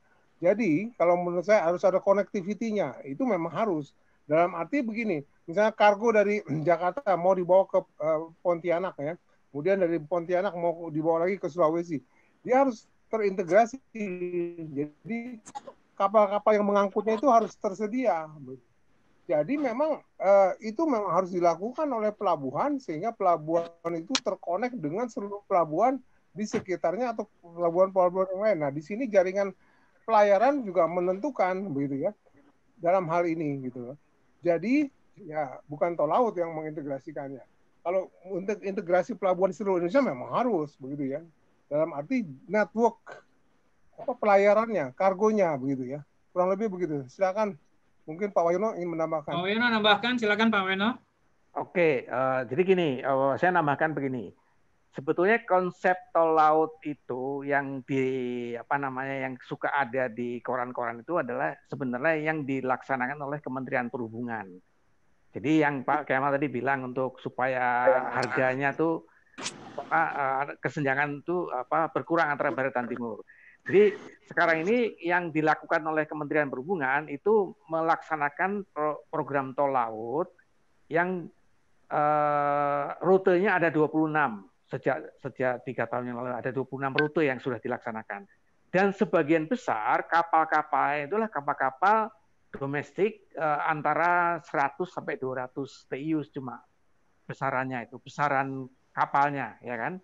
Jadi kalau menurut saya harus ada konektivitinya Itu memang harus. Dalam arti begini, misalnya kargo dari Jakarta mau dibawa ke eh, Pontianak ya, kemudian dari Pontianak mau dibawa lagi ke Sulawesi, dia harus terintegrasi. Jadi kapal-kapal yang mengangkutnya itu harus tersedia. Jadi memang eh, itu memang harus dilakukan oleh pelabuhan sehingga pelabuhan itu terkonek dengan seluruh pelabuhan di sekitarnya atau pelabuhan-pelabuhan yang lain. Nah di sini jaringan pelayaran juga menentukan begitu ya dalam hal ini gitu. Jadi ya bukan tol laut yang mengintegrasikannya. Kalau untuk integrasi pelabuhan di seluruh Indonesia memang harus begitu ya. Dalam arti network apa pelayarannya, kargonya begitu ya. Kurang lebih begitu. Silakan mungkin Pak Wayono ingin menambahkan. Pak Wayono nambahkan, silakan Pak Wayono. Oke, uh, jadi gini, uh, saya nambahkan begini sebetulnya konsep tol laut itu yang di apa namanya yang suka ada di koran-koran itu adalah sebenarnya yang dilaksanakan oleh Kementerian Perhubungan. Jadi yang Pak Kemal tadi bilang untuk supaya harganya tuh apa, eh, kesenjangan itu apa berkurang antara barat dan timur. Jadi sekarang ini yang dilakukan oleh Kementerian Perhubungan itu melaksanakan program tol laut yang eh, rutenya ada 26 sejak sejak tiga tahun yang lalu ada 26 rute yang sudah dilaksanakan. Dan sebagian besar kapal-kapal itulah kapal-kapal domestik eh, antara 100 sampai 200 TEU cuma besarannya itu, besaran kapalnya ya kan.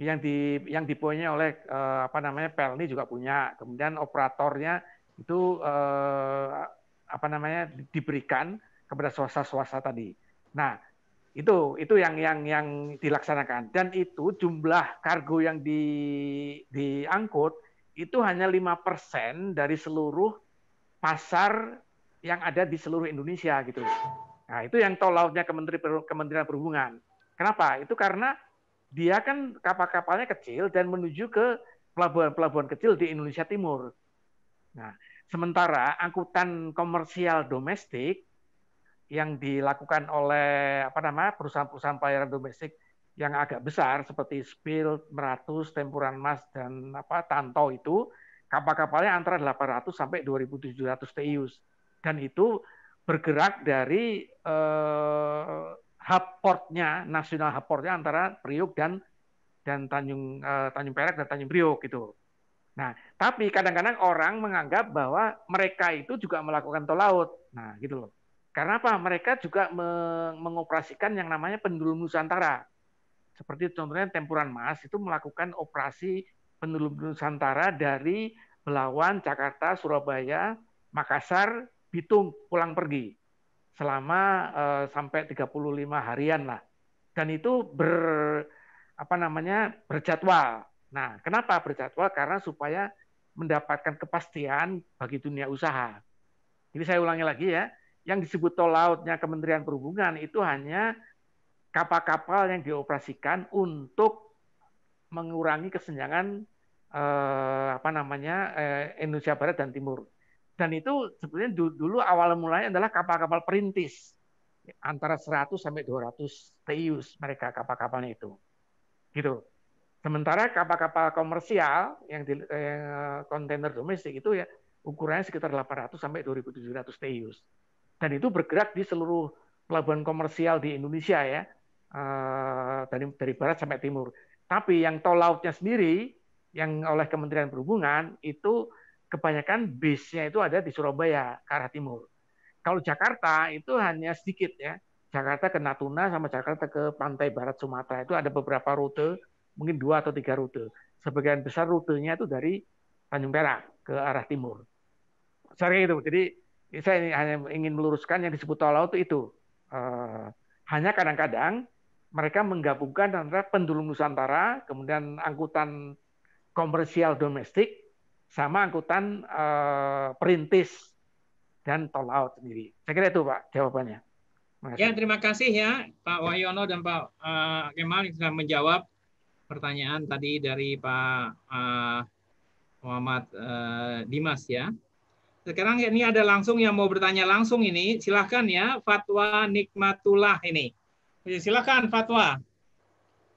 Yang di yang dipunyai oleh eh, apa namanya Pelni juga punya. Kemudian operatornya itu eh, apa namanya diberikan kepada swasta-swasta tadi. Nah, itu itu yang yang yang dilaksanakan dan itu jumlah kargo yang di diangkut itu hanya lima persen dari seluruh pasar yang ada di seluruh Indonesia gitu. Nah itu yang tol lautnya Kementerian Kementerian Perhubungan. Kenapa? Itu karena dia kan kapal-kapalnya kecil dan menuju ke pelabuhan-pelabuhan kecil di Indonesia Timur. Nah, sementara angkutan komersial domestik yang dilakukan oleh apa nama perusahaan-perusahaan pelayaran domestik yang agak besar seperti Spill, Meratus, Tempuran Mas dan apa Tanto itu kapal-kapalnya antara 800 sampai 2700 TEUs dan itu bergerak dari eh, hub portnya nasional hub portnya antara Priok dan dan Tanjung eh, Tanjung Perak dan Tanjung Priok gitu. Nah, tapi kadang-kadang orang menganggap bahwa mereka itu juga melakukan tol laut. Nah, gitu loh. Karena apa? Mereka juga mengoperasikan yang namanya pendulum Nusantara. Seperti contohnya Tempuran Mas itu melakukan operasi pendulum Nusantara dari Belawan, Jakarta, Surabaya, Makassar, Bitung pulang pergi selama uh, sampai 35 harian lah. Dan itu ber apa namanya? berjadwal. Nah, kenapa berjadwal? Karena supaya mendapatkan kepastian bagi dunia usaha. Jadi saya ulangi lagi ya, yang disebut tol lautnya Kementerian Perhubungan itu hanya kapal-kapal yang dioperasikan untuk mengurangi kesenjangan eh, apa namanya eh, Indonesia Barat dan Timur. Dan itu sebenarnya dulu, dulu awal mulanya adalah kapal-kapal perintis antara 100 sampai 200 TEUs mereka kapal-kapalnya itu. Gitu. Sementara kapal-kapal komersial yang di eh, kontainer domestik itu ya ukurannya sekitar 800 sampai 2700 TEUs dan itu bergerak di seluruh pelabuhan komersial di Indonesia ya eh, dari dari barat sampai timur. Tapi yang tol lautnya sendiri yang oleh Kementerian Perhubungan itu kebanyakan bisnya itu ada di Surabaya ke arah timur. Kalau Jakarta itu hanya sedikit ya. Jakarta ke Natuna sama Jakarta ke pantai barat Sumatera itu ada beberapa rute, mungkin dua atau tiga rute. Sebagian besar rutenya itu dari Tanjung Perak ke arah timur. Sorry itu. Jadi saya hanya ingin meluruskan yang disebut tol itu itu. Eh, hanya kadang-kadang mereka menggabungkan antara pendulum Nusantara, kemudian angkutan komersial domestik, sama angkutan eh, perintis dan tol laut sendiri. Saya kira itu Pak jawabannya. ya terima kasih ya Pak Wahyono dan Pak eh, Kemal yang sudah menjawab pertanyaan tadi dari Pak Muhammad Dimas ya. Sekarang ini ada langsung yang mau bertanya langsung ini, silahkan ya Fatwa Nikmatullah ini. Silahkan Fatwa.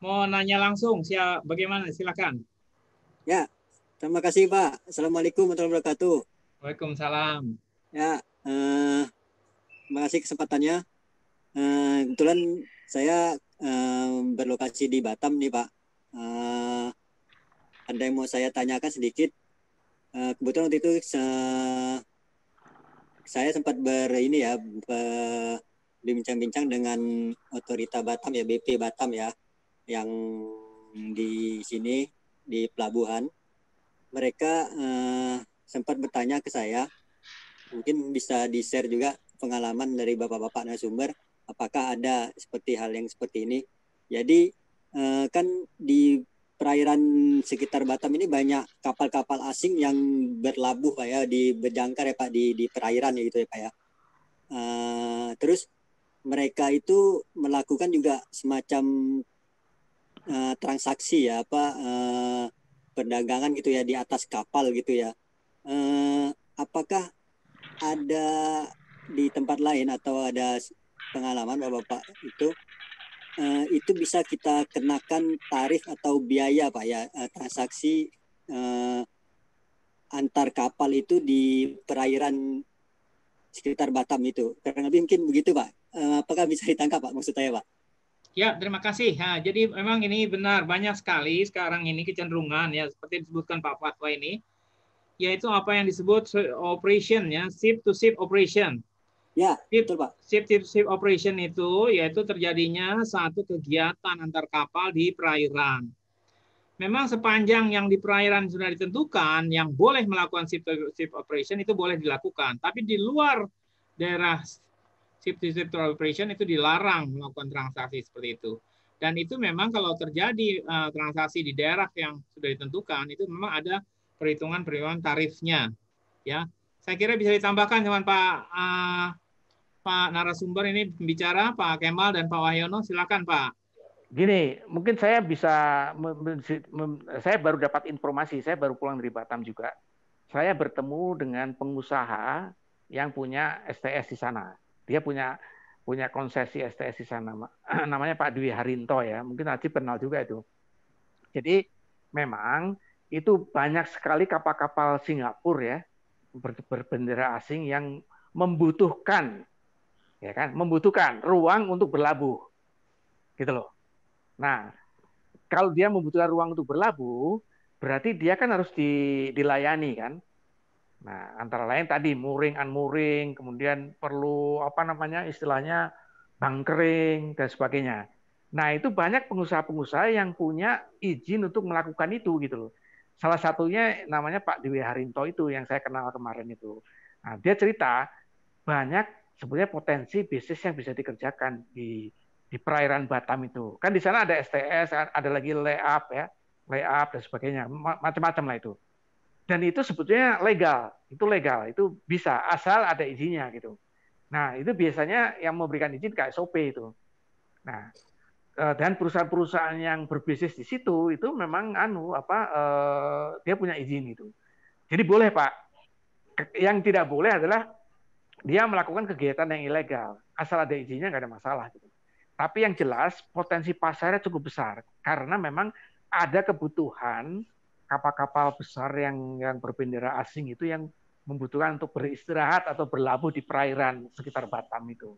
Mau nanya langsung, siap bagaimana? Silahkan. Ya, terima kasih Pak. Assalamualaikum warahmatullahi wabarakatuh. Waalaikumsalam. Ya, eh, terima kasih kesempatannya. Eh, kebetulan saya eh, berlokasi di Batam nih Pak. Eh, ada yang mau saya tanyakan sedikit Eh, kebetulan waktu itu se saya sempat ber ini ya berbincang-bincang dengan otorita Batam ya BP Batam ya yang di sini di pelabuhan mereka uh, sempat bertanya ke saya mungkin bisa di share juga pengalaman dari bapak-bapak narasumber apakah ada seperti hal yang seperti ini jadi uh, kan di perairan sekitar Batam ini banyak kapal-kapal asing yang berlabuh pak ya di berjangkar ya pak di di perairan ya gitu ya pak ya. Uh, terus mereka itu melakukan juga semacam uh, transaksi ya apa uh, perdagangan gitu ya di atas kapal gitu ya. Uh, apakah ada di tempat lain atau ada pengalaman bapak-bapak itu Eh, itu bisa kita kenakan tarif atau biaya Pak ya eh, transaksi uh, antar kapal itu di perairan sekitar Batam itu. karena lebih mungkin begitu Pak. Uh, apakah bisa ditangkap Pak maksud saya Pak? Ya, terima kasih. Nah, jadi memang ini benar banyak sekali sekarang ini kecenderungan ya seperti disebutkan Pak Fatwa ini yaitu apa yang disebut operation ya, ship to ship operation Ya, ship, betul, Pak. ship ship, shift operation itu yaitu terjadinya satu kegiatan antar kapal di perairan. Memang sepanjang yang di perairan sudah ditentukan, yang boleh melakukan ship ship operation itu boleh dilakukan. Tapi di luar daerah ship ship operation itu dilarang melakukan transaksi seperti itu. Dan itu memang kalau terjadi uh, transaksi di daerah yang sudah ditentukan, itu memang ada perhitungan-perhitungan tarifnya. Ya, saya kira bisa ditambahkan dengan Pak uh, Pak narasumber ini pembicara Pak Kemal dan Pak Wahyono. Silakan Pak. Gini, mungkin saya bisa saya baru dapat informasi, saya baru pulang dari Batam juga. Saya bertemu dengan pengusaha yang punya STS di sana. Dia punya punya konsesi STS di sana. Namanya Pak Dwi Harinto ya. Mungkin nanti kenal juga itu. Jadi memang itu banyak sekali kapal-kapal Singapura ya berbendera asing yang membutuhkan ya kan membutuhkan ruang untuk berlabuh gitu loh nah kalau dia membutuhkan ruang untuk berlabuh berarti dia kan harus di, dilayani kan nah antara lain tadi muring unmuring kemudian perlu apa namanya istilahnya bangkering dan sebagainya nah itu banyak pengusaha-pengusaha yang punya izin untuk melakukan itu gitu loh salah satunya namanya Pak Dewi Harinto itu yang saya kenal kemarin itu nah, dia cerita banyak sebenarnya potensi bisnis yang bisa dikerjakan di di perairan Batam itu. Kan di sana ada STS, ada lagi layup ya, layup dan sebagainya, macam-macam lah itu. Dan itu sebetulnya legal, itu legal, itu bisa asal ada izinnya gitu. Nah itu biasanya yang memberikan izin SOP itu. Nah eh, dan perusahaan-perusahaan yang berbisnis di situ itu memang anu apa eh, dia punya izin itu. Jadi boleh pak. Yang tidak boleh adalah dia melakukan kegiatan yang ilegal. Asal ada izinnya nggak ada masalah. Gitu. Tapi yang jelas potensi pasarnya cukup besar karena memang ada kebutuhan kapal-kapal besar yang yang berbendera asing itu yang membutuhkan untuk beristirahat atau berlabuh di perairan sekitar Batam itu.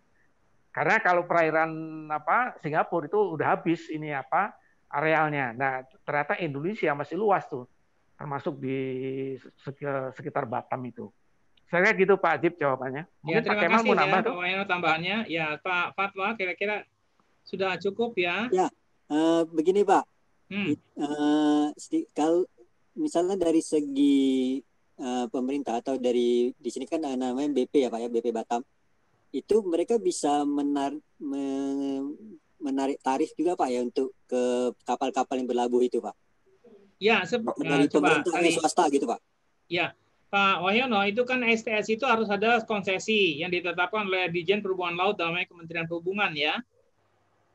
Karena kalau perairan apa Singapura itu udah habis ini apa arealnya. Nah, ternyata Indonesia masih luas tuh termasuk di sekitar Batam itu. Saya kira gitu Pak Adib jawabannya. Ya, Mungkin ya, terima Pak Kemal kasih mau nambah ya, tuh. Pak tambahannya. Ya Pak Fatwa kira-kira sudah cukup ya. Ya, uh, begini Pak. Hmm. Uh, eh, kalau misalnya dari segi uh, pemerintah atau dari di sini kan namanya BP ya Pak ya, BP Batam. Itu mereka bisa menar me, menarik tarif juga Pak ya untuk ke kapal-kapal yang berlabuh itu Pak. Ya, sebab dari uh, pemerintah coba, swasta gitu Pak. Ya, Pak Wahyono, itu kan STS itu harus ada konsesi yang ditetapkan oleh Dijen Perhubungan Laut dalam Kementerian Perhubungan ya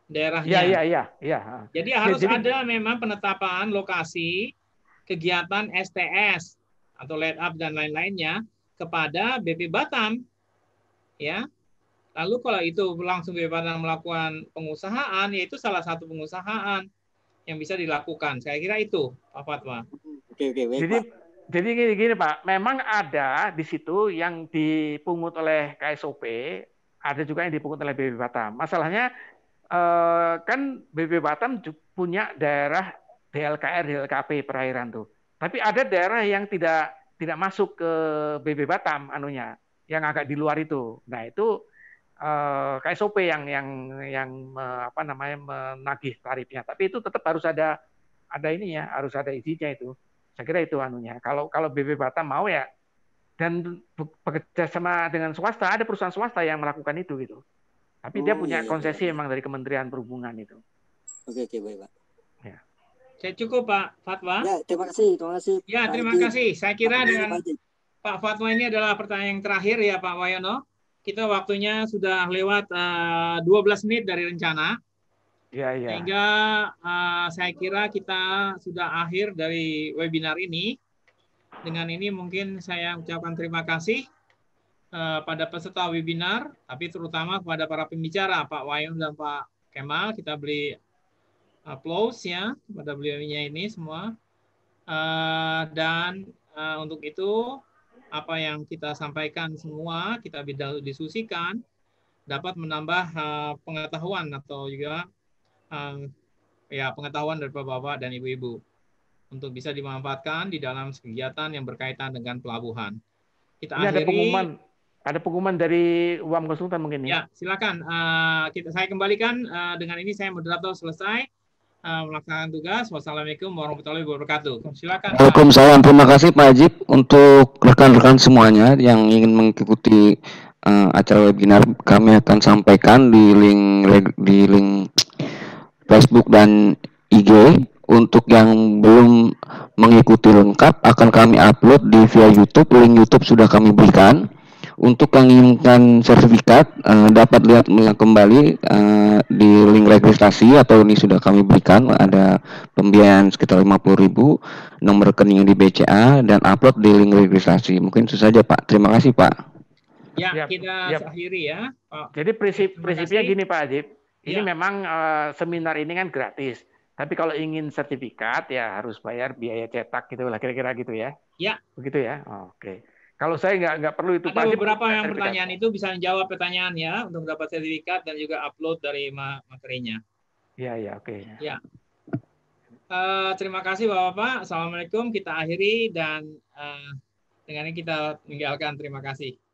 daerahnya. Iya, iya, iya. Ya. ya, ya, ya jadi harus jadi, ada memang penetapan lokasi kegiatan STS atau light up dan lain-lainnya kepada BP Batam. Ya. Lalu kalau itu langsung BP Batam melakukan pengusahaan, yaitu salah satu pengusahaan yang bisa dilakukan. Saya kira itu, Pak Fatwa. Oke, oke, baik, Jadi, jadi gini, gini Pak, memang ada di situ yang dipungut oleh KSOP, ada juga yang dipungut oleh BB Batam. Masalahnya eh, kan BB Batam punya daerah DLKR, DLKP perairan tuh. Tapi ada daerah yang tidak tidak masuk ke BB Batam anunya, yang agak di luar itu. Nah itu eh, KSOP yang yang yang apa namanya menagih tarifnya. Tapi itu tetap harus ada ada ini ya, harus ada izinnya itu. Saya kira itu anunya. Kalau kalau BP Batam mau ya dan bekerja sama dengan swasta, ada perusahaan swasta yang melakukan itu gitu. Tapi oh, dia punya oh, iya, konsesi iya. emang dari Kementerian Perhubungan itu. Oke oke baik Pak. Ya. Saya cukup Pak Fatwa. Ya, terima kasih, terima kasih. Ya, terima Pak kasih. Saya kira dengan Pak Fatwa ini adalah pertanyaan yang terakhir ya Pak Wayono. Kita waktunya sudah lewat uh, eh, 12 menit dari rencana. Ya, ya. Sehingga uh, saya kira kita sudah akhir dari webinar ini. Dengan ini mungkin saya ucapkan terima kasih uh, pada peserta webinar, tapi terutama kepada para pembicara, Pak Wayung dan Pak Kemal. Kita beli applause ya kepada beliau ini semua. Uh, dan uh, untuk itu apa yang kita sampaikan semua kita bisa diskusikan dapat menambah uh, pengetahuan atau juga um, ya pengetahuan dari bapak-bapak dan ibu-ibu untuk bisa dimanfaatkan di dalam kegiatan yang berkaitan dengan pelabuhan. Kita Ini akhiri, ada pengumuman, ada pengumuman dari Uang Konsultan mungkin ya. Ya, silakan. Uh, kita saya kembalikan uh, dengan ini saya moderator selesai eh, melaksanakan tugas. Wassalamualaikum warahmatullahi wabarakatuh. Silakan. Waalaikumsalam. Terima kasih Pak Ajib untuk rekan-rekan semuanya yang ingin mengikuti uh, acara webinar kami akan sampaikan di link di link Facebook dan IG. Untuk yang belum mengikuti lengkap akan kami upload di via YouTube. Link YouTube sudah kami berikan. Untuk yang inginkan sertifikat eh, dapat lihat kembali eh, di link registrasi atau ini sudah kami berikan ada pembiayaan sekitar 50.000 nomor rekening di BCA dan upload di link registrasi. Mungkin itu saja Pak. Terima kasih Pak. Ya, kita akhiri ya. Pak. Jadi prinsip prinsipnya gini Pak Ajib ini ya. memang uh, seminar ini kan gratis. Tapi kalau ingin sertifikat ya harus bayar biaya cetak gitu lah kira-kira gitu ya. Iya. Begitu ya. Oh, Oke. Okay. Kalau saya nggak nggak perlu itu. Ada beberapa yang pertanyaan itu bisa menjawab pertanyaan ya untuk dapat sertifikat dan juga upload dari materinya. Iya iya oke. Okay. Ya. Uh, terima kasih bapak-bapak. Assalamualaikum. Kita akhiri dan uh, dengan ini kita meninggalkan. Terima kasih.